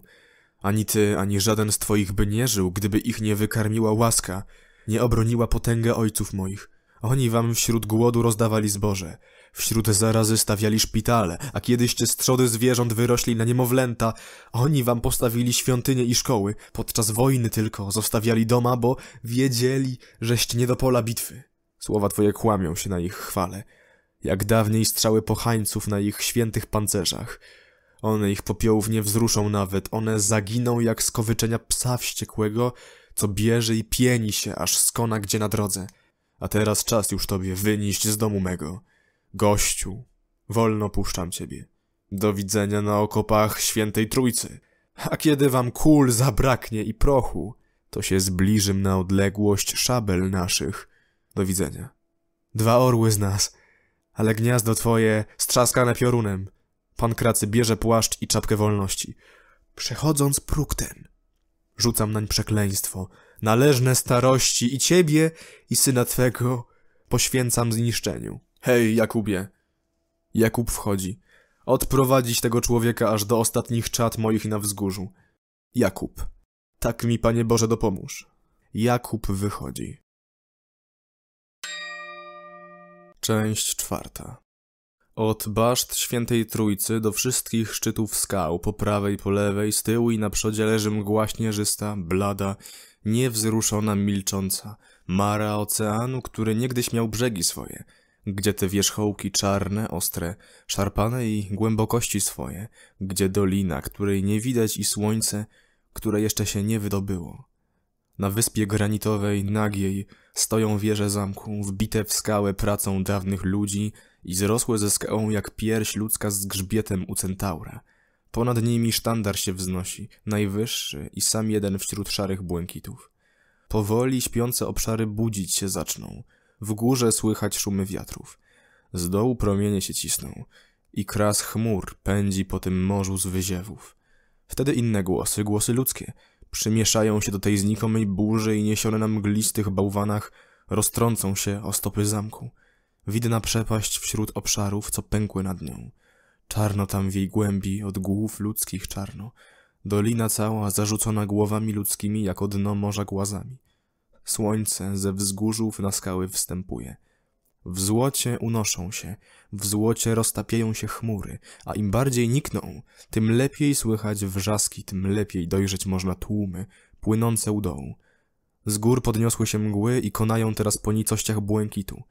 Ani ty, ani żaden z twoich by nie żył, gdyby ich nie wykarmiła łaska, nie obroniła potęga ojców moich. Oni wam wśród głodu rozdawali zboże, Wśród zarazy stawiali szpitale, a kiedyście z trzody zwierząt wyrośli na niemowlęta. Oni wam postawili świątynie i szkoły, podczas wojny tylko zostawiali doma, bo wiedzieli, żeście nie do pola bitwy. Słowa twoje kłamią się na ich chwale, jak dawniej strzały pochańców na ich świętych pancerzach. One ich popiołów nie wzruszą nawet, one zaginą jak skowyczenia psa wściekłego, co bierze i pieni się, aż skona gdzie na drodze. A teraz czas już tobie wynieść z domu mego. Gościu, wolno puszczam ciebie. Do widzenia na okopach świętej trójcy. A kiedy wam kul zabraknie i prochu, to się zbliżym na odległość szabel naszych. Do widzenia. Dwa orły z nas, ale gniazdo twoje strzaskane piorunem. Pan Kracy bierze płaszcz i czapkę wolności. Przechodząc próg ten, rzucam nań przekleństwo, należne starości i ciebie, i syna twego poświęcam zniszczeniu. Hej, Jakubie. Jakub wchodzi. Odprowadzić tego człowieka aż do ostatnich czat moich na wzgórzu. Jakub. Tak mi, Panie Boże, dopomóż. Jakub wychodzi. Część czwarta. Od baszt świętej trójcy do wszystkich szczytów skał, po prawej, po lewej, z tyłu i na przodzie leży mgła śnieżysta, blada, niewzruszona, milcząca, mara oceanu, który niegdyś miał brzegi swoje – gdzie te wierzchołki czarne, ostre, szarpane i głębokości swoje, gdzie dolina, której nie widać i słońce, które jeszcze się nie wydobyło. Na wyspie granitowej, nagiej, stoją wieże zamku, wbite w skałę pracą dawnych ludzi i zrosłe ze skałą jak pierś ludzka z grzbietem u centaura. Ponad nimi sztandar się wznosi, najwyższy i sam jeden wśród szarych błękitów. Powoli śpiące obszary budzić się zaczną, w górze słychać szumy wiatrów. Z dołu promienie się cisną i kras chmur pędzi po tym morzu z wyziewów. Wtedy inne głosy, głosy ludzkie, przymieszają się do tej znikomej burzy i niesione na mglistych bałwanach roztrącą się o stopy zamku. Widna przepaść wśród obszarów, co pękły nad nią. Czarno tam w jej głębi, od głów ludzkich czarno. Dolina cała zarzucona głowami ludzkimi, jako dno morza głazami. Słońce ze wzgórzów na skały wstępuje. W złocie unoszą się, w złocie roztapiają się chmury, a im bardziej nikną, tym lepiej słychać wrzaski, tym lepiej dojrzeć można tłumy, płynące u dołu. Z gór podniosły się mgły i konają teraz po nicościach błękitu.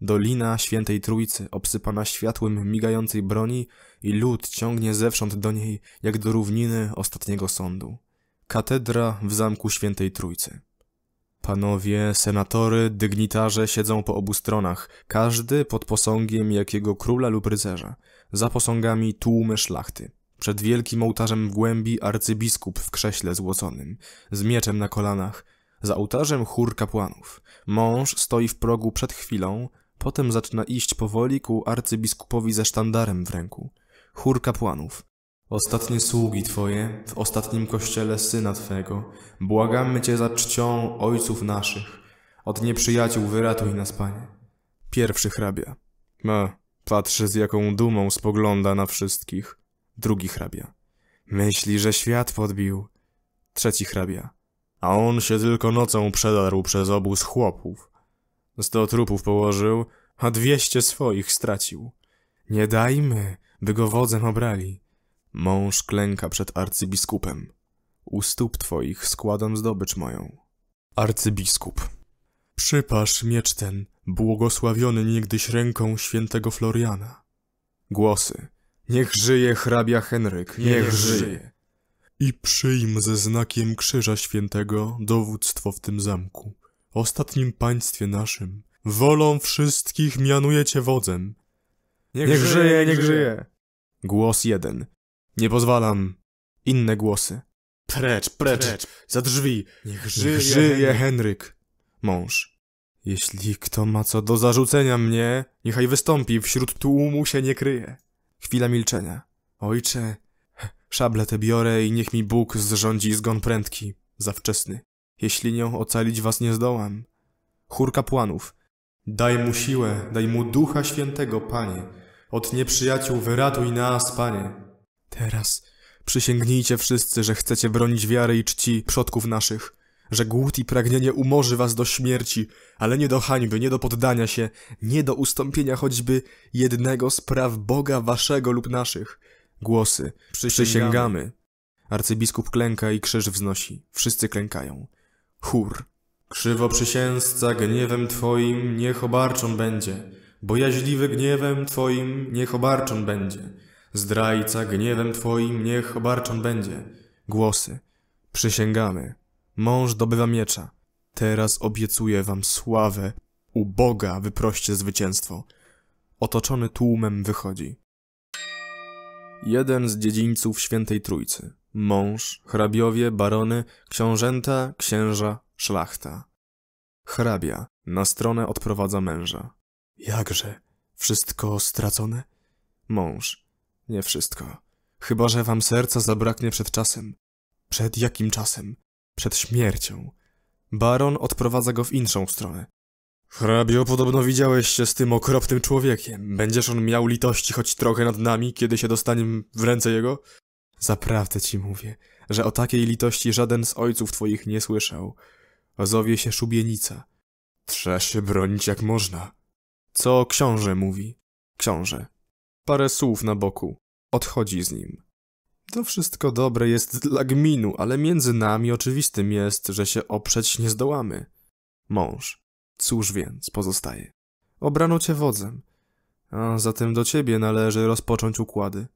Dolina Świętej Trójcy, obsypana światłem migającej broni i lud ciągnie zewsząd do niej, jak do równiny ostatniego sądu. Katedra w zamku Świętej Trójcy. Panowie, senatory, dygnitarze siedzą po obu stronach, każdy pod posągiem jakiego króla lub rycerza, za posągami tłumy szlachty. Przed wielkim ołtarzem w głębi arcybiskup w krześle złoconym, z mieczem na kolanach, za ołtarzem chór kapłanów. Mąż stoi w progu przed chwilą, potem zaczyna iść powoli ku arcybiskupowi ze sztandarem w ręku. Chór kapłanów, Ostatnie sługi Twoje w ostatnim kościele Syna Twego, błagamy Cię za czcią ojców naszych. Od nieprzyjaciół wyratuj nas, Panie. Pierwszy hrabia. Ma, patrzy z jaką dumą spogląda na wszystkich. Drugi hrabia. Myśli, że świat podbił. Trzeci hrabia. A on się tylko nocą przedarł przez obóz chłopów. Sto trupów położył, a dwieście swoich stracił. Nie dajmy, by go wodzem obrali. Mąż klęka przed arcybiskupem. U stóp twoich składam zdobycz moją. Arcybiskup. Przypasz miecz ten, błogosławiony niegdyś ręką świętego Floriana. Głosy. Niech żyje hrabia Henryk, niech, niech żyje. żyje. I przyjm ze znakiem Krzyża Świętego dowództwo w tym zamku, ostatnim państwie naszym. Wolą wszystkich mianujecie wodzem. Niech, niech żyje, niech żyje. Głos jeden. Nie pozwalam. Inne głosy. Precz, precz, precz. za drzwi. Niech żyje, Niech żyje Henryk. Mąż. Jeśli kto ma co do zarzucenia mnie, niechaj wystąpi, wśród tłumu się nie kryje. Chwila milczenia. Ojcze, szable te biorę i niech mi Bóg zrządzi zgon prędki, za wczesny. Jeśli nią ocalić was nie zdołam. Chór kapłanów. Daj mu siłę, daj mu ducha świętego, panie. Od nieprzyjaciół wyratuj nas, panie. Teraz przysięgnijcie wszyscy, że chcecie bronić wiary i czci przodków naszych, że głód i pragnienie umorzy was do śmierci, ale nie do hańby, nie do poddania się, nie do ustąpienia choćby jednego z praw Boga waszego lub naszych. Głosy. Przysięgamy. Przysięgamy. Arcybiskup klęka i krzyż wznosi. Wszyscy klękają. Chór. Krzywo przysięzca gniewem Twoim niech obarczą będzie, bojaźliwy gniewem Twoim niech obarczą będzie. Zdrajca gniewem Twoim niech obarczon będzie. Głosy. Przysięgamy. Mąż dobywa miecza. Teraz obiecuję wam sławę. U Boga wyproście zwycięstwo. Otoczony tłumem wychodzi. Jeden z dziedzińców świętej trójcy. Mąż, hrabiowie, barony, książęta, księża, szlachta. Hrabia na stronę odprowadza męża. Jakże? Wszystko stracone? Mąż. Nie wszystko. Chyba, że wam serca zabraknie przed czasem. Przed jakim czasem? Przed śmiercią. Baron odprowadza go w inszą stronę. Hrabio, podobno widziałeś się z tym okropnym człowiekiem. Będziesz on miał litości choć trochę nad nami, kiedy się dostaniem w ręce jego? Zaprawdę ci mówię, że o takiej litości żaden z ojców twoich nie słyszał. Zowie się szubienica. Trzeba się bronić jak można. Co książę mówi? Książę. Parę słów na boku. Odchodzi z nim. To wszystko dobre jest dla gminu, ale między nami oczywistym jest, że się oprzeć nie zdołamy. Mąż. Cóż więc pozostaje? Obrano cię wodzem. A zatem do ciebie należy rozpocząć układy.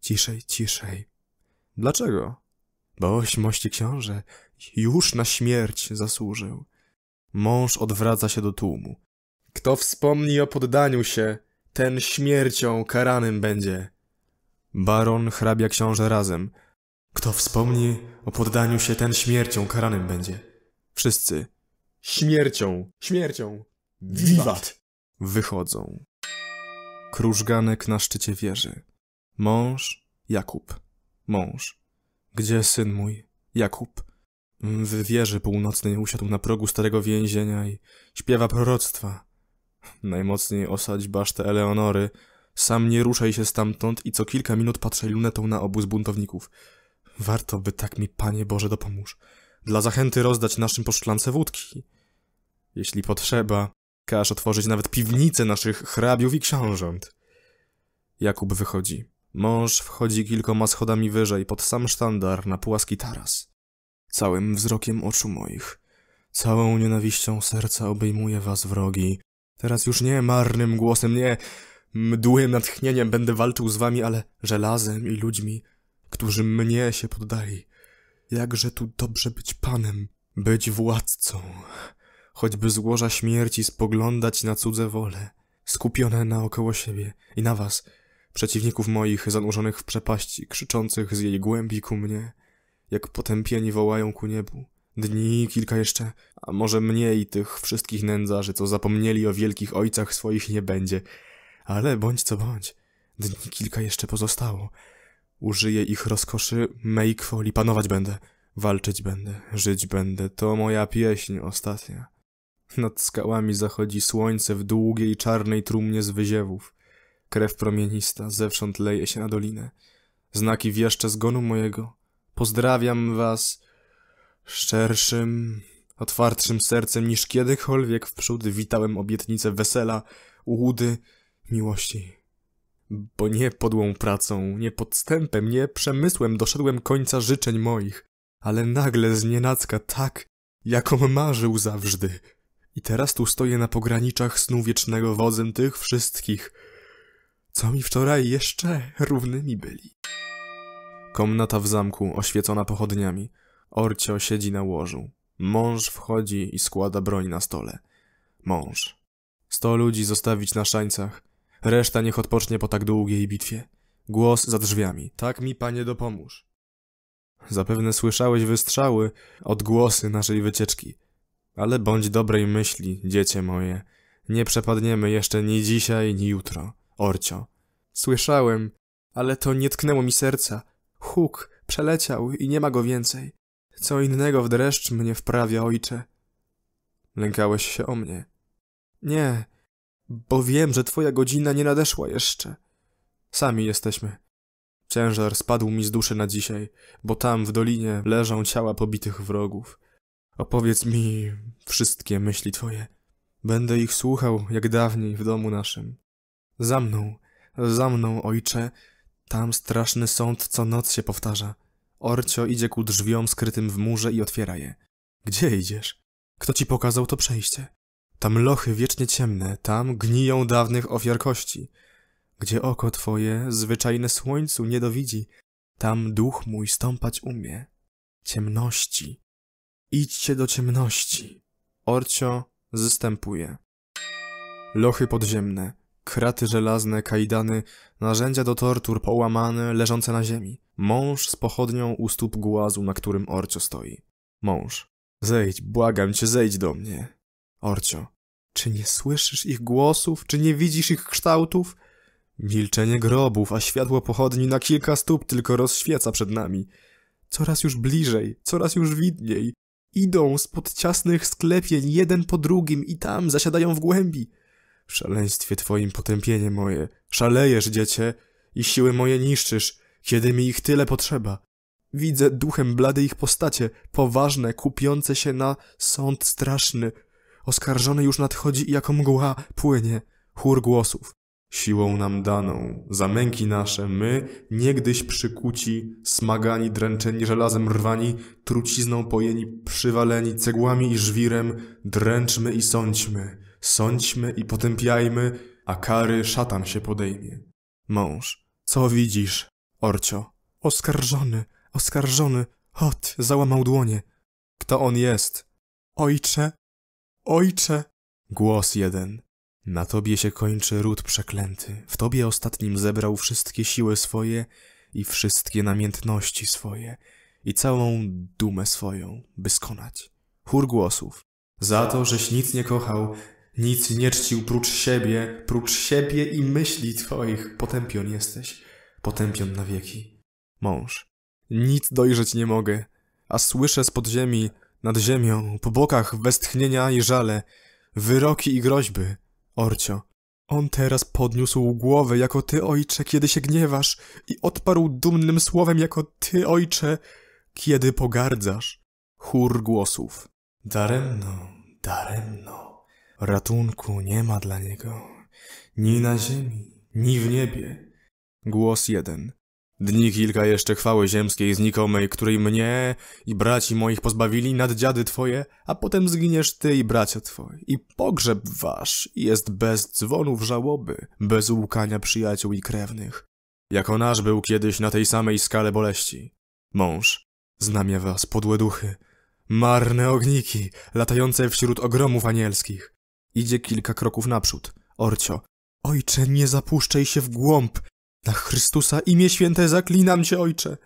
Ciszej, ciszej. Dlaczego? Boś, mości książę, już na śmierć zasłużył. Mąż odwraca się do tłumu. Kto wspomni o poddaniu się, ten śmiercią karanym będzie. Baron, hrabia, książę razem. Kto wspomni o poddaniu się, ten śmiercią karanym będzie. Wszyscy. Śmiercią, śmiercią. Wiwat! Wychodzą. Krużganek na szczycie wieży. Mąż, Jakub. Mąż. Gdzie syn mój? Jakub. W wieży północnej usiadł na progu starego więzienia i śpiewa proroctwa. Najmocniej osadź basztę Eleonory. Sam nie ruszaj się stamtąd i co kilka minut patrzaj lunetą na obóz buntowników. Warto by tak mi, Panie Boże, dopomóż. Dla zachęty rozdać naszym poszklance wódki. Jeśli potrzeba, każ otworzyć nawet piwnice naszych hrabiów i książąt. Jakub wychodzi. Mąż wchodzi kilkoma schodami wyżej, pod sam sztandar, na płaski taras. Całym wzrokiem oczu moich, całą nienawiścią serca obejmuje was wrogi, Teraz już nie marnym głosem, nie mdłym natchnieniem będę walczył z wami, ale żelazem i ludźmi, którzy mnie się poddali. Jakże tu dobrze być panem, być władcą, choćby z łoża śmierci spoglądać na cudze wole, skupione naokoło siebie i na was, przeciwników moich zanurzonych w przepaści, krzyczących z jej głębi ku mnie, jak potępieni wołają ku niebu dni, kilka jeszcze, a może mniej tych wszystkich nędzarzy, co zapomnieli o wielkich ojcach swoich nie będzie. Ale bądź co bądź, dni kilka jeszcze pozostało. Użyję ich rozkoszy, mej kwoli panować będę. Walczyć będę, żyć będę, to moja pieśń ostatnia. Nad skałami zachodzi słońce w długiej czarnej trumnie z wyziewów. Krew promienista zewsząd leje się na dolinę. Znaki wieszcze zgonu mojego. Pozdrawiam was, Szczerszym, otwartszym sercem niż kiedykolwiek wprzód witałem obietnicę wesela, ułudy, miłości. Bo nie podłą pracą, nie podstępem, nie przemysłem doszedłem końca życzeń moich, ale nagle z tak, jaką marzył zawsze. I teraz tu stoję na pograniczach snu wiecznego wodzem tych wszystkich, co mi wczoraj jeszcze równymi byli. Komnata w zamku, oświecona pochodniami. Orcio siedzi na łożu. Mąż wchodzi i składa broń na stole. Mąż. Sto ludzi zostawić na szańcach. Reszta niech odpocznie po tak długiej bitwie. Głos za drzwiami. Tak mi, panie, dopomóż. Zapewne słyszałeś wystrzały, odgłosy naszej wycieczki. Ale bądź dobrej myśli, dziecię moje. Nie przepadniemy jeszcze ni dzisiaj, ni jutro. Orcio. Słyszałem, ale to nie tknęło mi serca. Huk przeleciał i nie ma go więcej. Co innego w dreszcz mnie wprawia, ojcze. Lękałeś się o mnie. Nie, bo wiem, że twoja godzina nie nadeszła jeszcze. Sami jesteśmy. Ciężar spadł mi z duszy na dzisiaj, bo tam w dolinie leżą ciała pobitych wrogów. Opowiedz mi wszystkie myśli twoje. Będę ich słuchał jak dawniej w domu naszym. Za mną, za mną, ojcze, tam straszny sąd co noc się powtarza. Orcio idzie ku drzwiom skrytym w murze i otwiera je. Gdzie idziesz? Kto ci pokazał to przejście? Tam lochy wiecznie ciemne, tam gniją dawnych ofiar kości. Gdzie oko twoje zwyczajne słońcu nie dowidzi, tam duch mój stąpać umie. Ciemności. Idźcie do ciemności. Orcio zystępuje. Lochy podziemne kraty żelazne, kajdany, narzędzia do tortur połamane, leżące na ziemi. Mąż z pochodnią u stóp głazu, na którym Orcio stoi. Mąż. Zejdź, błagam cię, zejdź do mnie. Orcio. Czy nie słyszysz ich głosów? Czy nie widzisz ich kształtów? Milczenie grobów, a światło pochodni na kilka stóp tylko rozświeca przed nami. Coraz już bliżej, coraz już widniej. Idą spod ciasnych sklepień jeden po drugim i tam zasiadają w głębi. W szaleństwie twoim potępienie moje. Szalejesz, dziecię, i siły moje niszczysz, kiedy mi ich tyle potrzeba. Widzę duchem blady ich postacie, poważne, kupiące się na sąd straszny. Oskarżony już nadchodzi i jako mgła płynie. Chór głosów. Siłą nam daną, za męki nasze, my, niegdyś przykuci, smagani, dręczeni żelazem rwani, trucizną pojeni, przywaleni cegłami i żwirem, dręczmy i sądźmy. Sądźmy i potępiajmy, a kary szatan się podejmie. Mąż. Co widzisz? Orcio. Oskarżony, oskarżony. Hot, załamał dłonie. Kto on jest? Ojcze, ojcze. Głos jeden. Na tobie się kończy ród przeklęty. W tobie ostatnim zebrał wszystkie siły swoje i wszystkie namiętności swoje i całą dumę swoją, by skonać. Chór głosów. Za to, żeś nic nie kochał nic nie czcił prócz siebie, prócz siebie i myśli twoich. Potępion jesteś, potępion na wieki. Mąż. Nic dojrzeć nie mogę, a słyszę z podziemi, nad ziemią, po bokach westchnienia i żale, wyroki i groźby. Orcio. On teraz podniósł głowę, jako ty, ojcze, kiedy się gniewasz, i odparł dumnym słowem, jako ty, ojcze, kiedy pogardzasz. Chór głosów. Daremno, daremno. Ratunku nie ma dla niego, ni na ziemi, ni w niebie. Głos jeden. Dni kilka jeszcze chwały ziemskiej znikomej, której mnie i braci moich pozbawili nad dziady twoje, a potem zginiesz ty i bracia twoi. I pogrzeb wasz jest bez dzwonów żałoby, bez łkania przyjaciół i krewnych. Jako nasz był kiedyś na tej samej skale boleści. Mąż, znamie was podłe duchy, marne ogniki, latające wśród ogromów anielskich. Idzie kilka kroków naprzód. Orcio. Ojcze, nie zapuszczaj się w głąb. Na Chrystusa imię święte zaklinam cię, ojcze.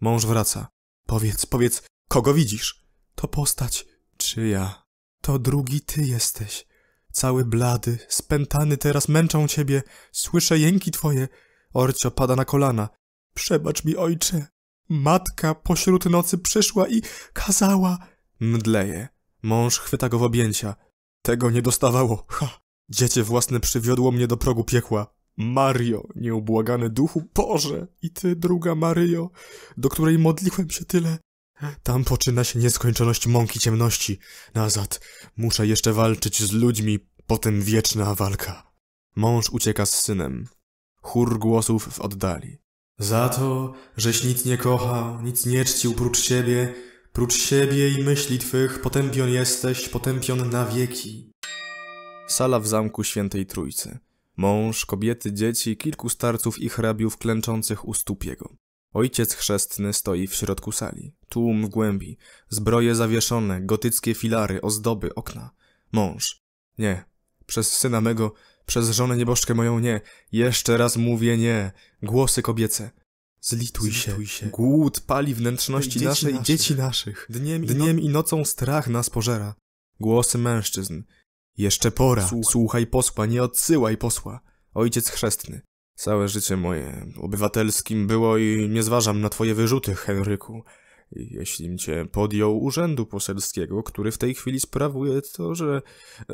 Mąż wraca. Powiedz, powiedz, kogo widzisz? To postać. Czy ja? To drugi ty jesteś. Cały blady, spętany teraz męczą ciebie. Słyszę jęki twoje. Orcio pada na kolana. Przebacz mi, ojcze. Matka pośród nocy przyszła i kazała. Mdleje. Mąż chwyta go w objęcia. Tego nie dostawało. Ha! Dziecie własne przywiodło mnie do progu piekła. Mario, nieubłagany duchu, Boże! I ty, druga Mario, do której modliłem się tyle. Tam poczyna się nieskończoność mąki ciemności. Nazad, muszę jeszcze walczyć z ludźmi, potem wieczna walka. Mąż ucieka z synem. Chór głosów w oddali. Za to, żeś nic nie kochał, nic nie czcił prócz siebie, Prócz siebie i myśli Twych potępion jesteś, potępion na wieki. Sala w zamku świętej Trójcy. Mąż, kobiety, dzieci, kilku starców i hrabiów klęczących u stóp jego. Ojciec chrzestny stoi w środku sali. Tłum w głębi. Zbroje zawieszone, gotyckie filary, ozdoby, okna. Mąż. Nie. Przez syna mego, przez żonę nieboszczkę moją nie. Jeszcze raz mówię nie. Głosy kobiece. Zlituj, Zlituj się. się. Głód pali wnętrzności nasze i dzieci naszych. Dniem, Dniem no- i, nocą strach nas pożera. Głosy mężczyzn. Jeszcze pora. Słuchaj. Słuchaj posła, nie odsyłaj posła. Ojciec chrzestny. Całe życie moje obywatelskim było i nie zważam na twoje wyrzuty, Henryku. Jeślim cię podjął urzędu poselskiego, który w tej chwili sprawuje to, że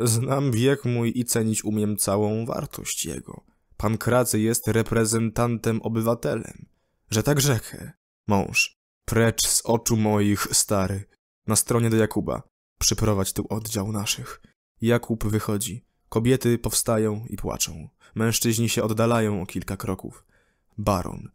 znam wiek mój i cenić umiem całą wartość jego. Pan Kracy jest reprezentantem obywatelem że tak rzekę. Mąż, precz z oczu moich, stary. Na stronie do Jakuba. Przyprowadź tu oddział naszych. Jakub wychodzi. Kobiety powstają i płaczą. Mężczyźni się oddalają o kilka kroków. Baron,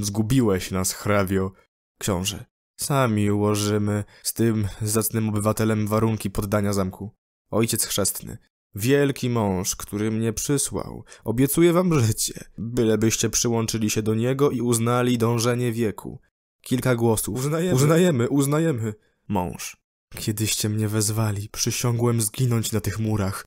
zgubiłeś nas, hrabio. Książę, sami ułożymy z tym zacnym obywatelem warunki poddania zamku. Ojciec chrzestny, Wielki mąż, który mnie przysłał, obiecuję wam życie, bylebyście przyłączyli się do niego i uznali dążenie wieku. Kilka głosów. Uznajemy, uznajemy, uznajemy. Mąż. Kiedyście mnie wezwali, przysiągłem zginąć na tych murach.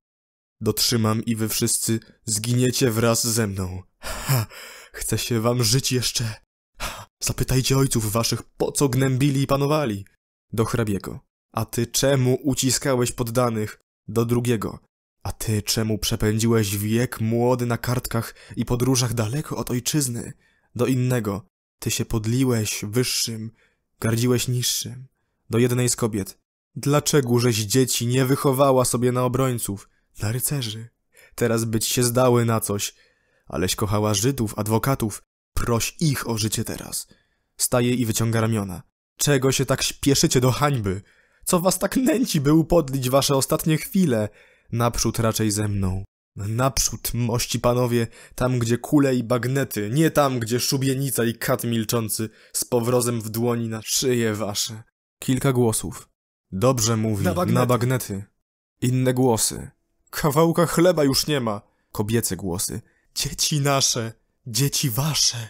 Dotrzymam i wy wszyscy zginiecie wraz ze mną. Ha, chce się wam żyć jeszcze. Ha, zapytajcie ojców waszych, po co gnębili i panowali. Do hrabiego. A ty czemu uciskałeś poddanych? Do drugiego. A ty czemu przepędziłeś wiek młody na kartkach i podróżach daleko od ojczyzny, do innego? Ty się podliłeś wyższym, gardziłeś niższym, do jednej z kobiet. Dlaczegożeś dzieci nie wychowała sobie na obrońców, na rycerzy? Teraz być się zdały na coś. Aleś kochała Żydów, adwokatów, proś ich o życie teraz. Staje i wyciąga ramiona. Czego się tak śpieszycie do hańby? Co was tak nęci, by upodlić wasze ostatnie chwile? Naprzód raczej ze mną. Naprzód, mości panowie, tam gdzie kule i bagnety, nie tam gdzie szubienica i kat milczący, z powrozem w dłoni na szyje wasze. Kilka głosów. Dobrze mówi, na bagnety. na bagnety. Inne głosy. Kawałka chleba już nie ma. Kobiece głosy. Dzieci nasze, dzieci wasze.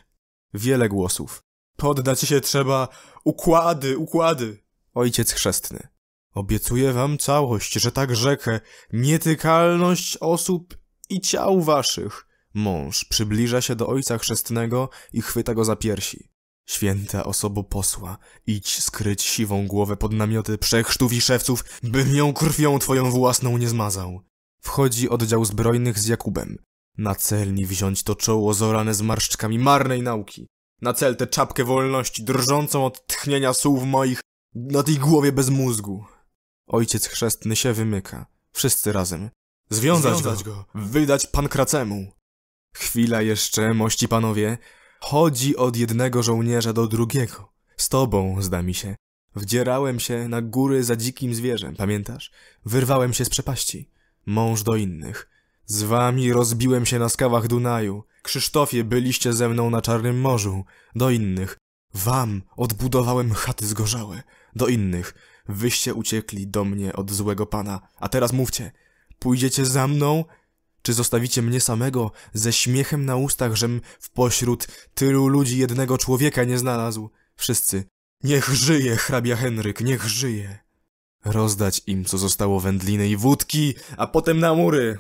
Wiele głosów. Poddać się trzeba. Układy, układy. Ojciec chrzestny. Obiecuję wam całość, że tak rzekę, nietykalność osób i ciał waszych. Mąż przybliża się do ojca chrzestnego i chwyta go za piersi. Święta osobo posła, idź skryć siwą głowę pod namioty przechrztów i szewców, bym ją krwią twoją własną nie zmazał. Wchodzi oddział zbrojnych z Jakubem. Na celni wziąć to czoło zorane z marszczkami marnej nauki. Na cel tę czapkę wolności, drżącą od tchnienia słów moich, na tej głowie bez mózgu. Ojciec chrzestny się wymyka. Wszyscy razem. Związać, Związać go. go. Wydać pankracemu. Chwila jeszcze, mości panowie. Chodzi od jednego żołnierza do drugiego. Z tobą, zda mi się. Wdzierałem się na góry za dzikim zwierzem, pamiętasz? Wyrwałem się z przepaści. Mąż do innych. Z wami rozbiłem się na skałach Dunaju. Krzysztofie byliście ze mną na Czarnym Morzu. Do innych. Wam odbudowałem chaty zgorzałe. Do innych wyście uciekli do mnie od złego pana. A teraz mówcie, pójdziecie za mną? Czy zostawicie mnie samego, ze śmiechem na ustach, żem w pośród tylu ludzi jednego człowieka nie znalazł? Wszyscy. Niech żyje, hrabia Henryk, niech żyje. Rozdać im, co zostało wędliny i wódki, a potem na mury.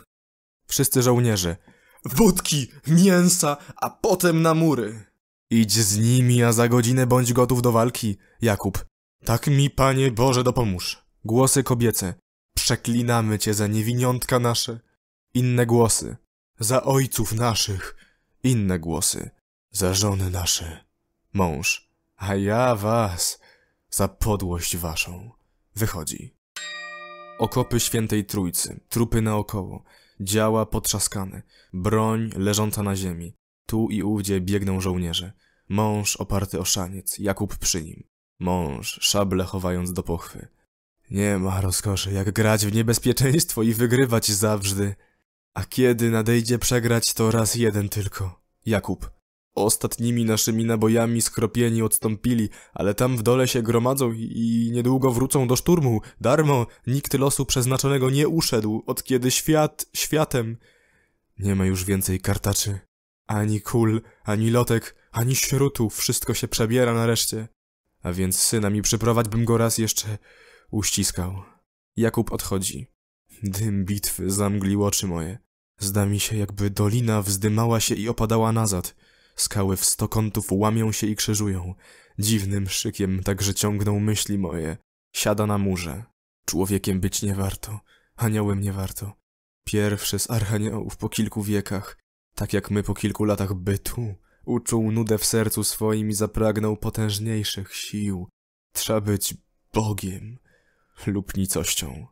Wszyscy żołnierze. Wódki, mięsa, a potem na mury. Idź z nimi, a za godzinę bądź gotów do walki, Jakub. Tak mi, Panie Boże, dopomóż. Głosy kobiece. Przeklinamy Cię za niewiniątka nasze. Inne głosy. Za ojców naszych. Inne głosy. Za żony nasze. Mąż. A ja was. Za podłość waszą. Wychodzi. Okopy świętej trójcy. Trupy naokoło. Działa potrzaskane. Broń leżąca na ziemi. Tu i ówdzie biegną żołnierze. Mąż oparty o szaniec. Jakub przy nim. Mąż, szable chowając do pochwy. Nie ma rozkoszy, jak grać w niebezpieczeństwo i wygrywać zawsze. A kiedy nadejdzie przegrać, to raz jeden tylko. Jakub. Ostatnimi naszymi nabojami skropieni odstąpili, ale tam w dole się gromadzą i niedługo wrócą do szturmu. Darmo, nikt losu przeznaczonego nie uszedł, od kiedy świat światem. Nie ma już więcej kartaczy. Ani kul, ani lotek, ani śrutu, wszystko się przebiera nareszcie a więc syna mi przyprowadź, bym go raz jeszcze uściskał. Jakub odchodzi. Dym bitwy zamglił oczy moje. Zda mi się, jakby dolina wzdymała się i opadała nazad. Skały w sto kątów łamią się i krzyżują. Dziwnym szykiem także ciągną myśli moje. Siada na murze. Człowiekiem być nie warto, aniołem nie warto. Pierwszy z archaniołów po kilku wiekach, tak jak my po kilku latach bytu, Uczuł nudę w sercu swoim i zapragnął potężniejszych sił. Trzeba być Bogiem lub nicością.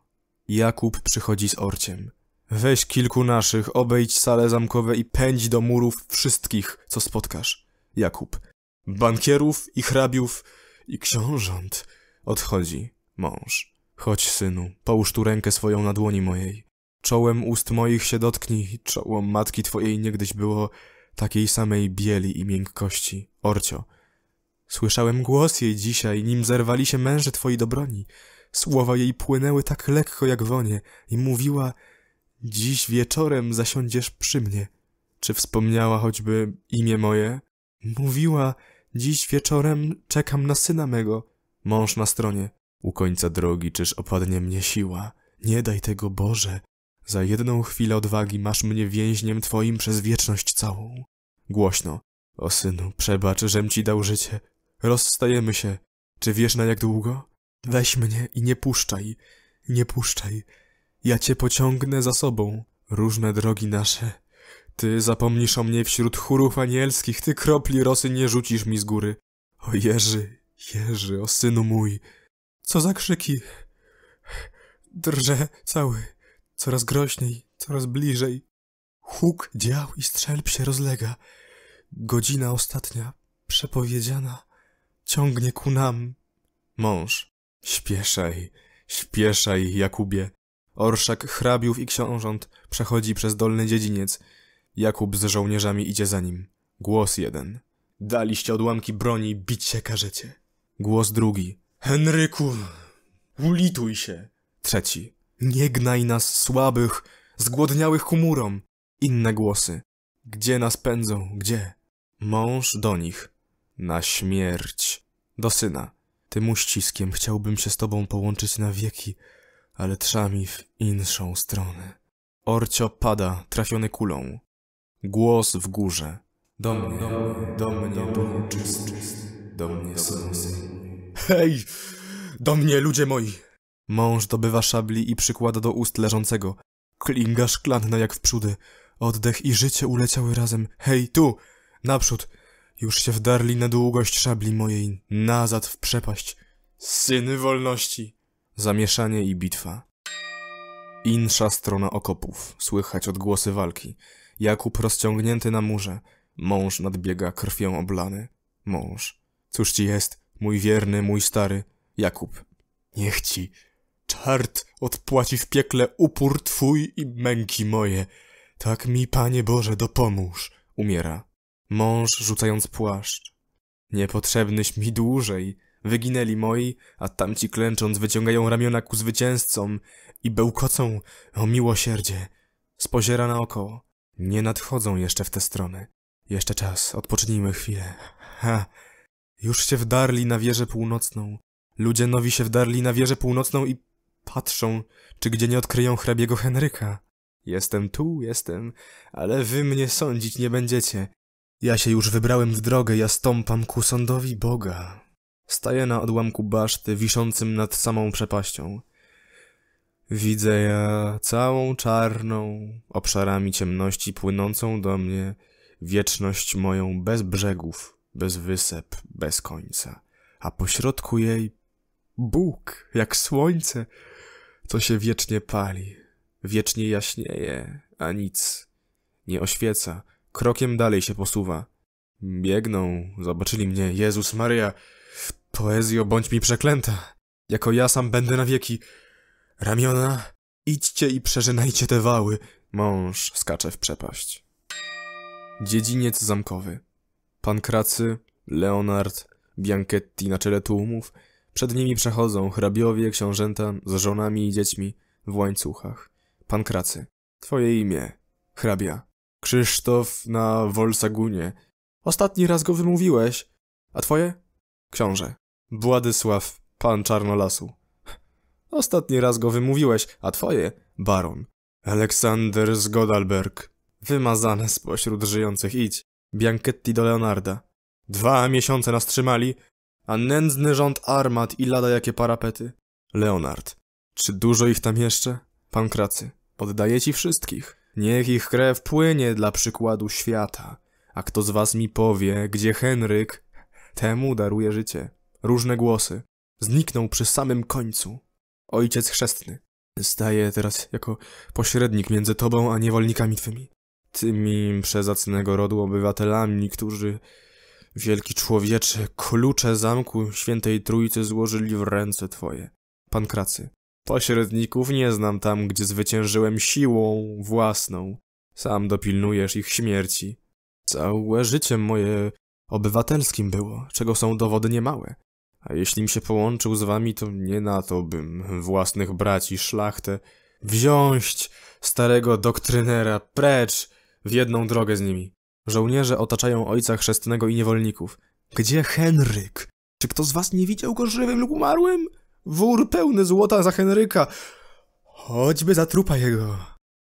Jakub przychodzi z orciem. Weź kilku naszych, obejdź sale zamkowe i pędź do murów wszystkich, co spotkasz. Jakub. Bankierów i hrabiów i książąt. Odchodzi mąż. Chodź, synu, połóż tu rękę swoją na dłoni mojej. Czołem ust moich się dotknij, czoło matki twojej niegdyś było takiej samej bieli i miękkości, Orcio. Słyszałem głos jej dzisiaj, nim zerwali się męże twoi do broni. Słowa jej płynęły tak lekko jak wonie i mówiła, dziś wieczorem zasiądziesz przy mnie. Czy wspomniała choćby imię moje? Mówiła, dziś wieczorem czekam na syna mego. Mąż na stronie. U końca drogi, czyż opadnie mnie siła? Nie daj tego, Boże, za jedną chwilę odwagi masz mnie więźniem twoim przez wieczność całą. Głośno. O synu, przebacz, żem ci dał życie. Rozstajemy się. Czy wiesz na jak długo? Weź mnie i nie puszczaj. Nie puszczaj. Ja cię pociągnę za sobą. Różne drogi nasze. Ty zapomnisz o mnie wśród chórów anielskich, ty kropli rosy nie rzucisz mi z góry. O Jerzy, Jerzy, o synu mój. Co za krzyki. Drże cały. Coraz groźniej, coraz bliżej. Huk, dział i strzelb się rozlega. Godzina ostatnia, przepowiedziana, ciągnie ku nam. Mąż, śpieszaj, śpieszaj, Jakubie. Orszak hrabiów i książąt przechodzi przez dolny dziedziniec. Jakub z żołnierzami idzie za nim. Głos jeden. Daliście odłamki broni, bić się każecie. Głos drugi. Henryku, ulituj się. Trzeci. Nie gnaj nas słabych, zgłodniałych humorą. Inne głosy. Gdzie nas pędzą, gdzie? Mąż do nich. Na śmierć. Do syna. Tym uściskiem chciałbym się z tobą połączyć na wieki, ale trzami w inszą stronę. Orcio pada, trafiony kulą. Głos w górze. Do mnie, do mnie, do mnie, do mnie, czysty, do do mnie, do mnie, do mnie, do mnie, Mąż dobywa szabli i przykłada do ust leżącego. Klinga szklanna jak w przódy. Oddech i życie uleciały razem. Hej, tu! Naprzód! Już się wdarli na długość szabli mojej. Nazad w przepaść. Syny wolności! Zamieszanie i bitwa. Insza strona okopów. Słychać odgłosy walki. Jakub rozciągnięty na murze. Mąż nadbiega krwią oblany. Mąż. Cóż ci jest, mój wierny, mój stary? Jakub. Niech ci. Czart odpłaci w piekle upór twój i męki moje. Tak mi, Panie Boże, dopomóż. Umiera. Mąż rzucając płaszcz. Niepotrzebnyś mi dłużej. Wyginęli moi, a tamci klęcząc wyciągają ramiona ku zwycięzcom i bełkocą o miłosierdzie. Spoziera naokoło. Nie nadchodzą jeszcze w tę stronę. Jeszcze czas, odpocznijmy chwilę. Ha! Już się wdarli na wieżę północną. Ludzie nowi się wdarli na wieżę północną i Patrzą, czy gdzie nie odkryją hrabiego Henryka. Jestem tu, jestem, ale wy mnie sądzić nie będziecie. Ja się już wybrałem w drogę, ja stąpam ku sądowi Boga. Staję na odłamku baszty, wiszącym nad samą przepaścią. Widzę ja całą czarną, obszarami ciemności płynącą do mnie, wieczność moją bez brzegów, bez wysep, bez końca. A pośrodku jej Bóg, jak słońce, co się wiecznie pali, wiecznie jaśnieje, a nic nie oświeca, krokiem dalej się posuwa. Biegną, zobaczyli mnie, Jezus Maria, poezjo bądź mi przeklęta, jako ja sam będę na wieki. Ramiona, idźcie i przeżynajcie te wały, mąż skacze w przepaść. Dziedziniec zamkowy. Pan Kracy, Leonard, Bianchetti na czele tłumów, przed nimi przechodzą hrabiowie, książęta z żonami i dziećmi w łańcuchach. Pankracy. Twoje imię. Hrabia. Krzysztof na Wolsagunie. Ostatni raz go wymówiłeś. A twoje? Książę. Władysław, pan Czarnolasu. Ostatni raz go wymówiłeś, a twoje? Baron. Aleksander z Godalberg. Wymazane spośród żyjących idź. Bianchetti do Leonarda. Dwa miesiące nas trzymali, a nędzny rząd armat i lada jakie parapety. Leonard, czy dużo ich tam jeszcze? Pankracy, oddaję ci wszystkich. Niech ich krew płynie dla przykładu świata. A kto z was mi powie, gdzie Henryk, temu daruje życie. Różne głosy. Zniknął przy samym końcu. Ojciec chrzestny. staję teraz jako pośrednik między tobą a niewolnikami twymi. Tymi przezacnego rodu obywatelami, którzy Wielki człowiecze, klucze zamku świętej trójcy złożyli w ręce twoje. Pan Kracy. Pośredników nie znam tam, gdzie zwyciężyłem siłą własną. Sam dopilnujesz ich śmierci. Całe życie moje obywatelskim było, czego są dowody niemałe. A jeślim się połączył z wami, to nie na to bym własnych braci szlachtę wziąć starego doktrynera precz w jedną drogę z nimi. Żołnierze otaczają ojca chrzestnego i niewolników. Gdzie Henryk? Czy kto z was nie widział go żywym lub umarłym? Wór pełny złota za Henryka. Choćby za trupa jego.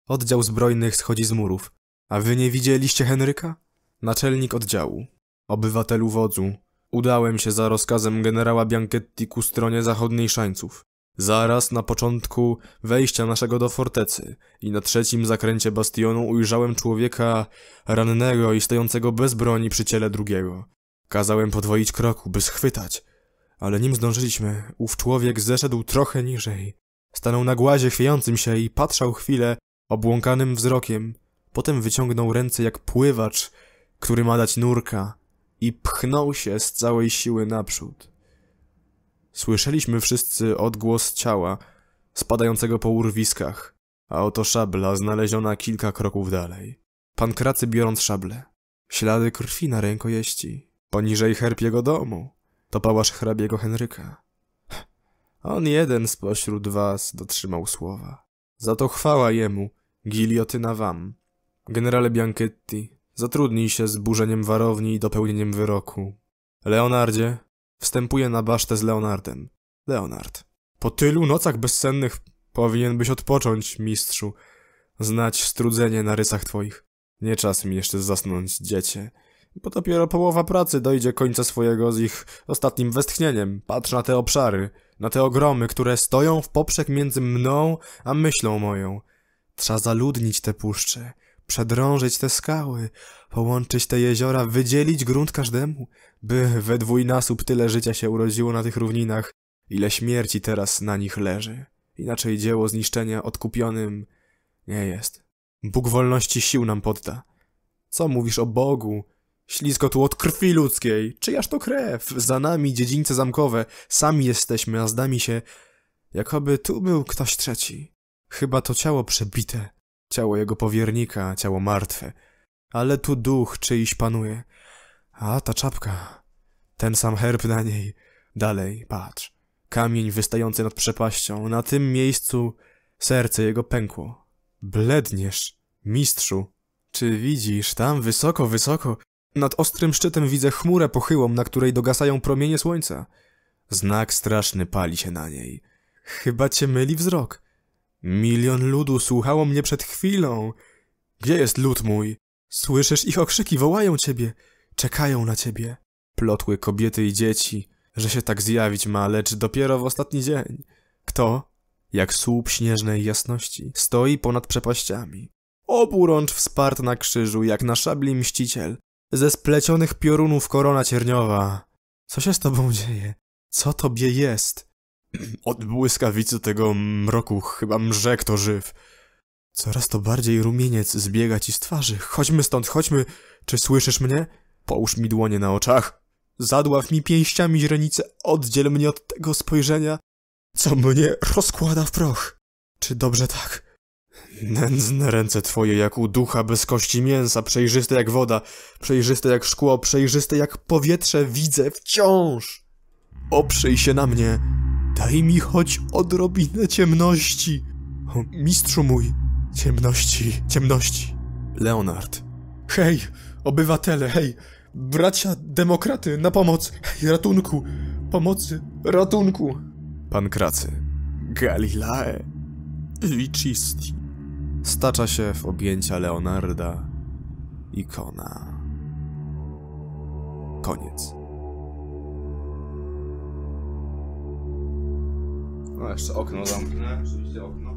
Oddział zbrojnych schodzi z murów. A wy nie widzieliście Henryka? Naczelnik oddziału. Obywatelu wodzu. Udałem się za rozkazem generała Bianchetti ku stronie zachodniej szańców. Zaraz na początku wejścia naszego do fortecy i na trzecim zakręcie bastionu ujrzałem człowieka rannego i stojącego bez broni przy ciele drugiego. Kazałem podwoić kroku, by schwytać, ale nim zdążyliśmy, ów człowiek zeszedł trochę niżej. Stanął na głazie chwiejącym się i patrzał chwilę obłąkanym wzrokiem. Potem wyciągnął ręce jak pływacz, który ma dać nurka i pchnął się z całej siły naprzód. Słyszeliśmy wszyscy odgłos ciała, spadającego po urwiskach, a oto szabla znaleziona kilka kroków dalej. Pankracy biorąc szablę. Ślady krwi na rękojeści. Poniżej herb jego domu. To pałasz hrabiego Henryka. On jeden spośród was dotrzymał słowa. Za to chwała jemu, giliotyna wam. Generale Bianchetti, zatrudnij się z burzeniem warowni i dopełnieniem wyroku. Leonardzie, Wstępuje na basztę z Leonardem. Leonard. Po tylu nocach bezsennych powinien byś odpocząć, mistrzu. Znać strudzenie na rysach twoich. Nie czas mi jeszcze zasnąć, dziecię. Bo dopiero połowa pracy dojdzie końca swojego z ich ostatnim westchnieniem. Patrz na te obszary, na te ogromy, które stoją w poprzek między mną a myślą moją. Trzeba zaludnić te puszcze, przedrążyć te skały, połączyć te jeziora, wydzielić grunt każdemu, by we dwójnasób tyle życia się urodziło na tych równinach, ile śmierci teraz na nich leży. Inaczej dzieło zniszczenia odkupionym nie jest. Bóg wolności sił nam podda. Co mówisz o Bogu? Ślisko tu od krwi ludzkiej. Czyjaż to krew? Za nami dziedzińce zamkowe. Sami jesteśmy, a zdami się, jakoby tu był ktoś trzeci. Chyba to ciało przebite ciało jego powiernika, ciało martwe. Ale tu duch czyjś panuje. A ta czapka, ten sam herb na niej. Dalej, patrz. Kamień wystający nad przepaścią, na tym miejscu serce jego pękło. Bledniesz, mistrzu. Czy widzisz, tam wysoko, wysoko, nad ostrym szczytem widzę chmurę pochyłą, na której dogasają promienie słońca. Znak straszny pali się na niej. Chyba cię myli wzrok. Milion ludu słuchało mnie przed chwilą. Gdzie jest lud mój? Słyszysz ich okrzyki, wołają ciebie. Czekają na ciebie. Plotły kobiety i dzieci, że się tak zjawić ma, lecz dopiero w ostatni dzień. Kto, jak słup śnieżnej jasności, stoi ponad przepaściami. Oburącz wspart na krzyżu, jak na szabli mściciel. Ze splecionych piorunów korona cierniowa. Co się z tobą dzieje? Co tobie jest? od błyskawicy tego mroku chyba mrze kto żyw. Coraz to bardziej rumieniec zbiega ci z twarzy. Chodźmy stąd, chodźmy. Czy słyszysz mnie? Połóż mi dłonie na oczach. Zadław mi pięściami źrenice, oddziel mnie od tego spojrzenia, co mnie rozkłada w proch. Czy dobrze tak? Nędzne ręce twoje jak u ducha bez kości mięsa, przejrzyste jak woda, przejrzyste jak szkło, przejrzyste jak powietrze, widzę wciąż. Oprzyj się na mnie. Daj mi choć odrobinę ciemności. O, mistrzu mój, ciemności, ciemności. Leonard. Hej, obywatele, hej, bracia demokraty, na pomoc, hej, ratunku, pomocy, ratunku. Pan Kracy. Galilae, vicisti. Stacza się w objęcia Leonarda, ikona. Koniec. No jeszcze okno zamknę, oczywiście okno.